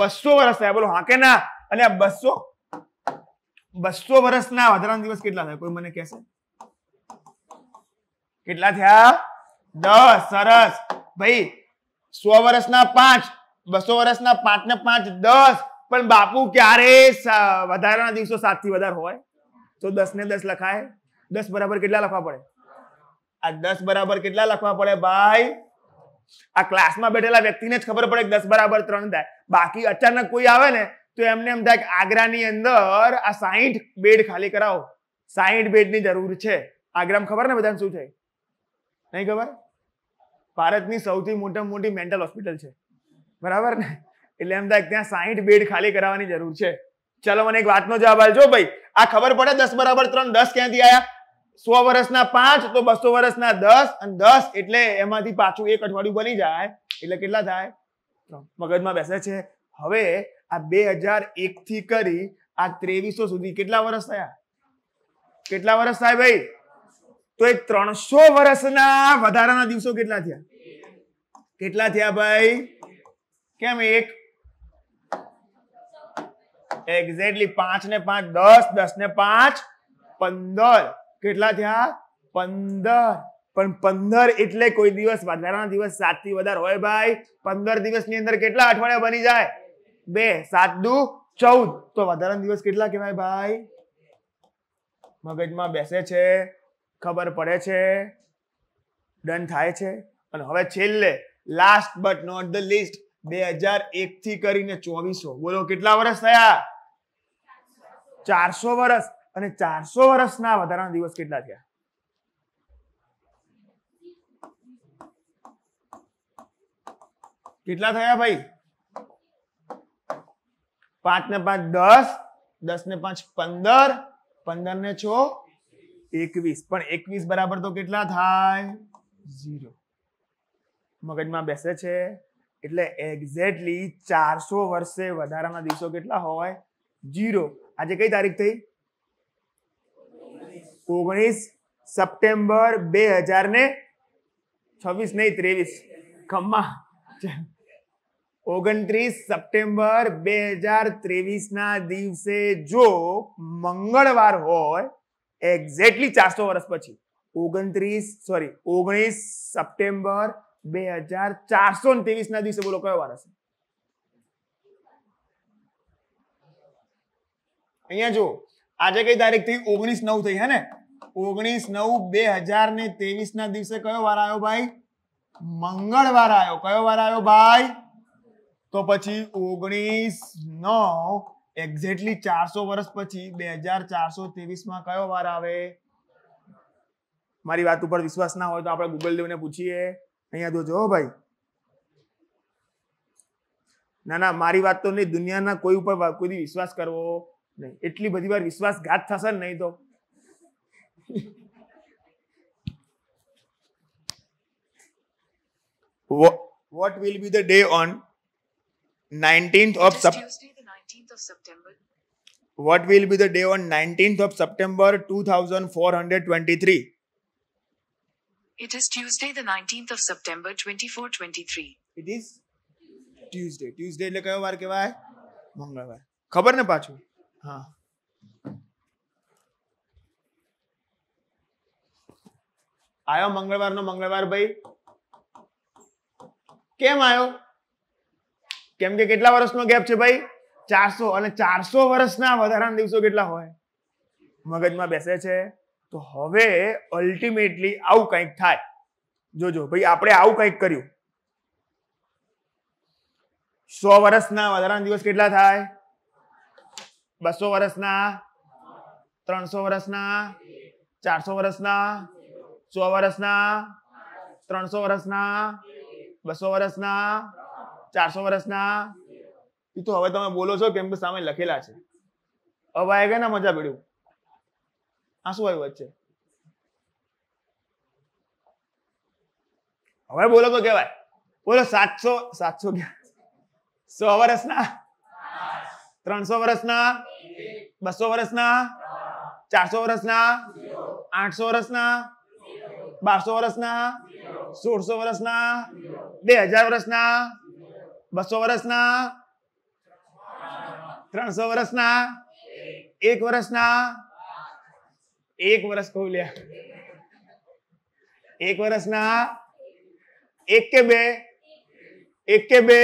બસો વર્ષ થયા બોલો હા કે ના અને આ બસો બસો વર્ષના વધારાના દિવસ કેટલા થયા કોઈ મને કહેશે કેટલા થયા દસ સરસ ભાઈ સો વર્ષના પાંચ બસો વર્ષના પાંચ ને પાંચ દસ પણ બાપુ ક્યારે વધારાના દિવસો સાત થી વધારે હોય તો દસ ને દસ લખાય દસ બરાબર કેટલા લખવા પડે આ દસ બરાબર કેટલા લખવા પડે ભાઈ આ ક્લાસમાં બેઠેલા વ્યક્તિને જ ખબર પડે કે દસ બરાબર ત્રણ થાય બાકી અચાનક કોઈ આવે ને તો એમને એમ થાય કે આગ્રાની અંદર આ સાહીઠ બેડ ખાલી કરાવો સાહીઠ બેડની જરૂર છે આગ્રામાં ખબર ને બધાને શું છે નહીં ખબર ભારતની સૌથી મોટા મોટી મેન્ટલ હોસ્પિટલ છે બરાબર ને એટલે એમ થાય ત્યાં સાહીઠ બેડ ખાલી કરાવવાની જરૂર છે ચલો મને એક વાતનો જવાબ આપજો ભાઈ આ ખબર પડે દસ બરાબર ત્રણ દસ ક્યાંથી આવ્યા સો વર્ષના પાંચ તો બસો વર્ષના દસ અને દસ એટલે એમાંથી પાછું એક અઠવાડિયું બની જાય એટલે કેટલા થાય મગજમાં બેસે છે હવે આ બે હજાર એક થી કરી આ ત્રેવીસો સુધી કેટલા વર્ષ થયા કેટલા વર્ષ થાય ભાઈ તો એ ત્રણસો વર્ષના વધારાના દિવસો કેટલા થયા કેટલા થયા ભાઈ કેમ એક એક્ઝેક્ટલી પાંચ ને પાંચ દસ દસ ને પાંચ પંદર કેટલા થયા પંદર પણ પંદર એટલે કોઈ દિવસ વધારાના દિવસ સાત થી વધારે હોય ભાઈ પંદર દિવસની અંદર કેટલા અઠવાડિયા બની જાય બે સાત દુ ચૌદ તો વધારાના દિવસ કેટલા કહેવાય ભાઈ મગજમાં બેસે છે ખબર પડે છે ડન થાય છે અને હવે છેલ્લે last but not the least બે હજાર એક થી કરીને ચોવીસો બોલો કેટલા વર્ષ થયા ચારસો વર્ષ અને ચારસો વર્ષના વધારાના દિવસ કેટલા થયા કેટલા થયા ભાઈ પાંચ ને પાંચ દસ દસ ને પાંચ પંદર પંદર ને છ એકવીસ પણ એકવીસ બરાબર તો કેટલા થાય ઝીરો મગજમાં બેસે છે એટલે એક્ઝેક્ટલી ચારસો વર્ષે વધારાના દિવસો કેટલા હોય ઝીરો આજે કઈ તારીખ થઈ ઓગણીસ સપ્ટેમ્બર બે હજાર ને છવ્વીસ નહીં ત્રેવીસ ખમ્મા ઓગણત્રીસ સપ્ટેમ્બર બે હજાર ત્રેવીસ ના દિવસે જો મંગળવાર હોય એક્ઝેક્ટલી ચારસો વર્ષ પછી ઓગણત્રીસ સોરી ઓગણીસ સપ્ટેમ્બર બે હજાર ચારસો ત્રેવીસ ના દિવસે બોલો કયો વાર અહીંયા જો આજે કઈ તારીખ થઈ ઓગણીસ નવ થઈ હે ને ઓગણીસ નવ બે હજાર ને ત્રેવીસ ના દિવસે કયો વાર આવ્યો ભાઈ મંગળવાર આવ્યો કયો વાર આવ્યો ભાઈ તો પછી ઓગણીસ નવ એક્ઝેક્ટલી ચારસો વર્ષ પછી બે હજાર ચારસો ત્રેવીસમાં કયો વાર આવે મારી વાત ઉપર વિશ્વાસ ના હોય તો આપણે ગૂગલ દેવને પૂછીએ અહીંયા જોજો ભાઈ ના ના મારી વાત તો નહીં દુનિયાના કોઈ ઉપર કોઈ વિશ્વાસ કરવો નહીં એટલી બધી વાર વિશ્વાસઘાત થશે ને નહીં તો what will be the day on nineteenth of of September. What will be the day on 19th of September 2423? It is Tuesday, the 19th of September 2423. It is Tuesday. Tuesday એટલે કયો વાર કહેવાય મંગળવાર ખબર ને પાછું હા આવ્યો મંગળવારનો મંગળવાર ભાઈ કેમ આવ્યો કેમ કે કેટલા વર્ષનો ગેપ છે ભાઈ ચારસો અને ચારસો વર્ષના વધારાના દિવસો કેટલા હોય મગજમાં બેસે છે તો હવે અલ્ટિમેટલી આવું કંઈક થાય જોજો ભાઈ આપણે આવું કંઈક કર્યું સો વર્ષના વધારાના દિવસ કેટલા થાય બસો વર્ષના ત્રણસો વર્ષના ચારસો વર્ષના સો વર્ષના ત્રણસો વર્ષના બસો વર્ષના ચારસો વર્ષના એ તો હવે તમે બોલો છો કેમ કે સામે લખેલા છે હવે આયે ગયા મજા પડ્યું આ શું આવ્યું વચ્ચે હવે બોલો તો કહેવાય બોલો સાતસો સાતસો સો વર્ષના ત્રણસો વર્ષના બસો વર્ષના ચારસો વર્ષના આઠસો વર્ષના બારસો વર્ષના સોળસો વર્ષના બે હજાર વર્ષના બસો વર્ષના ત્રણસો વર્ષ ના એક વર્ષના એક વર્ષ કહું લે એક વર્ષના એક કે બે એક કે બે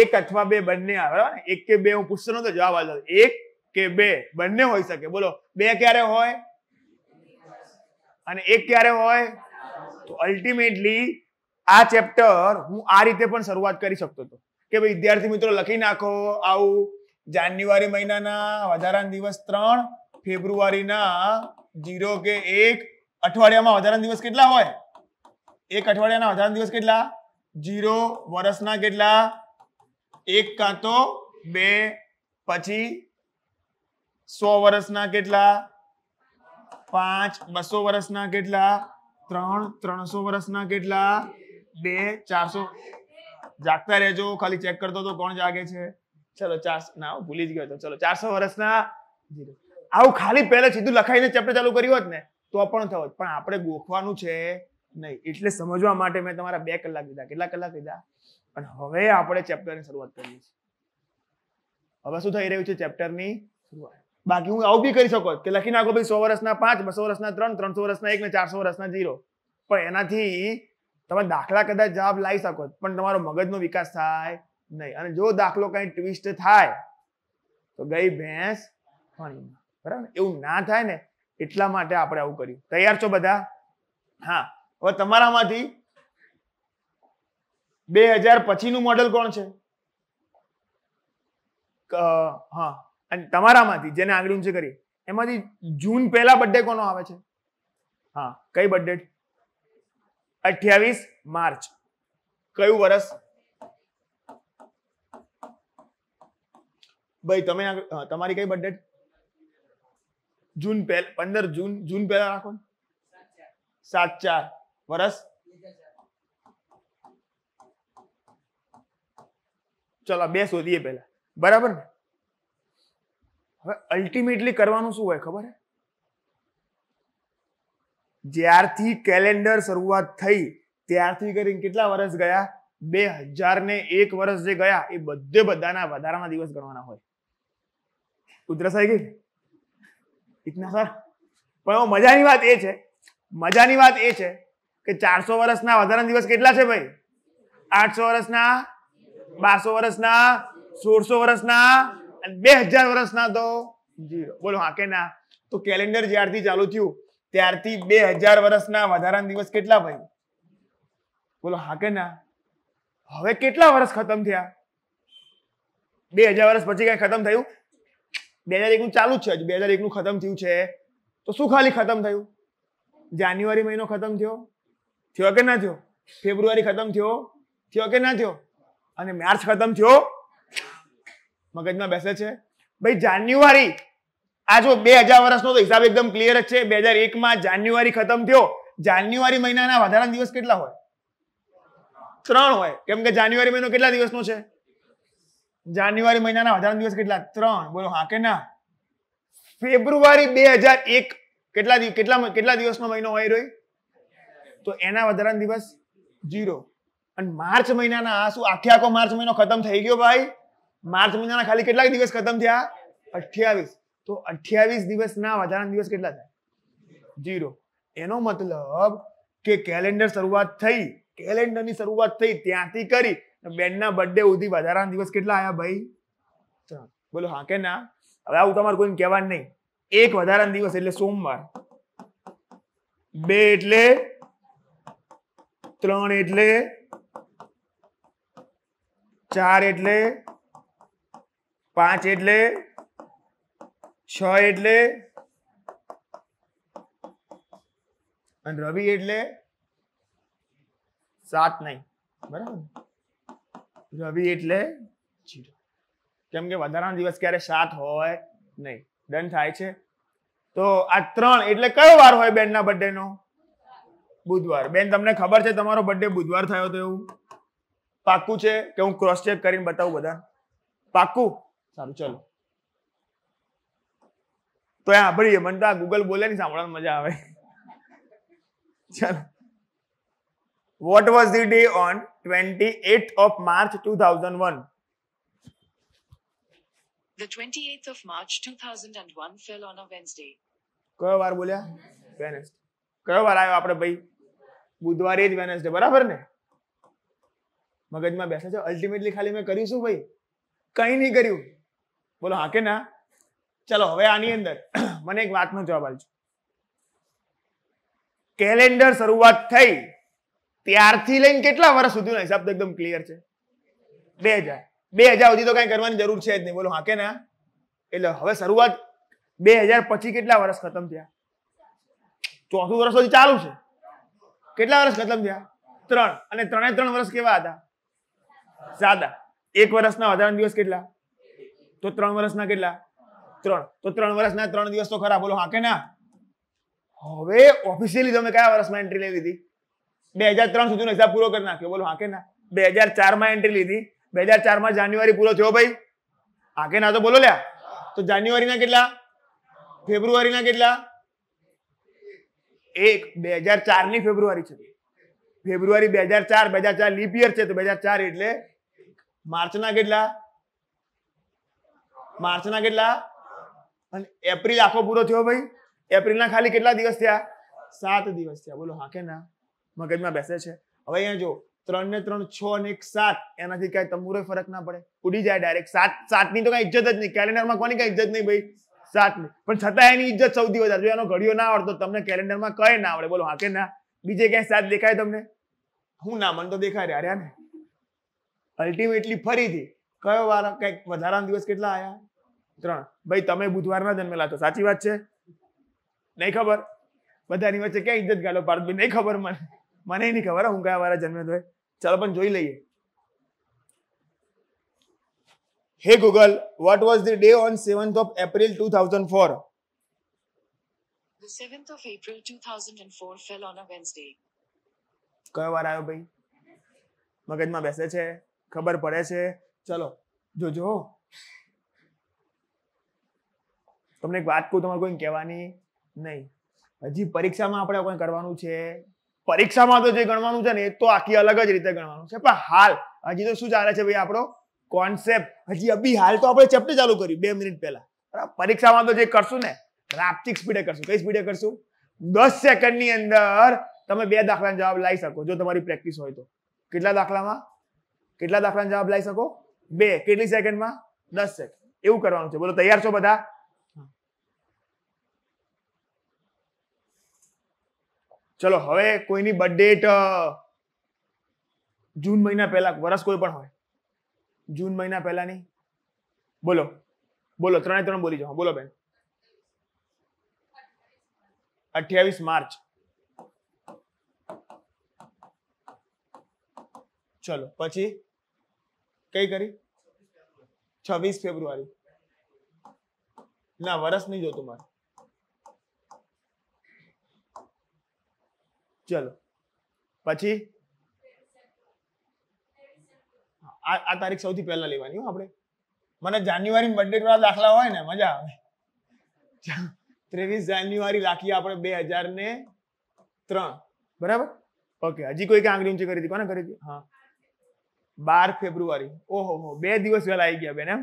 એક અથવા બે બંને બરાબર એક કે બે હું પૂછતો નતો જવાબ આવતો એક કે બે બંને હોઈ શકે બોલો બે ક્યારે હોય અને એક ક્યારે હોય તો અલ્ટિમેટલી આ ચેપ્ટર હું આ રીતે પણ શરૂઆત કરી શકતો હતો કે ભાઈ વિદ્યાર્થી મિત્રો લખી નાખો આવું જાન્યુઆરી મહિનાના વધારાના દિવસ ત્રણ ફેબ્રુઆરીના જીરો કે એક અઠવાડિયામાં વધારાના દિવસ કેટલા હોય એક અઠવાડિયાના વધારાના દિવસ કેટલા જીરો વર્ષના કેટલા એક કાં તો બે પછી સો વર્ષના કેટલા પાંચ બસો વર્ષના કેટલા ત્રણ ત્રણસો વર્ષના કેટલા બે ચારસો જાગતા રહેજો ખાલી ચેક કરતો તો કોણ જાગે છે ચલો ચાર ના ભૂલી જ ગયો તો ચલો ચારસો વર્ષના જીરો આવું ખાલી પહેલા સીધું લખાઈને ચેપ્ટર ચાલુ કર્યું હોત ને તો પણ થયો પણ આપણે ગોખવાનું છે નહીં એટલે સમજવા માટે મેં તમારા બે કલાક લીધા કેટલા કલાક લીધા અને હવે આપણે ચેપ્ટરની શરૂઆત કરીએ છીએ હવે શું થઈ રહ્યું છે ચેપ્ટરની શરૂઆત બાકી હું આવું બી કરી શકો કે લખી નાખો ભાઈ સો વર્ષના પાંચ બસો વર્ષના ત્રણ ત્રણસો વર્ષના એક ને ચારસો વર્ષના જીરો પણ એનાથી તમે દાખલા કદાચ જવાબ લાવી શકો પણ તમારો મગજનો વિકાસ થાય નહીં અને જો દાખલો કઈ ટ્વિસ્ટ થાય તો ગઈ ભેંસ બરાબર એવું ના થાય ને એટલા માટે આપણે આવું કર્યું તૈયાર છો બધા હા હવે તમારામાંથી બે હજાર પછીનું મોડલ કોણ છે હા અને તમારામાંથી જેને આંગળી ઊંચી કરી એમાંથી જૂન પહેલા બર્થડે કોનો આવે છે હા કઈ બર્થડેટ અઠ્યાવીસ માર્ચ કયું વર્ષ ભાઈ તમે તમારી કઈ બર્થ જૂન પહેલા પંદર જૂન જૂન પહેલા રાખો સાત ચાર વર્ષ ચલો બે શોધીએ પહેલા બરાબર ને હવે અલ્ટિમેટલી કરવાનું શું હોય ખબર હે જ્યારથી કેલેન્ડર શરૂઆત થઈ ત્યારથી કરીને કેટલા વર્ષ ગયા બે હજાર ને એક વર્ષ જે ગયા એ બધે બધાના વધારાના દિવસ ગણવાના હોય ઉધરસ આવી ગઈ ઇતના સર પણ મજાની વાત એ છે મજાની વાત એ છે કે ચારસો વર્ષના વધારાના દિવસ કેટલા છે ભાઈ આઠસો વર્ષના બારસો વર્ષના સોળસો વર્ષના અને બે હજાર વર્ષના તો જીરો બોલો હા કે ના તો કેલેન્ડર જ્યારથી ચાલુ થયું ત્યારથી બે હજાર વર્ષના વધારાના દિવસ કેટલા ભાઈ બોલો હા કે ના હવે કેટલા વર્ષ ખતમ થયા બે હજાર વર્ષ પછી કઈ ખતમ થયું બે હજાર એકનું ચાલુ જ છે બે હજાર એકનું ખતમ થયું છે તો શું ખાલી ખતમ થયું જાન્યુઆરી મહિનો ખતમ થયો થયો કે ના થયો ફેબ્રુઆરી ખતમ થયો થયો કે ના થયો અને માર્ચ ખતમ થયો મગજમાં બેસે છે ભાઈ જાન્યુઆરી આ જો બે હજાર વર્ષનો તો હિસાબ એકદમ ક્લિયર જ છે બે હજાર એકમાં જાન્યુઆરી ખતમ થયો જાન્યુઆરી મહિનાના વધારાના દિવસ કેટલા હોય ત્રણ હોય કેમ કે જાન્યુઆરી મહિનો કેટલા દિવસનો છે જાન્યુઆરી મહિનાના વધારાના દિવસ કેટલા ત્રણ બોલો હા કે ના ફેબ્રુઆરી બે હજાર એક કેટલા કેટલા કેટલા દિવસનો મહિનો હોય રહ્યો તો એના વધારાના દિવસ જીરો અને માર્ચ મહિનાના આ શું આખે આખો માર્ચ મહિનો ખતમ થઈ ગયો ભાઈ માર્ચ મહિનાના ખાલી કેટલા દિવસ ખતમ થયા અઠ્યાવીસ તો અઠ્યાવીસ દિવસના વધારાના દિવસ કેટલા થાય જીરો એનો મતલબ કે કેલેન્ડર શરૂઆત થઈ કેલેન્ડર ની શરૂઆત થઈ ત્યાંથી કરી બેનના બર્થડે સુધી વધારાના દિવસ કેટલા આયા ભાઈ ત્રણ બોલો હા કે ના હવે આવું તમારે કોઈને કહેવાનું નહીં એક વધારાના દિવસ એટલે સોમવાર બે એટલે ત્રણ એટલે ચાર એટલે પાંચ એટલે છ એટલે અને રવિ એટલે સાત નહીં બરાબર રવિ એટલે જીરો કેમ કે વધારાના દિવસ ક્યારે સાત હોય નહીં ડન થાય છે તો આ ત્રણ એટલે કયો વાર હોય બેનના બર્થડેનો બુધવાર બેન તમને ખબર છે તમારો બર્થડે બુધવાર થયો તો એવું પાક્કું છે કે હું ક્રોસ ચેક કરીને બતાવું બધા પાક્કું સારું ચલો તો સાંભળીએ મને તો આ ગૂગલ બોલે નહીં સાંભળવાની મજા આવે ચાલો what was the day on twenty eight of March two thousand one The 28th of March 2001 fell on a Wednesday. કયો વાર બોલ્યા વેનસડે કયો વાર આવ્યો આપણે ભાઈ બુધવારે જ વેનસડે બરાબર ને મગજમાં બેસે છે અલ્ટિમેટલી ખાલી મેં કર્યું શું ભાઈ કંઈ નહીં કર્યું બોલો હા કે ના ચલો હવે આની અંદર મને એક વાતનો જવાબ આપજો કેલેન્ડર શરૂઆત થઈ ત્યારથી લઈને કેટલા વર્ષ સુધીનો હિસાબ તો એકદમ ક્લિયર છે બે હજાર બે હજાર સુધી તો કાંઈ કરવાની જરૂર છે જ નહીં બોલો હા કે ના એટલે હવે શરૂઆત બે હજાર પછી કેટલા વર્ષ ખતમ થયા ચોથું વર્ષ સુધી ચાલુ છે કેટલા વર્ષ ખતમ થયા ત્રણ અને ત્રણે ત્રણ વર્ષ કેવા હતા સાદા એક વર્ષના વધારાના દિવસ કેટલા તો ત્રણ વર્ષના કેટલા ત્રણ તો ત્રણ વર્ષના ત્રણ દિવસ તો ખરા બોલો હા કે ના હવે ઓફિશિયલી તમે કયા વર્ષમાં એન્ટ્રી લઈ લીધી બે હજાર ત્રણ સુધીનો હિસાબ પૂરો કરી નાખ્યો બોલો હા કે ના બે હજાર ચાર માં એન્ટ્રી લીધી બે હજાર ચાર માં જાન્યુઆરી પૂરો થયો ભાઈ હા કે ના તો બોલો લ્યા તો જાન્યુઆરીના કેટલા ફેબ્રુઆરીના કેટલા એક બે હજાર ચાર ની ફેબ્રુઆરી છે ફેબ્રુઆરી બે હજાર ચાર બે હજાર ચાર લીપિયર છે તો બે હજાર ચાર એટલે માર્ચના કેટલા માર્ચના કેટલા અને એપ્રિલ આખો પૂરો થયો ભાઈ એપ્રિલના ખાલી કેટલા દિવસ થયા સાત દિવસ થયા બોલો હા કે ના મગજમાં બેસે છે હવે અહીંયા જો ત્રણ ને ત્રણ છ અને એક સાત એનાથી કાંઈ તમુરે ફરક ના પડે ઉડી જાય ડાયરેક્ટ સાત સાતની તો કાંઈ ઇજ્જત જ નહીં કેલેન્ડરમાં કોની કાંઈ ઇજ્જત નહીં ભાઈ સાતની પણ છતાં એની ઇજ્જત સૌથી વધારે જો એનો ઘડીઓ ના આવડતો તમને કેલેન્ડરમાં કઈ ના આવડે બોલો હા કે ના બીજે ક્યાંય સાત દેખાય તમને હું ના મન તો દેખાય રહ્યા ને અલ્ટિમેટલી ફરીથી કયો વાર કંઈક વધારાના દિવસ કેટલા આવ્યા ત્રણ ભાઈ તમે બુધવારના જન્મેલા તો સાચી વાત છે નહીં ખબર બધાની વચ્ચે ક્યાં ઇજ્જત ગાલો પાર્થભાઈ નહીં ખબર મને મને નહીં ખબર હું કયા વાળા જન્મે તો ચાલો પણ જોઈ લઈએ hey Google what was the day on seventh of April two thousand four The 7th of April 2004 fell on a Wednesday. કયો વાર આવ્યો ભાઈ મગજમાં બેસે છે ખબર પડે છે ચલો જોજો તમને એક વાત કહું તમારે કોઈ કહેવાની નહીં હજી પરીક્ષામાં આપણે કોઈ કરવાનું છે પરીક્ષામાં તો જે ગણવાનું છે ને એ તો આખી અલગ જ રીતે ગણવાનું છે પણ હાલ હજી તો શું ચાલે છે ભાઈ આપણો કોન્સેપ્ટ હજી અભી હાલ તો આપણે ચેપ્ટર ચાલુ કર્યું બે મિનિટ પહેલા બરાબર પરીક્ષામાં તો જે કરશું ને રાપ્તિક સ્પીડે કરશું કઈ સ્પીડે કરશું દસ સેકન્ડની અંદર તમે બે દાખલાનો જવાબ લાવી શકો જો તમારી પ્રેક્ટિસ હોય તો કેટલા દાખલામાં કેટલા દાખલાનો જવાબ લાવી શકો બે કેટલી સેકન્ડમાં દસ સેકન્ડ એવું કરવાનું છે બોલો તૈયાર છો બધા ચલો હવે કોઈની ડેટ જૂન મહિના પહેલા વર્ષ કોઈ પણ હોય જૂન મહિના પહેલાની બોલો બોલો ત્રણે ત્રણ બોલી જાઓ બોલો બેન અઠ્યાવીસ માર્ચ ચલો પછી કઈ કરી છવ્વીસ ફેબ્રુઆરી ના વર્ષ નહીં જોતું મારે ચલો પછી આ તારીખ સૌથી પહેલા લેવાની હો આપણે મને જાન્યુઆરી બર્થડે વાળા દાખલા હોય ને મજા આવે ત્રેવીસ જાન્યુઆરી રાખીએ આપણે બે હજાર ને ત્રણ બરાબર ઓકે હજી કોઈ આંગળી ઊંચી કરી હતી કોને કરી હતી હા બાર ફેબ્રુઆરી ઓહો હો બે દિવસ વહેલા આવી ગયા બેન એમ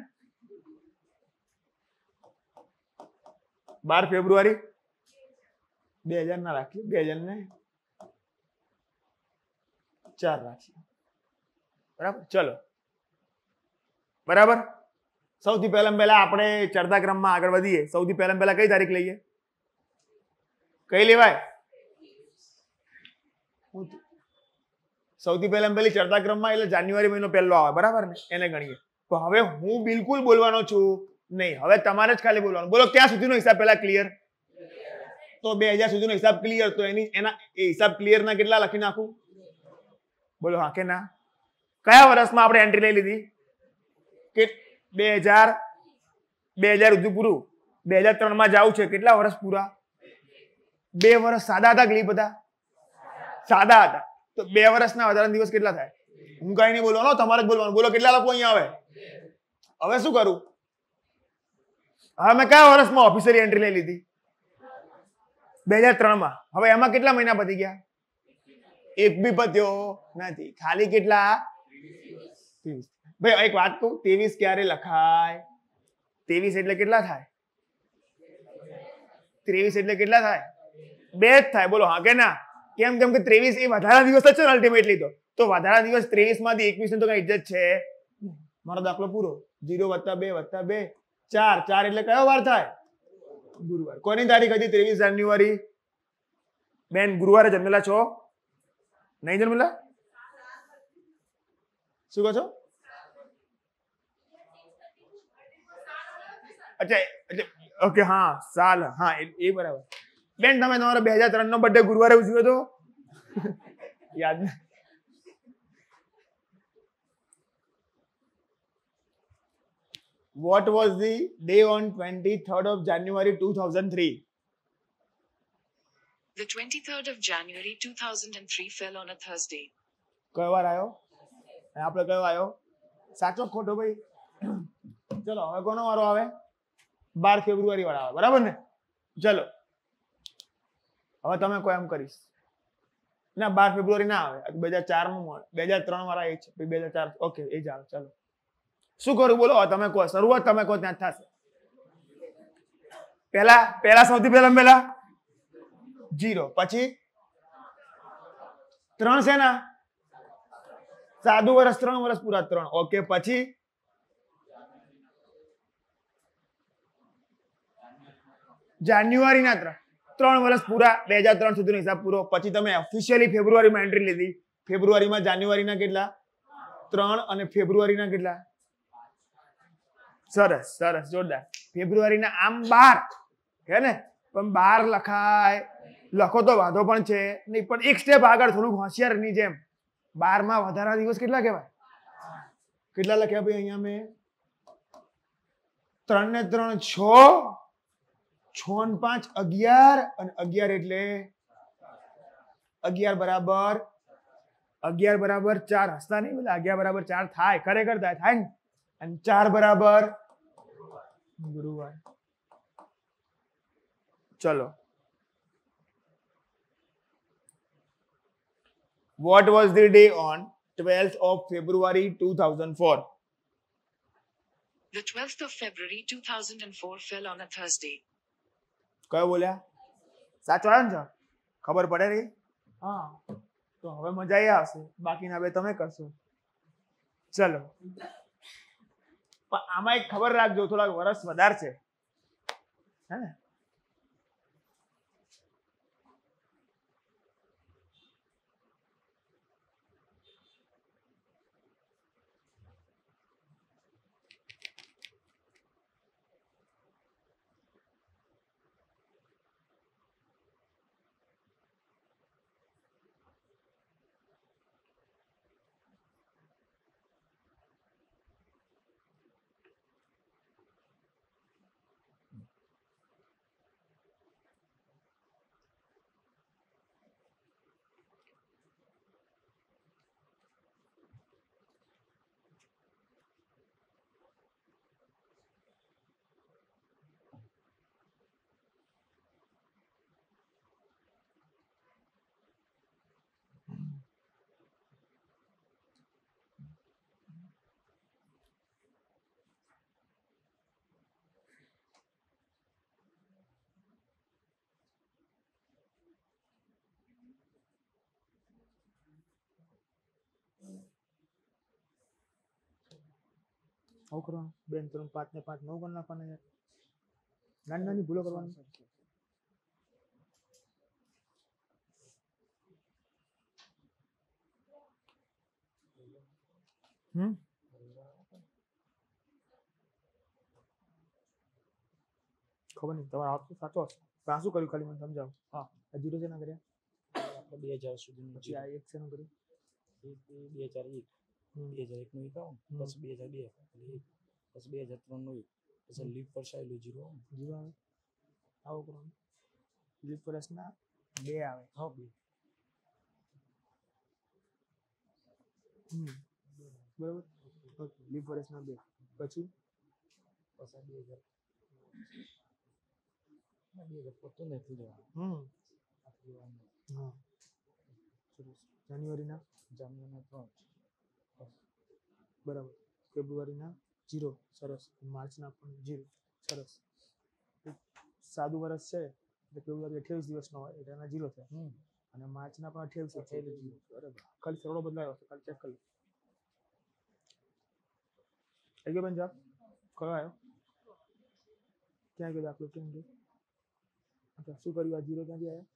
બાર ફેબ્રુઆરી બે હજાર ના રાખીએ બે હજાર ને ચાર રાખીએ બરાબર ચલો બરાબર સૌથી પહેલા પહેલા આપણે ચડતા ક્રમમાં આગળ વધીએ સૌથી પહેલા પહેલા કઈ તારીખ લઈએ કઈ લેવાય સૌથી પહેલા પહેલી ચડતા ક્રમમાં એટલે જાન્યુઆરી મહિનો પહેલો આવે બરાબર ને એને ગણીએ તો હવે હું બિલકુલ બોલવાનો છું નહીં હવે તમારે જ ખાલી બોલવાનું બોલો ક્યાં સુધીનો હિસાબ પહેલા ક્લિયર તો બે હજાર સુધીનો હિસાબ ક્લિયર તો એની એના એ હિસાબ ક્લિયર ના કેટલા લખી નાખું બોલો હા કે ના કયા વર્ષમાં આપણે એન્ટ્રી લઈ લીધી કે બે હજાર બે હજાર ઋતુ પૂરું બે હજાર ત્રણમાં જવું છે કેટલા વર્ષ પૂરા બે વર્ષ સાદા હતા કે બધા સાદા હતા તો બે વર્ષના વધારાના દિવસ કેટલા થાય હું કઈ નહીં બોલવાનો તમારે જ બોલવાનું બોલો કેટલા લોકો અહીંયા આવે હવે શું કરું હવે મેં કયા વર્ષમાં ઓફિસરી એન્ટ્રી લઈ લીધી બે હજાર ત્રણમાં હવે એમાં કેટલા મહિના પતી ગયા એક બી પત્યો નથી ખાલી કેટલા ભાઈ એક વાત કહું ત્રેવીસ ક્યારે લખાય ત્રેવીસ એટલે કેટલા થાય ત્રેવીસ એટલે કેટલા થાય બે જ થાય બોલો હા કે ના કેમ કેમ કે ત્રેવીસ એ વધારા દિવસ જ છે ને અલ્ટિમેટલી તો તો વધારા દિવસ ત્રેવીસ માંથી એકવીસ ને તો કઈ ઇજ્જત છે મારો દાખલો પૂરો જીરો વત્તા બે વત્તા બે ચાર ચાર એટલે કયો વાર થાય ગુરુવાર કોની તારીખ હતી ત્રેવીસ જાન્યુઆરી બેન ગુરુવારે જન્મેલા છો નહીં જન્મેલા શું કહો છો અચ્છા એટલે ઓકે હા સાલ હા એ બરાબર બેન તમે તમારો બે હજાર ત્રણ નો બર્થડે ગુરુવારે ઉજવ્યો હતો યાદ what was the day on twenty third of January two thousand three The 23rd of January 2003 fell on a Thursday. કયો વાર આવ્યો આપણે કયો આવ્યો સાચો ખોટો ભાઈ ચલો હવે કોનો વારો આવે બાર ફેબ્રુઆરી વાળા આવે બરાબર ને ચલો હવે તમે કોઈ એમ કરીશ ના બાર ફેબ્રુઆરી ના આવે બે હજાર ચાર માં મળે બે હજાર ત્રણ વાળા એ છે બે હજાર ચાર ઓકે એ જ આવે ચલો શું કરું બોલો તમે કહો શરૂઆત તમે કહો ત્યાં થશે પહેલા પહેલા સૌથી પહેલા પહેલા જીરો પછી ત્રણ શેના સાદું વર્ષ ત્રણ વર્ષ પૂરા ત્રણ ઓકે પછી જાન્યુઆરી ના ત્રણ ત્રણ વર્ષ પૂરા બે હજાર ત્રણ સુધીનો હિસાબ પૂરો પછી તમે ઓફિશિયલી ફેબ્રુઆરીમાં એન્ટ્રી લીધી ફેબ્રુઆરીમાં જાન્યુઆરીના કેટલા ત્રણ અને ફેબ્રુઆરીના કેટલા સરસ સરસ જોરદાર ફેબ્રુઆરી ના આમ બાર હે ને પણ બાર લખાય લખો તો વાંધો પણ છે નહીં પણ એક સ્ટેપ આગળ થોડુંક હોશિયારની જેમ બારમાં વધારા દિવસ કેટલા કહેવાય કેટલા લખ્યા ભાઈ અહીંયા મેં ત્રણ ને ત્રણ છ છ ને પાંચ અગિયાર અને અગિયાર એટલે અગિયાર બરાબર અગિયાર બરાબર ચાર હસતા નહીં બોલે અગિયાર બરાબર ચાર થાય ખરેખર થાય થાય ને અને ચાર બરાબર ગુરુવાર ચલો What was the day on 12th of February 2004? The 12th of February 2004 fell on a Thursday. કયો બોલ્યા સાચો આવ્યો ને ખબર પડે રહી હા તો હવે મજા એ આવશે બાકીના બે તમે કરશો ચલો પણ આમાં એક ખબર રાખજો થોડાક વર્ષ વધાર છે હે ને આવું કરવાનું બે ત્રણ પાંચ ને પાંચ નવ કરી નાખવાના નાની નાની ભૂલો કરવાની હમ ખબર નહીં તમારે આવતું સાચો હશે આ શું કર્યું ખાલી મને સમજાવો હા જીરો છે ના કર્યા બે હજાર સુધી પછી આ એક છે નું કર્યું બે હજાર એક બે હજાર એકનું એક આવું પછી બે હજાર બે એટલે પછી બે હજાર ત્રણનું એક પછી લીપ વર્ષ આવેલું જીરો જીરો આવે આવો કરો લીપ વર્ષના બે આવે હા બે બરાબર લીપ વર્ષના બે પછી પછી બે હજાર બે હજાર પોતું નથી જવાનું હમ જાન્યુઆરીના જાન્યુઆરીના ત્રણ બરાબર ફેબ્રુઆરીના જીરો સરસ માર્ચના પણ જીરો સરસ સાદું વર્ષ છે એટલે ફેબ્રુઆરી અઠ્યાવીસ દિવસનો હોય એટલે એના જીરો થયા અને માર્ચના પણ અઠ્યાવીસ એટલે જીરો બરાબર ખાલી સરળો બદલાયો છે ખાલી ચેક કરી થઈ ગયો પંજાબ કયો આવ્યો ક્યાં ગયો દાખલો કેમ ગયો અચ્છા શું કર્યું આ જીરો ક્યાંથી આવ્યા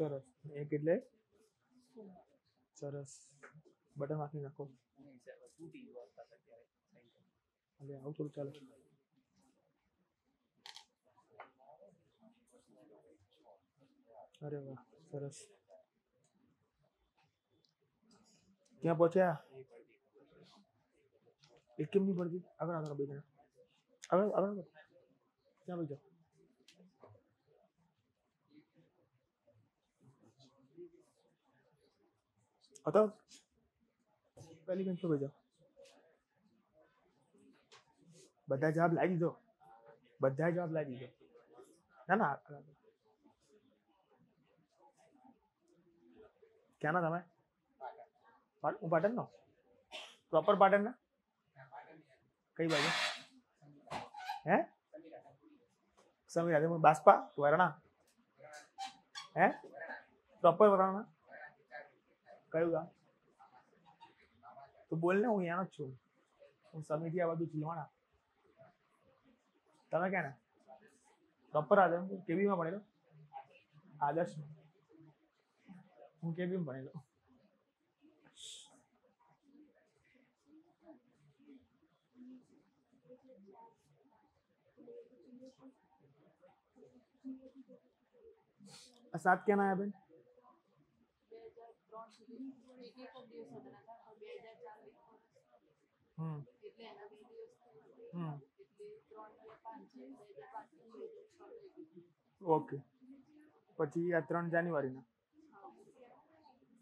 સરસ એક એટલે સરસ બટન વાંકી નાખો અલે આવું થોડું ચાલે અરે વાહ સરસ ક્યાં પહોંચ્યા એક કેમ નહીં પડતી આગળ આગળ બે જણા આગળ આગળ ક્યાં ભાઈ જાઓ आता पहली बेंच पे भेजा બધા જવાબ લાવી દીધો બધા જવાબ લાવી દીધો ના ના ક્યાં ના તમે હું પાટણ નો પ્રોપર પાટણ ના કઈ બાજુ હે સમીરા બાસ્પા વરણા હે પ્રોપર વરણા કયું ગામ તું બોલને હું અહીંયાનો જ છું હું સમિતિયા બધું ચીલવાણા તમે ક્યાં ને પ્રોપર આદમ કેબીમાં ભણેલો આદર્શ હું કેબીમાં ભણેલો असाद क्या नाम है बहन ઓકે પછી આ ત્રણ જાન્યુઆરીના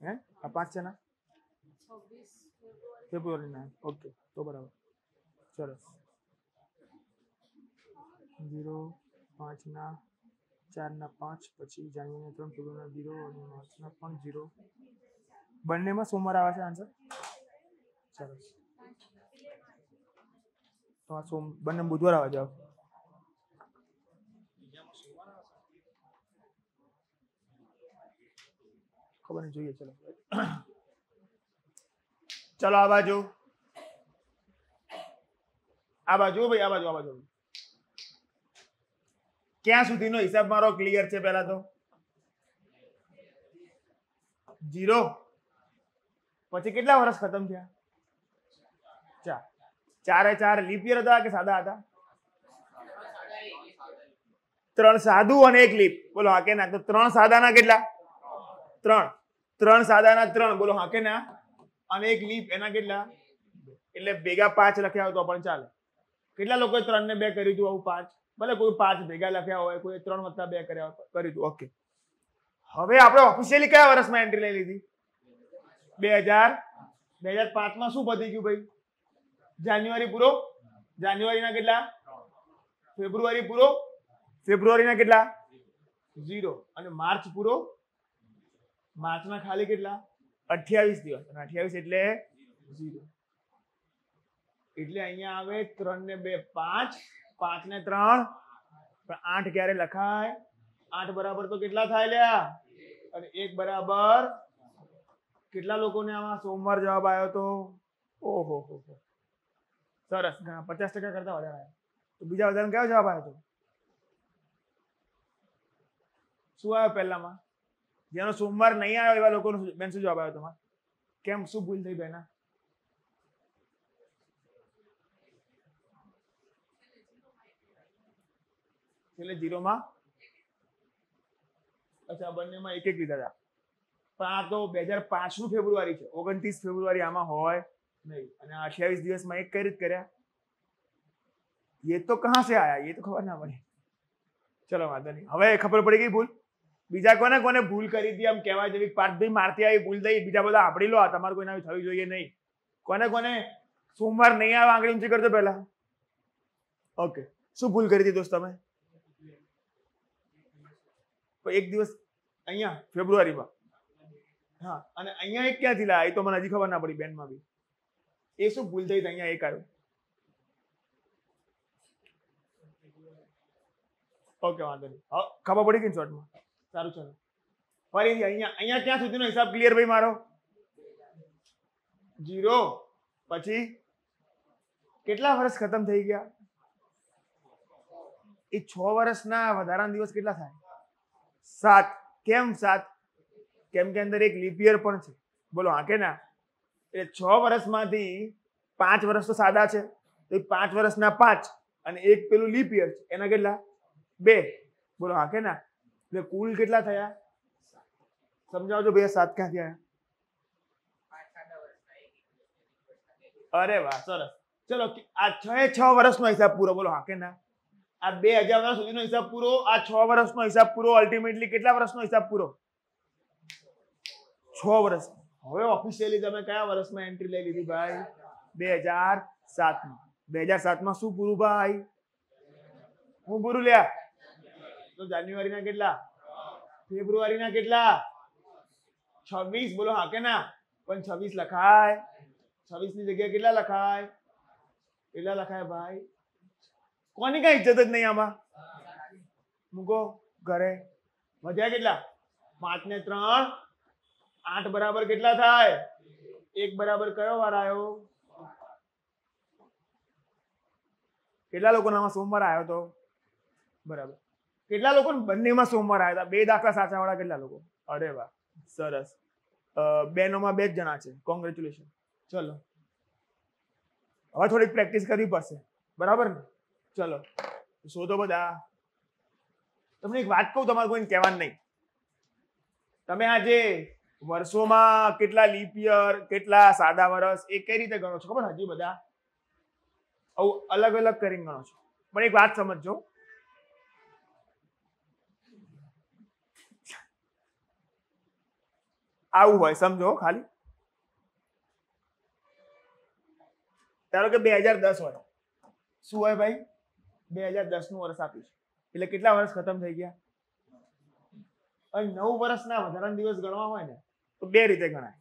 હે આ પાંચ છે ના ફેબ્રુઆરીના ઓકે તો બરાબર સરસ ઝીરો પાંચના ચારના પાંચ પછી જાન્યુઆરીના ત્રણ ફેબ્રુઆરીના ઝીરો અને માર્ચના પણ ઝીરો બંનેમાં સોમવાર આવે છે આન્સર સરસ તો આ સોમ બંને બુધવાર આવે જવાબ ખબર નહીં જોઈએ ચલો ચલો આ બાજુ આ બાજુ ભાઈ આ બાજુ આ બાજુ ક્યાં સુધીનો હિસાબ મારો ક્લિયર છે પહેલા તો જીરો પછી કેટલા વર્ષ ખતમ થયા ચાર ચારે ચાર લિપિયર હતા કે સાદા હતા ત્રણ સાદુ અને એક લીપ બોલો હા કે ના તો ત્રણ સાદાના કેટલા ત્રણ ત્રણ સાદાના ત્રણ બોલો હા કે ના અને એક લીપ એના કેટલા એટલે ભેગા પાંચ લખ્યા હોય તો પણ ચાલે કેટલા લોકોએ ત્રણ ને બે કર્યું હતું આવું પાંચ ભલે કોઈ પાંચ ભેગા લખ્યા હોય કોઈ ત્રણ વત્તા બે કર્યા કર્યું હતું ઓકે હવે આપણે ઓફિશિયલી કયા વર્ષમાં એન્ટ્રી લઈ લીધી બે હજાર બે હજાર પાંચમાં શું પતી ગયું ભાઈ જાન્યુઆરી પૂરો જાન્યુઆરીના કેટલા ફેબ્રુઆરી પૂરો ફેબ્રુઆરીના કેટલા ઝીરો અને માર્ચ પૂરો માર્ચના ખાલી કેટલા અઠ્યાવીસ દિવસ અને અઠ્યાવીસ એટલે ઝીરો એટલે અહીંયા આવે ત્રણ ને બે પાંચ પાંચ ને ત્રણ આઠ ક્યારે લખાય આઠ બરાબર તો કેટલા થાય લ્યા અને એક બરાબર કેટલા લોકોને આમાં સોમવાર જવાબ આવ્યો તો ઓહો હો હો સરસ ઘણા પચાસ ટકા કરતા વધારે આવ્યા તો બીજા વધારે કયો જવાબ આવ્યો હતો શું આવ્યો પહેલામાં જેનો સોમવાર નહીં આવ્યો એવા લોકોનો બેન શું જવાબ આવ્યો તમારે કેમ શું ભૂલ થઈ બેના છેલ્લે જીરોમાં અચ્છા બંનેમાં એક એક લીધા હતા પણ આ તો બે હજાર પાંચનું ફેબ્રુઆરી છે ઓગણત્રીસ ફેબ્રુઆરી આમાં હોય નહીં અને અઠ્યાવીસ દિવસમાં એક કરી જ કર્યા એ તો કહા છે આયા એ તો ખબર ના પડે ચલો વાંધો નહીં હવે ખબર પડી ગઈ ભૂલ બીજા કોને કોને ભૂલ કરી હતી આમ કહેવાય જેવી પાર્થભાઈ મારતી આવી ભૂલ થઈ બીજા બધા આપડી લો તમારે કોઈ આવી થવી જોઈએ નહીં કોને કોને સોમવાર નહીં આવે આંગળી ઊંચી કરતો પહેલા ઓકે શું ભૂલ કરી હતી દોસ્ત તમે એક દિવસ અહીંયા ફેબ્રુઆરીમાં હા અને અહીંયા એક ક્યાંથી લાયા એ તો મને હજી ખબર ના પડી બેનમાં બી એ શું ભૂલ થઈ અહીંયા એક આવ્યો ઓકે વાંધો નહીં હા ખબર પડી ગઈ શોર્ટમાં સારું ચાલો ફરીથી અહીંયા અહીંયા ક્યાં સુધીનો હિસાબ ક્લિયર ભાઈ મારો જીરો પછી કેટલા વર્ષ ખતમ થઈ ગયા એ છ વર્ષના વધારાના દિવસ કેટલા થાય સાત કેમ સાત કેમ કે અંદર એક લિપિયર પણ છે બોલો હા કે ના એટલે છ વર્ષમાંથી પાંચ વર્ષ તો સાદા છે તો પાંચ વર્ષના પાંચ અને એક પેલું લિપિયર છે એના કેટલા બે બોલો હા કે ના એટલે કુલ કેટલા થયા સમજાવજો ભાઈ સાત ક્યાંથી આવ્યા અરે વાહ સરસ ચલો આ છ એ છ વર્ષનો હિસાબ પૂરો બોલો હા કે ના આ બે હજાર વર્ષ સુધીનો હિસાબ પૂરો આ છ વર્ષનો હિસાબ પૂરો અલ્ટિમેટલી કેટલા વર્ષનો હિસાબ પૂરો છ વર્ષ હવે ઓફિશિયલી તમે કયા વર્ષમાં એન્ટ્રી લઈ લીધી ભાઈ બે હજાર સાતમાં બે હજાર સાતમાં શું પૂરું ભાઈ હું પૂરું લ્યા તો જાન્યુઆરીના કેટલા ફેબ્રુઆરીના કેટલા છવ્વીસ બોલો હા કે ના પણ છવ્વીસ લખાય છવ્વીસ ની જગ્યાએ કેટલા લખાય કેટલા લખાય ભાઈ કોની કઈ ઇજ્જત જ નહીં આમાં મૂકો ઘરે વધ્યા કેટલા પાંચ ને ત્રણ આઠ બરાબર કેટલા થાય એક બરાબર કયો વાર આવ્યો કેટલા લોકોનામાં સોમવાર આવ્યો હતો બરાબર કેટલા લોકો બંનેમાં સોમવાર આવ્યા હતા બે દાખલા સાચા વાળા કેટલા લોકો અરે વાહ સરસ બેનોમાં બે જ જણા છે કોંગ્રેચ્યુલેશન ચલો હવે થોડીક પ્રેક્ટિસ કરવી પડશે બરાબર ને ચલો શોધો બધા તમને એક વાત કહું તમારે કોઈને કહેવાનું નહીં તમે આજે વર્ષોમાં કેટલા લીપ યર કેટલા સાદા વર્ષ એ કઈ રીતે ગણો છો ખબર હજી બધા આવું અલગ અલગ કરીને ગણો છો પણ એક વાત સમજો આવું હોય સમજો ખાલી ધારો કે બે હજાર દસ હોય શું હોય ભાઈ બે હજાર દસ નું વર્ષ આપ્યું એટલે કેટલા વર્ષ ખતમ થઈ ગયા નવ વર્ષના વધારાના દિવસ ગણવા હોય ને તો બે રીતે ગણાય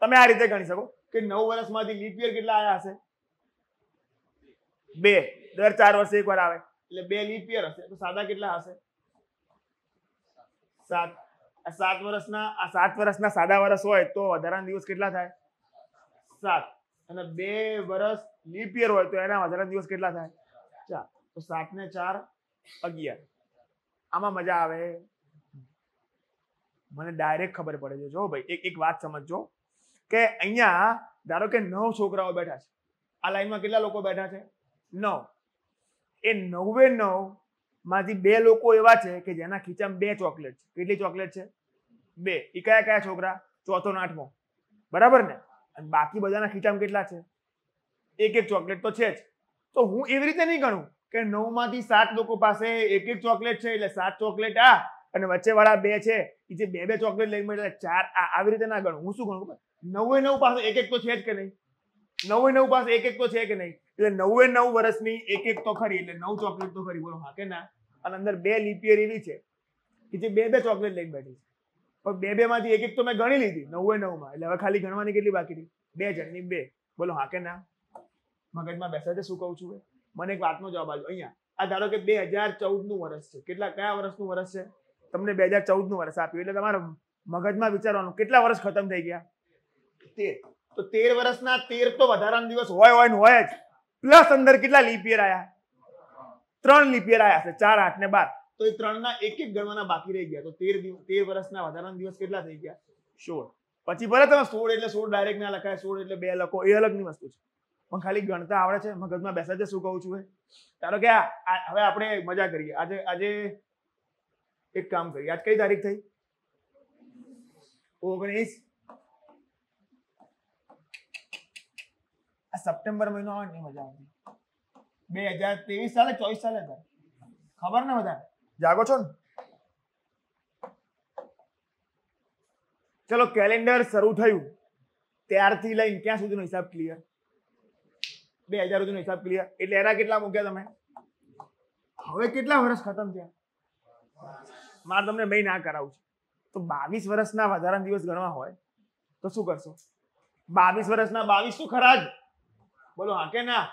તમે આ રીતે ગણી શકો કે નવ વર્ષમાંથી લીપ કેટલા આવ્યા હશે બે દર ચાર વર્ષે એકવાર આવે એટલે બે લીપ હશે તો સાદા કેટલા હશે સાત આ સાત વર્ષના આ સાત વર્ષના સાદા વર્ષ હોય તો વધારાના દિવસ કેટલા થાય સાત અને બે વર્ષ લીપ હોય તો એના વધારાના દિવસ કેટલા થાય ચાર તો સાત ને ચાર અગિયાર આમાં મજા આવે મને ડાયરેક્ટ ખબર પડે છે જો ભાઈ એક એક વાત સમજો કે અહીંયા ધારો કે નવ છોકરાઓ બેઠા છે આ લાઈનમાં કેટલા લોકો બેઠા છે નવ એ નવે નવ માંથી બે લોકો એવા છે કે જેના ખીચામાં બે ચોકલેટ છે કેટલી ચોકલેટ છે બે એ કયા કયા છોકરા ચોથો ને આઠમો બરાબર ને અને બાકી બધાના ખીચામાં કેટલા છે એક એક ચોકલેટ તો છે જ તો હું એવી રીતે નહીં ગણું કે નવ માંથી સાત લોકો પાસે એક એક ચોકલેટ છે એટલે સાત ચોકલેટ આ અને વચ્ચે વાળા બે છે એ જે બે બે ચોકલેટ લઈને મળે ચાર આવી રીતે ના ગણું હું શું ગણું નવે નવ પાસે એક એક તો છે જ કે નહીં નવે નવ પાસે એક એક તો છે કે નહીં એટલે નવે નવ વર્ષની એક એક તો ખરી એટલે નવ ચોકલેટ તો ખરી બોલો હા કે ના અને અંદર બે લીપિયર એવી છે કે જે બે બે ચોકલેટ લઈને બેઠી છે પણ બે બે માંથી એક એક તો મેં ગણી લીધી નવે નવમાં એટલે હવે ખાલી ગણવાની કેટલી બાકી રહી બે જણની બે બોલો હા કે ના મગજમાં બેસા છે શું કહું છું મને એક વાતનો જવાબ આવ્યો અહીંયા આ ધારો કે બે હજાર ચૌદનું વર્ષ છે કેટલા કયા વર્ષનું વર્ષ છે તમને બે હજાર ચૌદનું વર્ષ આપ્યું એટલે તમારે મગજમાં વિચારવાનું કેટલા વર્ષ ખતમ થઈ ગયા તેર તો તેર વર્ષના તેર તો વધારાના દિવસ હોય હોય ને હોય જ પ્લસ અંદર કેટલા લીપિયર આવ્યા ત્રણ લીપિયર આવ્યા છે ચાર આઠ ને બાર તો એ ત્રણના એક એક ગણવાના બાકી રહી ગયા તો તેર તેર વર્ષના વધારાના દિવસ કેટલા થઈ ગયા સોળ પછી ભલે તમે સોળ એટલે સોળ ડાયરેક્ટ ના લખાય સોળ એટલે બે લખો એ અલગની વસ્તુ છે પણ ખાલી ગણતા આવડે છે મગજમાં બેસાડે શું કહું છું એ ધારો કે હવે આપણે મજા કરીએ આજે આજે એક કામ કરીએ આજ કઈ તારીખ થઈ ઓગણીસ આ સપ્ટેમ્બર મહિનો આવે ને મજા આવે બે હજાર ત્રેવીસ સાલે ચોવીસ સાલે ખબર ને બધા જાગો છો ને ચલો કેલેન્ડર શરૂ થયું ત્યારથી લઈને ક્યાં સુધીનો હિસાબ ક્લિયર બે હજાર સુધીનો હિસાબ ક્લિયર એટલે એના કેટલા મૂક્યા તમે હવે કેટલા વર્ષ ખતમ થયા મારે તમને બે ના કરાવું છે તો બાવીસ વર્ષના વધારાના દિવસ ગણવા હોય તો શું કરશો બાવીસ વર્ષના બાવીસ શું ખરા જ બોલો હા કે ના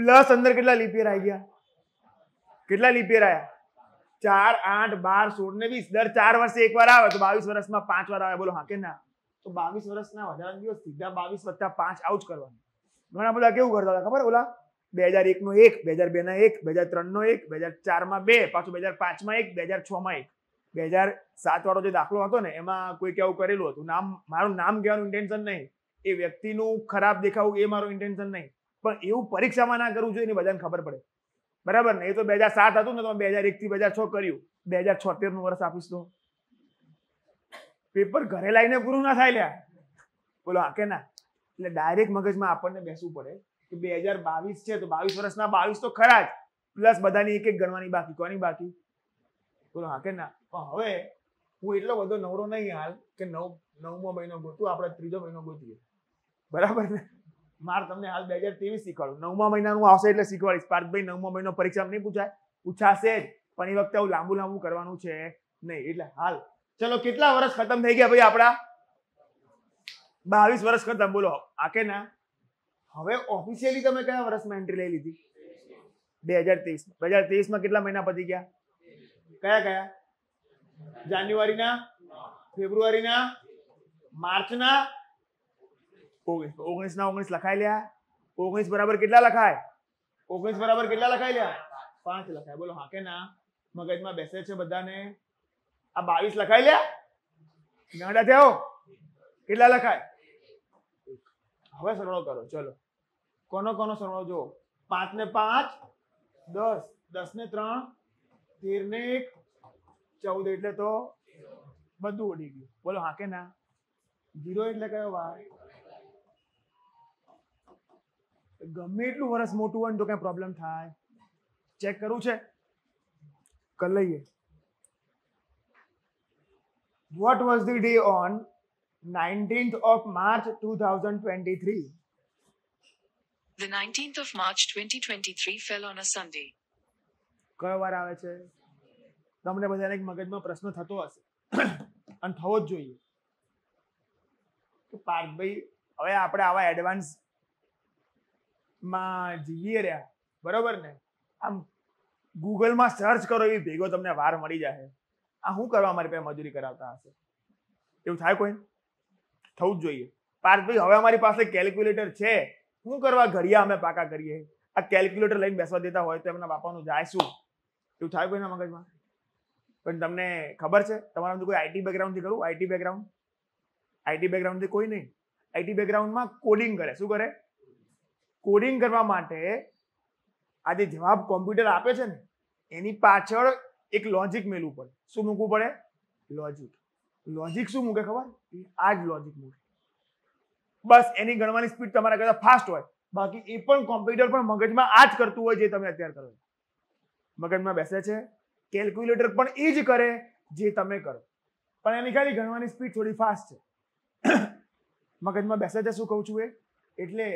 પ્લસ અંદર કેટલા લિપિયર આવી ગયા કેટલા લિપિયર આવ્યા ચાર આઠ બાર સોળ ને વીસ દર ચાર વર્ષે એક વાર આવે તો બાવીસ વર્ષમાં પાંચ વાર આવે બોલો હા કે ના તો બાવીસ વર્ષના વધારાના દિવસ સીધા બાવીસ વત્તા પાંચ આવું જ કરવાનું ઘણા બધા કેવું કરતા હતા ખબર ઓલા બે હજાર એકનો એક બે હજાર બે બેના એક બે હજાર ત્રણનો એક બે હજાર ચારમાં બે પાછું બે હજાર પાંચમાં એક બે હજાર છમાં એક બે હજાર સાત વાળો જે દાખલો હતો ને એમાં કોઈ કેવું કરેલું હતું નામ મારું નામ કહેવાનું ઇન્ટેન્શન નહીં એ વ્યક્તિનું ખરાબ દેખાવું એ મારું ઇન્ટેન્શન નહીં પણ એવું પરીક્ષામાં ના કરવું જોઈએ એની બધાને ખબર પડે બરાબર ને એ તો બે હજાર સાત હતું ને તો બે હજાર એકથી બે હજાર છ કર્યું બે હજાર નું વર્ષ આપીશ તો પેપર ઘરે લાવીને પૂરું ના થાય લ્યા બોલો આ કે ના એટલે ડાયરેક્ટ મગજમાં આપણને બેસવું પડે કે બે હજાર બાવીસ છે તો બાવીસ વર્ષના બાવીસ તો ખરા જ પ્લસ બધાની એક એક ગણવાની બાકી કોની બાકી બોલો હા કે ના પણ હવે હું એટલો બધો નવરો નહીં હાલ કે નવ નવમો મહિનો ગોતું આપણે ત્રીજો મહિનો ગોતીએ બરાબર ને મારે તમને હાલ બે હજાર ત્રેવીસ શીખવાડું નવમા મહિનાનું આવશે એટલે શીખવાડીશ પાર્થભાઈ નવમો મહિનો પરીક્ષામાં નહીં પૂછાય પૂછાશે જ પણ એ વખતે આવું લાંબુ લાંબુ કરવાનું છે નહીં એટલે હાલ ચલો કેટલા વર્ષ ખતમ થઈ ગયા ભાઈ આપણા બાવીસ વર્ષ ખતમ બોલો આ કે ના હવે ઓફિશિયલી તમે કયા વર્ષમાં એન્ટ્રી લઈ લીધી બે હજાર ત્રીસ બે હજાર ત્રીસમાં કેટલા મહિના પતી ગયા કયા કયા જાન્યુઆરીના ફેબ્રુઆરીના માર્ચના ઓગણીસ ના ઓગણીસ લખાઈ લ્યા ઓગણીસ બરાબર કેટલા લખાય ઓગણીસ બરાબર કેટલા લખાઈ લ્યા પાંચ લખાય બોલો હા કે ના મગજમાં બેસે છે બધાને આ બાવીસ લખાઈ લ્યા ગાંડા થયો કેટલા લખાય હવે સરવાળો કરો ચલો કોનો કોનો સરવાળો જો પાંચ ને પાંચ દસ દસ ને ત્રણ તેર ને એક ચૌદ એટલે તો બધું ઉડી ગયું બોલો હા કે ના જીરો એટલે કયો વાર ગમે એટલું વર્ષ મોટું હોય ને તો કઈ પ્રોબ્લેમ થાય ચેક કરવું છે કર લઈએ what was the day on nineteenth of March two thousand twenty three The 19th of March 2023 fell on a Sunday. કયો વાર આવે છે તમને બધાને એક મગજમાં પ્રશ્ન થતો હશે અને થવો જ જોઈએ કે પાર્થભાઈ હવે આપણે આવા એડવાન્સ માં જીવીએ રહ્યા બરોબર ને આમ ગૂગલમાં સર્ચ કરો એવી ભેગો તમને વાર મળી જાય આ શું કરવા મારી પાસે મજૂરી કરાવતા હશે એવું થાય કોઈ થવું જ જોઈએ પાર્થભાઈ હવે અમારી પાસે કેલ્ક્યુલેટર છે શું કરવા ઘડિયા અમે પાકા કરીએ આ કેલ્ક્યુલેટર લઈને બેસવા દેતા હોય તો એમના બાપાનું જાય શું એવું થાય કોઈના મગજમાં પણ તમને ખબર છે તમારા કોઈ આઈટી બેકગ્રાઉન્ડથી કરું આઈટી બેકગ્રાઉન્ડ આઈટી બેકગ્રાઉન્ડથી કોઈ નહીં આઈટી બેકગ્રાઉન્ડમાં કોડિંગ કરે શું કરે કોડિંગ કરવા માટે આ જે જવાબ કોમ્પ્યુટર આપે છે ને એની પાછળ એક લોજિક મેળવું પડે શું મૂકવું પડે લોજિક લોજિક શું મૂકે ખબર આ જ લોજિક મૂકે બસ એની ગણવાની સ્પીડ તમારા કરતા ફાસ્ટ હોય બાકી એ પણ કોમ્પ્યુટર પણ મગજમાં આ જ કરતું હોય જે તમે અત્યારે કરો મગજમાં બેસે છે કેલ્ક્યુલેટર પણ એ જ કરે જે તમે કરો પણ એની ખાલી ગણવાની સ્પીડ થોડી ફાસ્ટ છે (coughs) મગજમાં બેસે છે શું કહું છું એ એટલે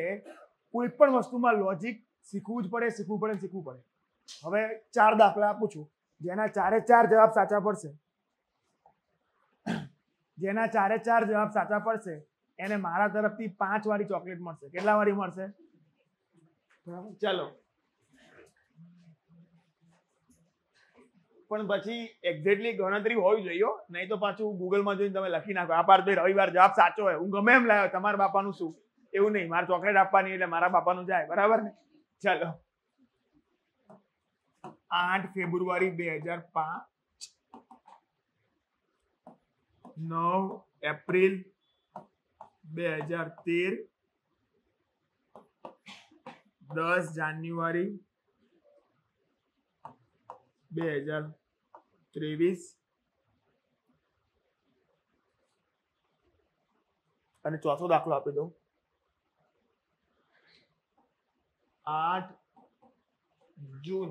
કોઈ પણ વસ્તુમાં લોજિક શીખવું જ પડે શીખવું પડે શીખવું પડે હવે ચાર દાખલા આપું છું જેના ચારે ચાર જવાબ સાચા પડશે (coughs) જેના ચારે ચાર જવાબ સાચા પડશે એને મારા તરફથી પાંચ વાળી ચોકલેટ મળશે કેટલા વાળી મળશે ચલો પણ પછી એક્ઝેક્ટલી ગણતરી હોવી જોઈએ નહીં તો પાછું ગૂગલમાં જઈને તમે લખી નાખો આ પાર્થભાઈ રવિવાર જવાબ સાચો હોય હું ગમે એમ લાવ્યો તમારા બાપાનું શું એવું નહીં મારે ચોકલેટ આપવાની એટલે મારા બાપાનું જાય બરાબર ને ચાલો આઠ ફેબ્રુઆરી બે હજાર પાંચ નવ એપ્રિલ બે હજાર તેર દસ જાન્યુઆરી બે હજાર ત્રેવીસ અને ચોથો દાખલો આપી દઉં આઠ જૂન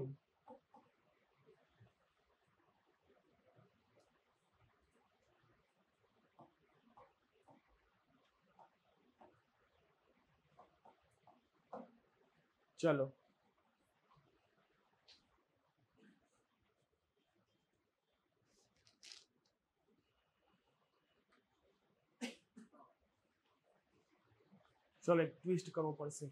ચલો ચલો એક ટ્વિસ્ટ કરવો પડશે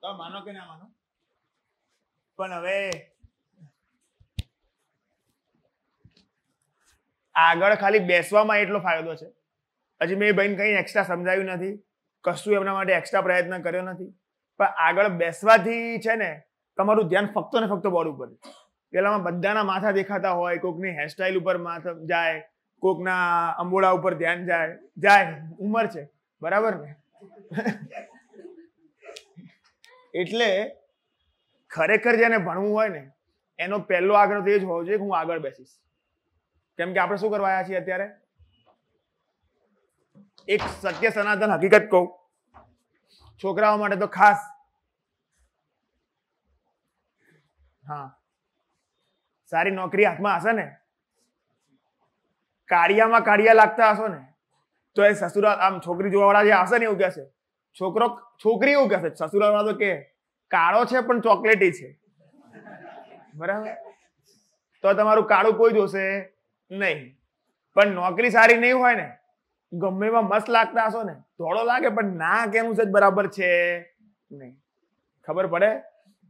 તમે માનો કે ના માનો પણ હવે આગળ ખાલી બેસવામાં એટલો ફાયદો છે હજી મેં ભાઈને કંઈ એક્સ્ટ્રા સમજાવ્યું નથી કશું એમના માટે એક્સ્ટ્રા પ્રયત્ન કર્યો નથી પણ આગળ બેસવાથી છે ને તમારું ધ્યાન ફક્ત ને ફક્ત બોર્ડ ઉપર પેલામાં બધાના માથા દેખાતા હોય કોકની હેરસ્ટાઇલ ઉપર માથા જાય કોકના અંબોડા ઉપર ધ્યાન જાય જાય ઉંમર છે બરાબર ને એટલે ખરેખર જેને ભણવું હોય ને એનો પહેલો આગ્રહ તો એ જ હોવો જોઈએ કે હું આગળ બેસીશ કેમ કે આપણે શું કરવા આવ્યા છીએ અત્યારે એક સત્ય સનાતન હકીકત કહું છોકરાઓ માટે તો ખાસ હા સારી નોકરી હાથમાં હશે ને કાળિયામાં કાળિયા લાગતા હશો ને તો એ સસુરા આમ છોકરી જોવાવાળા જે હશે ને એવું કહેશે છોકરો છોકરી એવું કહેશે સસુરાલમાં વાળો કે કાળો છે પણ ચોકલેટી છે બરાબર તો તમારું કાળું કોઈ જોશે નહીં પણ નોકરી સારી નહીં હોય ને ગમે એમાં મસ્ત લાગતા હશો ને ધોળો લાગે પણ ના કેનું છે બરાબર છે નહીં ખબર પડે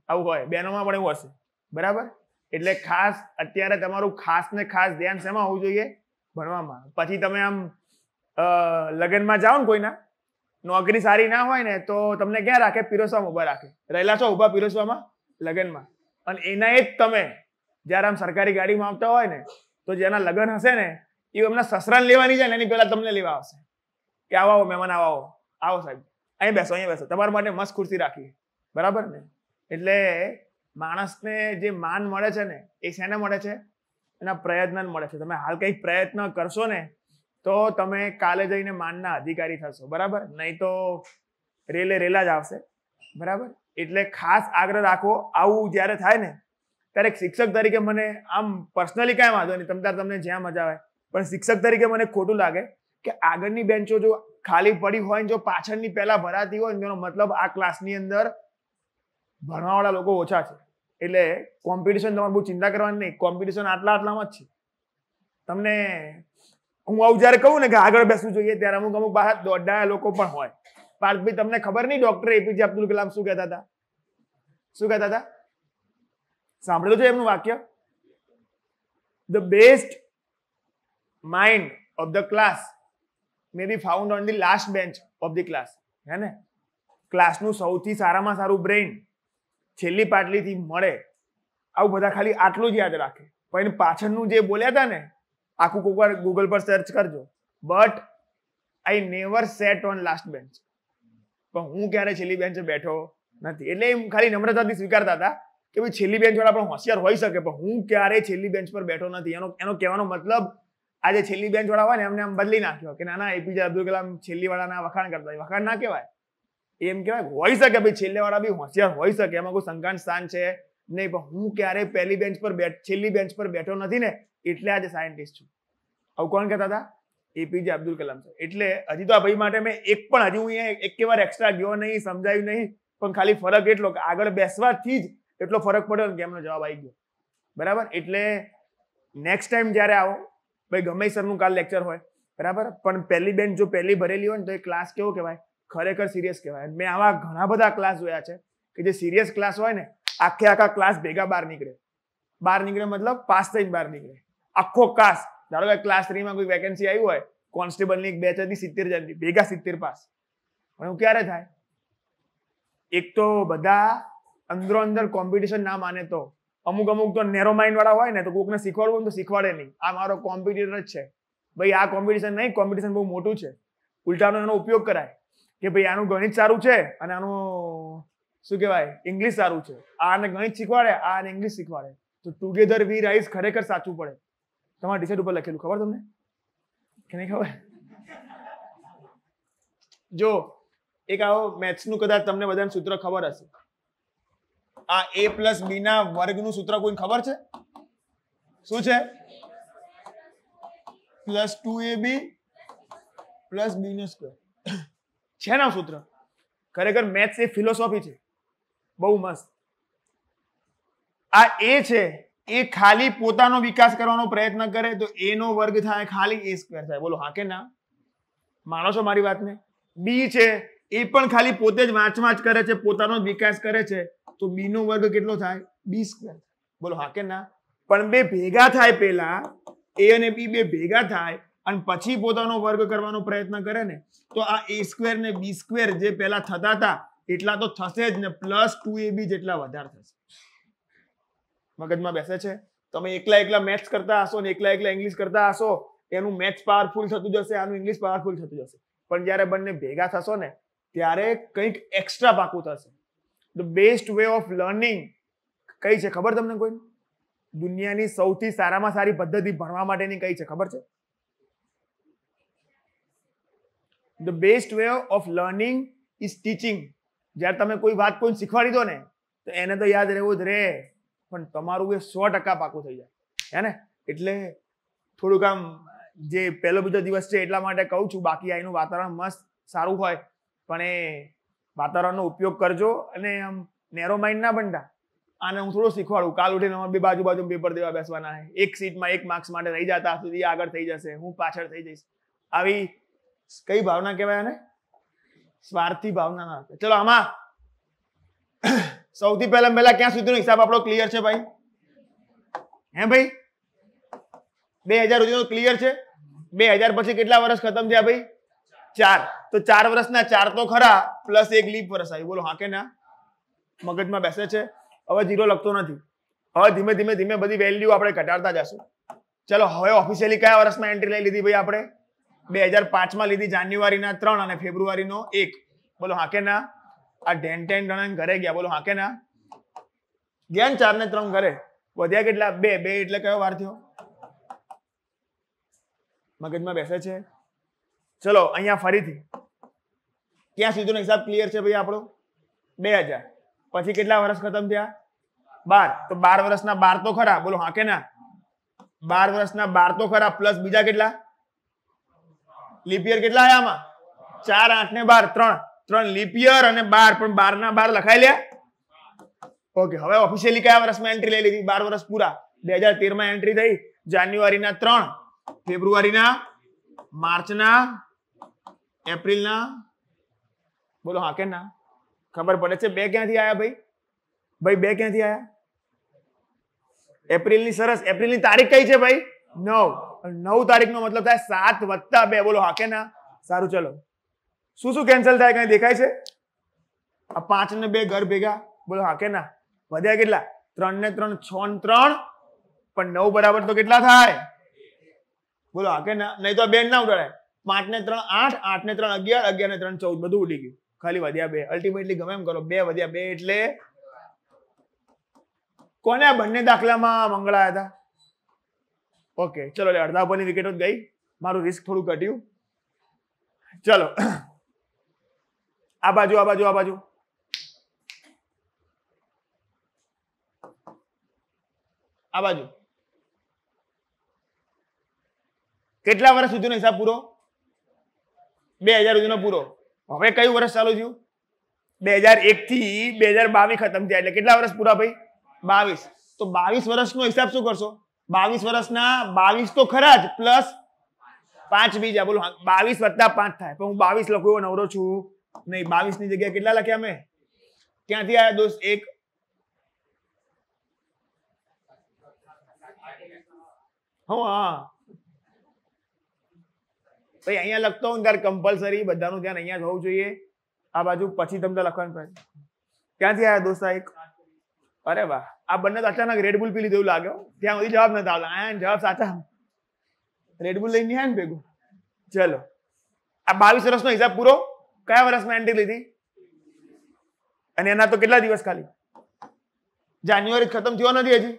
આવું હોય બહેનોમાં પણ એવું હશે બરાબર એટલે ખાસ અત્યારે તમારું ખાસ ને ખાસ ધ્યાન શેમાં હોવું જોઈએ ભણવામાં પછી તમે આમ લગ્નમાં જાઓ ને કોઈના નોકરી સારી ના હોય ને તો તમને ક્યાં રાખે પીરસવામાં ઊભા રાખે રહેલા છો ઉભા પીરસવામાં લગ્નમાં અને એના એ જ તમે જ્યારે આમ સરકારી ગાડીમાં આવતા હોય ને તો જેના લગ્ન હશે ને એ એમના સસરાને લેવાની જાય ને એની પહેલાં તમને લેવા આવશે કે આવો મહેમાન આવો આવો સાહેબ અહીં બેસો અહીંયા બેસો તમારા માટે મસ્ત ખુરશી રાખી બરાબર ને એટલે માણસને જે માન મળે છે ને એ શેને મળે છે એના પ્રયત્ન મળે છે તમે હાલ કંઈક પ્રયત્ન કરશો ને તો તમે કાલે જઈને માનના અધિકારી થશો બરાબર નહીં તો રેલે રેલા જ આવશે બરાબર એટલે ખાસ આગ્રહ રાખવો આવું જ્યારે થાય ને ત્યારે શિક્ષક તરીકે મને આમ પર્સનલી કાંઈ વાંધો નહીં તમતાર તમને જ્યાં મજા આવે પણ શિક્ષક તરીકે મને ખોટું લાગે કે આગળની બેન્ચો જો ખાલી પડી હોય ને જો પાછળની પહેલા ભરાતી હોય ને તેનો મતલબ આ ક્લાસની અંદર ભણવાવાળા લોકો ઓછા છે એટલે કોમ્પિટિશન તમારે બહુ ચિંતા કરવાની નહીં કોમ્પિટિશન આટલા આટલામાં જ છે તમને હું આવું જ્યારે કહું ને કે આગળ બેસવું જોઈએ ત્યારે અમુક અમુક બહાર દોડાયા લોકો પણ હોય પાર્થભાઈ તમને ખબર નહીં ડોક્ટર એપીજે અબ્દુલ કલામ શું કહેતા હતા શું કહેતા હતા સાંભળેલું છે એમનું વાક્ય the best mind of the class may be found on the last bench of the class હે ને ક્લાસનું સૌથી સારામાં સારું બ્રેઇન છેલ્લી પાટલીથી મળે આવું બધા ખાલી આટલું જ યાદ રાખે પણ પાછળનું જે બોલ્યા હતા ને આખું ગૂગલ ગૂગલ પર સર્ચ કરજો but I never sat on last bench પણ હું ક્યારે છેલ્લી બેન્ચે બેઠો નથી એટલે એમ ખાલી નમ્રતાથી સ્વીકારતા હતા કે ભાઈ છેલ્લી બેન્ચ વાળા પણ હોશિયાર હોઈ શકે પણ હું ક્યારેય છેલ્લી બેન્ચ પર બેઠો નથી એનો એનો કહેવાનો મતલબ આજે છેલ્લી બેન્ચ વાળા હોય ને એમને આમ બદલી નાખ્યો કે નાના એપીજે અબ્દુલ કલામ છેલ્લી વાળાના વખાણ કરતા વખાણ ના કહેવાય એમ કહેવાય હોઈ શકે ભાઈ છેલ્લે વાળા બી હોશિયાર હોઈ શકે એમાં કોઈ શંકાન સ્થાન છે નહીં પણ હું ક્યારેય પહેલી બેન્ચ પર છેલ્લી બેન્ચ પર બેઠો નથી ને એટલે આજે સાયન્ટિસ્ટ છું આવું કોણ કહેતા હતા એપીજે અબ્દુલ કલામ સર એટલે હજી તો આ ભાઈ માટે મેં એક પણ હજી હું અહીંયા એક વાર એક્સ્ટ્રા ગયો નહીં સમજાયું નહીં પણ ખાલી ફરક એટલો કે આગળ બેસવાથી જ એટલો ફરક પડ્યો કે એમનો જવાબ આવી ગયો બરાબર એટલે નેક્સ્ટ ટાઈમ જ્યારે આવો ભાઈ ગમે સરનું કાલ લેક્ચર હોય બરાબર પણ પહેલી બેન જો પહેલી ભરેલી હોય ને તો એ ક્લાસ કેવો કહેવાય ખરેખર સિરિયસ કહેવાય મેં આવા ઘણા બધા ક્લાસ જોયા છે કે જે સિરિયસ ક્લાસ હોય ને આખે આખા ક્લાસ ભેગા બહાર નીકળે બહાર નીકળે મતલબ પાસ થઈને બહાર નીકળે આખો કાસ્ટ ધારો કે ક્લાસ થ્રીમાં કોઈ વેકેન્સી આવી હોય કોન્સ્ટેબલની એક બેચ હતી સિત્તેર જણની ભેગા સિત્તેર પાસ પણ હું ક્યારે થાય એક તો બધા અંદરો અંદર કોમ્પિટિશન ના માને તો અમુક અમુક તો નેરો માઇન્ડ વાળા હોય ને તો કોકને શીખવાડવું તો શીખવાડે નહીં આ મારો કોમ્પિટિટર જ છે ભાઈ આ કોમ્પિટિશન નહીં કોમ્પિટિશન બહુ મોટું છે ઉલટાનો એનો ઉપયોગ કરાય કે ભાઈ આનું ગણિત સારું છે અને આનું શું કહેવાય ઇંગ્લિશ સારું છે આને ગણિત શીખવાડે આને ઇંગ્લિશ શીખવાડે તો ટુગેધર વી રાઈઝ ખરેખર સાચું પડે તમારા ટીશર્ટ ઉપર લખેલું ખબર તમને કે નહીં ખબર જો એક આવો મેથ્સનું કદાચ તમને બધાને સૂત્ર ખબર હશે આ એ પ્લસ બી ના વર્ગનું સૂત્ર કોઈ ખબર છે શું છે plus two A B plus B નો સ્ક્વેર છે ને સૂત્ર ખરેખર મેથ્સ એ ફિલોસોફી છે બહુ મસ્ત આ એ છે એ ખાલી પોતાનો વિકાસ કરવાનો પ્રયત્ન કરે તો એનો વર્ગ થાય ખાલી એ સ્કવેર થાય બોલો હા કે ના માણો છો મારી વાતને બી છે એ પણ ખાલી પોતે જ વાંચમાં જ કરે છે પોતાનો જ વિકાસ કરે છે તો બી નો વર્ગ કેટલો થાય બી સ્કવેર બોલો હા કે ના પણ બે ભેગા થાય પેલા એ અને બી બે ભેગા થાય અને પછી પોતાનો વર્ગ કરવાનો પ્રયત્ન કરે ને તો આ એ સ્કવેર ને બી સ્ક્વેર જે પહેલા થતા હતા એટલા તો થશે જ ને પ્લસ ટુ એ બી જેટલા વધારે થશે મગજમાં બેસે છે તમે એકલા એકલા મેથ્સ કરતા હશો ને એકલા એકલા ઇંગ્લિશ કરતા હશો એનું મેથ્સ પાવરફુલ થતું જશે આનું ઇંગ્લિશ પાવરફુલ થતું જશે પણ જ્યારે બંને ભેગા થશો ને ત્યારે કંઈક એક્સ્ટ્રા પાકું થશે the best way of learning કઈ છે ખબર તમને કોઈ દુનિયાની સૌથી સારામાં સારી પદ્ધતિ ભણવા માટેની કઈ છે ખબર છે the best way of learning is teaching જ્યારે તમે કોઈ વાત કોઈ શીખવાડી દો ને તો એને તો યાદ રહેવું જ રહે પણ તમારું એ સો ટકા પાકું થઈ જાય હે ને એટલે થોડુંક આમ જે પહેલો બીજો દિવસ છે એટલા માટે કહું છું બાકી અહીંનું વાતાવરણ મસ્ત સારું હોય પણ એ વાતાવરણનો ઉપયોગ કરજો અને આમ નેરો માઇન્ડ ના બનતા આને હું થોડું શીખવાડું કાલ ઉઠીને બે બાજુ બાજુ પેપર દેવા બેસવાના છે એક સીટમાં એક માર્ક્સ માટે રહી જતા સુધી આગળ થઈ જશે હું પાછળ થઈ જઈશ આવી કઈ ભાવના કહેવાય ને સ્વાર્થી ભાવના ચલો આમાં સૌથી પહેલા પહેલા ક્યાં સુધીનો હિસાબ આપણો ક્લિયર છે ભાઈ હે ભાઈ બે હજાર સુધીનો ક્લિયર છે બે હજાર પછી કેટલા વર્ષ ખતમ થયા ભાઈ ચાર તો ચાર વર્ષના ચાર તો ખરા પ્લસ એક લીપ વર્ષ આવી બોલો હા કે ના મગજમાં બેસે છે હવે જીરો લખતો નથી હવે ધીમે ધીમે ધીમે બધી વેલ્યુ આપણે ઘટાડતા જશું ચલો હવે ઓફિશિયલી કયા વર્ષમાં એન્ટ્રી લઈ લીધી ભાઈ આપણે બે હજાર પાંચમાં લીધી જાન્યુઆરીના ત્રણ અને ફેબ્રુઆરીનો એક બોલો હા કે ના આ ડેન્ટેન ટેન ઘરે ગયા બોલો હા કે ના ગયા ચાર ને ત્રણ ઘરે વધ્યા કેટલા બે બે એટલે કયો વાર થયો મગજમાં બેસે છે ચલો અહીંયા ફરીથી ક્યાં સુધીનો હિસાબ ક્લિયર છે ભાઈ આપણો બે હજાર પછી કેટલા વર્ષ ખતમ થયા બાર તો બાર વર્ષના બાર તો ખરા બોલો હા કે ના બાર વર્ષના બાર તો ખરા પ્લસ બીજા કેટલા લિપિયર કેટલા આયા આમાં ચાર આઠ ને બાર ત્રણ ત્રણ લિપિયર અને બાર પણ બાર ના બાર લખાઈ લ્યા ઓકે હવે ઓફિશિયલી કયા વર્ષમાં એન્ટ્રી લઈ લીધી બાર વર્ષ પૂરા બે હજાર તેર માં એન્ટ્રી થઈ જાન્યુઆરીના ત્રણ ફેબ્રુઆરીના માર્ચના એપ્રિલના બોલો હા કે ના ખબર પડે છે બે ક્યાંથી આવ્યા ભાઈ ભાઈ બે ક્યાંથી આવ્યા એપ્રિલની સરસ એપ્રિલની તારીખ કઈ છે ભાઈ નવ નવ તારીખનો મતલબ થાય સાત વત્તા બે બોલો હા કે ના સારું ચલો શું શું કેન્સલ થાય કઈ દેખાય છે આ પાંચ ને બે ઘર ભેગા બોલો હા કે ના વધ્યા કેટલા ત્રણ ને ત્રણ છ ને ત્રણ પણ નવ બરાબર તો કેટલા થાય બોલો હા કે ના નહીં તો બેન ના ઉડાડાય પાંચ ને ત્રણ આઠ આઠ ને ત્રણ અગિયાર અગિયાર ને ત્રણ ચૌદ બધું ઉડી ગયું ખાલી વધ્યા બે અલ્ટિમેટલી ગમે એમ કરો બે વધ્યા બે એટલે કોને આ બંને દાખલામાં મંગળાયા હતા ઓકે ચલો એટલે અડધા ઉપરની વિકેટો જ ગઈ મારું રિસ્ક થોડું ઘટ્યું ચલો આ બાજુ આ બાજુ આ બાજુ આ બાજુ કેટલા વર્ષ સુધીનો હિસાબ પૂરો બે હજાર સુધીનો પૂરો હવે કયું વર્ષ ચાલુ થયું બે હજાર એક થી બે હજાર બાવીસ ખતમ થયા એટલે કેટલા વર્ષ પૂરા ભાઈ બાવીસ તો બાવીસ વર્ષનો હિસાબ શું કરશો બાવીસ વર્ષના બાવીસ તો ખરા જ પ્લસ પાંચ બીજા બોલો બાવીસ વત્તા પાંચ થાય પણ હું બાવીસ લખું એવો નવરો છું નહીં બાવીસ ની જગ્યાએ કેટલા લખ્યા મેં ક્યાંથી આવ્યા દોસ્ત એક હા ભાઈ અહીંયા લખતો હું ત્યારે કમ્પલસરી બધાનું ધ્યાન અહીંયા જ હોવું જોઈએ આ બાજુ પછી તમને લખવાનું પડે ક્યાંથી આવ્યા દોસ્ત એક અરે વાહ આ બંને અચાનક રેડબુલ પી લીધું લાગ્યો ત્યાં સુધી જવાબ નતા આવતા આ જવાબ સાચા રેડબુલ લઈને ભેગું ચલો આ બાવીસ વર્ષનો હિસાબ પૂરો કયા વર્ષમાં એન્ટ્રી લીધી અને એના તો કેટલા દિવસ ખાલી જાન્યુઆરી ખતમ થયો નથી હજી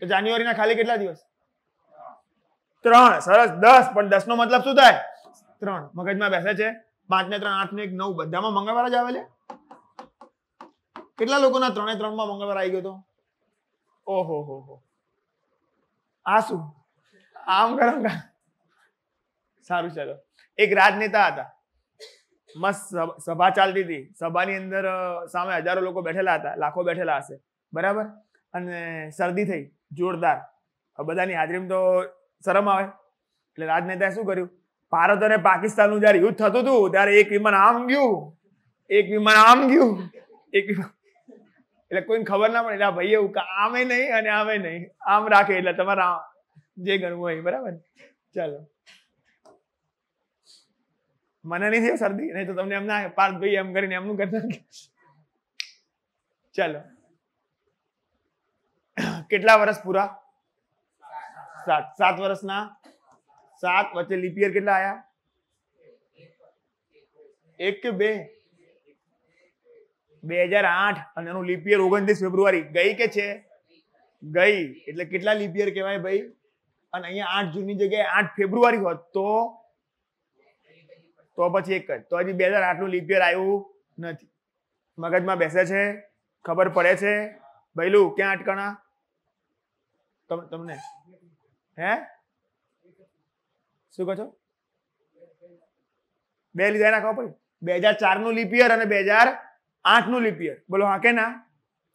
તો જાન્યુઆરીના ખાલી કેટલા દિવસ ત્રણ સરસ દસ પણ દસ નો મતલબ શું થાય ત્રણ મગજમાં બેસે છે પાંચ ને ત્રણ આઠ ને એક નવ બધામાં મંગળવાર જ આવેલે કેટલા લોકોના ત્રણે ત્રણ માં મંગળવાર આવી ગયો તો ઓહો હો હો આ શું આમ ગરમ સારું ચાલો એક રાજનેતા હતા મસ્ત સભા ચાલતી હતી સભાની અંદર સામે હજારો લોકો બેઠેલા હતા લાખો બેઠેલા હશે બરાબર અને શરદી થઈ જોરદાર બધાની હાજરીમાં તો શરમ આવે એટલે રાજનેતાએ શું કર્યું ભારત અને પાકિસ્તાનનું જ્યારે યુદ્ધ થતું હતું ત્યારે એક વિમાન આમ ગયું એક વિમાન આમ ગયું એક એટલે કોઈને ખબર ના પડે એટલે ભાઈ એવું કે આમે નહીં અને આમે નહીં આમ રાખે એટલે તમારા જે ગણવું હોય બરાબર ચાલો મને નહીં થયો શરદી નહીં તો તમને એમ ના પાર્થભાઈ એમ કરીને એમનું કરી નાખે ચાલો કેટલા વર્ષ પૂરા સાત સાત વર્ષના સાત વચ્ચે લિપિયર કેટલા આયા એક કે બે બે હજાર આઠ અને એનું લિપિયર ઓગણત્રીસ ફેબ્રુઆરી ગઈ કે છે ગઈ એટલે કેટલા લિપિયર કહેવાય ભાઈ અને અહીંયા આઠ જૂનની જગ્યાએ આઠ ફેબ્રુઆરી હોત તો તો પછી એક જ તો હજી બે હજાર આઠ નું લિપિયર આવ્યું નથી મગજમાં બેસે છે ખબર પડે છે ભૈલું ક્યાં અટકણા તમને હે શું કહો છો બે લીધા એના ખબર બે હજાર ચાર નું લિપિયર અને બે હજાર આઠ નું લિપિયર બોલો હા કે ના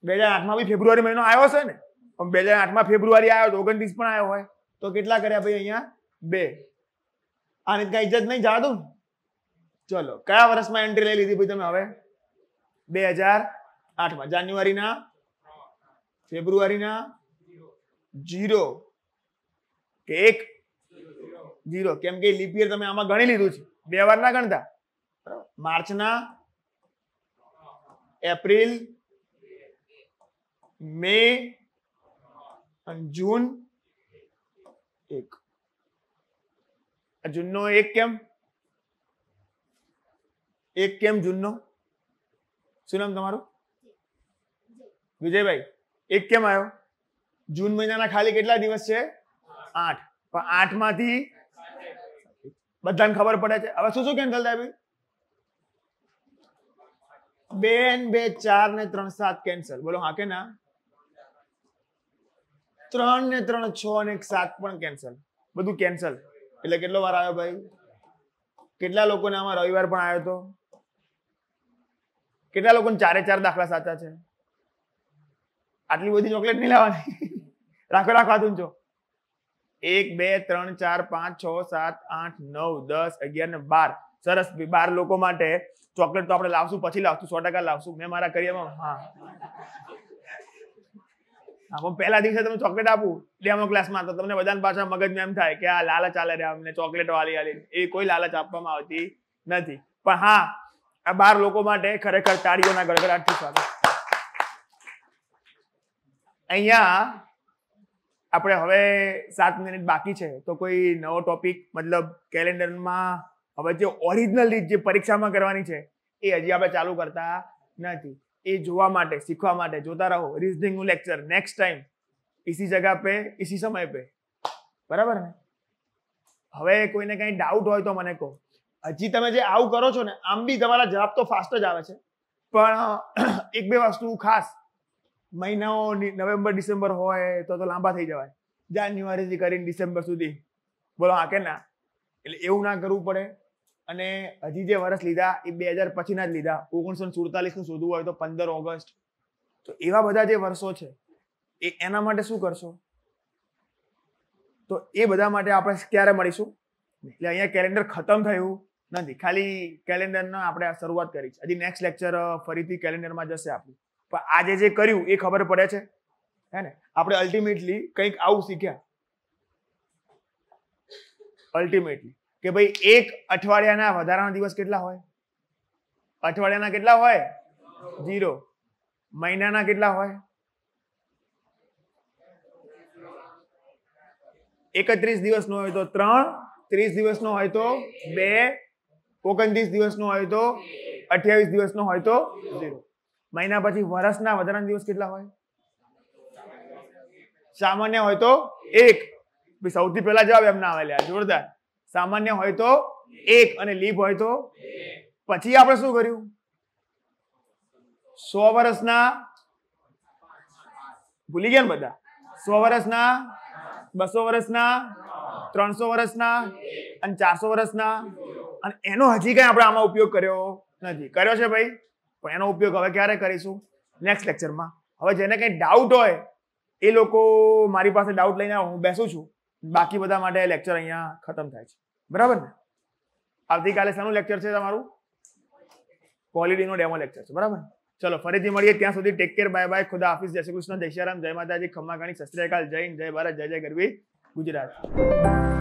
બે હજાર આઠમાં બી ફેબ્રુઆરી મહિનો આવ્યો છે ને પણ બે હજાર આઠમાં ફેબ્રુઆરી આવ્યો તો ઓગણત્રીસ પણ આવ્યો હોય તો કેટલા કર્યા ભાઈ અહીંયા બે આની કાંઈ ઇજ્જત નહીં જાદું ચલો કયા વર્ષમાં એન્ટ્રી લઈ લીધી ભાઈ તમે હવે બે હજાર આઠમાં જાન્યુઆરીના ફેબ્રુઆરીના જીરો કે એક જીરો કેમ કે લિપિયર તમે આમાં ગણી લીધું છે બે વાર ના ગણતા માર્ચના એપ્રિલ મે અને જૂન એક જૂનનો એક કેમ એક કેમ જૂનનો શું નામ તમારું વિજયભાઈ એક કેમ આવ્યો જૂન મહિનાના ખાલી કેટલા દિવસ છે આઠ પણ આઠ માંથી બધાને ખબર પડે છે હવે શું શું કેન્સલ થાય બે બે ચાર ને ત્રણ સાત કેન્સલ બોલો હા કે ના ત્રણ ને ત્રણ છ ને સાત પણ કેન્સલ બધું કેન્સલ એટલે કેટલો વાર આવ્યો ભાઈ કેટલા લોકોને આમાં રવિવાર પણ આવ્યો હતો કેટલા લોકોને ચારે ચાર દાખલા સાચા છે આટલી બધી ચોકલેટ નહીં લાવવાની રાખો રાખો હાથું છો એક બે ત્રણ ચાર પાંચ છ સાત આઠ નવ દસ અગિયાર ને બાર સરસ બાર લોકો માટે ચોકલેટ તો આપણે લાવશું પછી લાવશું સો ટકા લાવશું મેં મારા કરિયરમાં હા હા પહેલા દિવસે તમે ચોકલેટ આપું ડેમો ક્લાસમાં તો તમને બધાને પાછા મગજમાં એમ થાય કે આ લાલચ આલે રે અમને ચોકલેટ વાલી આલી એ કોઈ લાલચ આપવામાં આવતી નથી પણ હા આ બાર લોકો માટે ખરેખર તાળીઓના ગડગડાટથી સ્વાગત અહીંયા આપણે હવે સાત મિનિટ બાકી છે તો કોઈ નવો ટોપિક મતલબ કેલેન્ડરમાં હવે જે ઓરિજિનલ રીત જે પરીક્ષામાં કરવાની છે એ હજી આપણે ચાલુ કરતા નથી એ જોવા માટે શીખવા માટે જોતા રહો રિઝનિંગનું લેક્ચર નેક્સ્ટ ટાઈમ ઇસી જગા પે ઇસી સમય પે બરાબર ને હવે કોઈને કંઈ ડાઉટ હોય તો મને કહો હજી તમે જે આવું કરો છો ને આમ બી તમારા જવાબ તો ફાસ્ટ જ આવે છે પણ એક બે વસ્તુ ખાસ મહિનાઓ નવેમ્બર ડિસેમ્બર હોય તો તો લાંબા થઈ જવાય જાન્યુઆરીથી કરીને ડિસેમ્બર સુધી બોલો હા કે ના એટલે એવું ના કરવું પડે અને હજી જે વર્ષ લીધા એ બે હજાર પછીના જ લીધા ઓગણીસો સુડતાલીસનું શોધવું હોય તો પંદર ઓગસ્ટ તો એવા બધા જે વર્ષો છે એ એના માટે શું કરશો તો એ બધા માટે આપણે ક્યારે મળીશું એટલે અહીંયા કેલેન્ડર ખતમ થયું નથી ખાલી કેલેન્ડરનો આપણે શરૂઆત કરી છે હજી નેક્સ્ટ લેક્ચર ફરીથી કેલેન્ડરમાં જશે આપણું પણ આજે જે કર્યું એ ખબર પડે છે હે ને આપણે અલ્ટિમેટલી કંઈક આવું શીખ્યા અલ્ટિમેટલી કે ભાઈ એક અઠવાડિયાના વધારાના દિવસ કેટલા હોય અઠવાડિયાના કેટલા હોય જીરો મહિનાના કેટલા હોય એકત્રીસ દિવસનો હોય તો ત્રણ ત્રીસ દિવસનો હોય તો બે ઓગણત્રીસ દિવસનો હોય તો અઠ્યાવીસ દિવસનો હોય તો ઝીરો મહિના પછી વર્ષના વધારાના દિવસ કેટલા હોય સામાન્ય હોય તો એક સૌથી પહેલા જવાબ એમના આવેલા જોરદાર સામાન્ય હોય તો એક અને લીપ હોય તો પછી આપણે શું કર્યું સો વર્ષના ભૂલી ગયા ને બધા સો વર્ષના બસો વર્ષના ત્રણસો વર્ષના અને ચારસો વર્ષના અને એનો હજી કંઈ આપણે આમાં ઉપયોગ કર્યો નથી કર્યો છે ભાઈ પણ એનો ઉપયોગ હવે ક્યારે કરીશું નેક્સ્ટ લેક્ચરમાં હવે જેને કંઈ ડાઉટ હોય એ લોકો મારી પાસે ડાઉટ લઈને હું બેસું છું બાકી બધા માટે લેક્ચર અહીંયા ખતમ થાય છે બરાબર ને આવતીકાલે શાનું લેક્ચર છે તમારું ક્વોલિટીનો ડેમો લેક્ચર છે બરાબર ચલો ફરીથી મળીએ ત્યાં સુધી ટેક કેર બાય બાય ખુદા હાફિઝ જય શ્રી કૃષ્ણ જય શ્રી રામ જય માતાજી ખમ્મા ગાણી સસ્ત્રીકાલ જય જય ભારત જય જય ગરવી ગુજરાત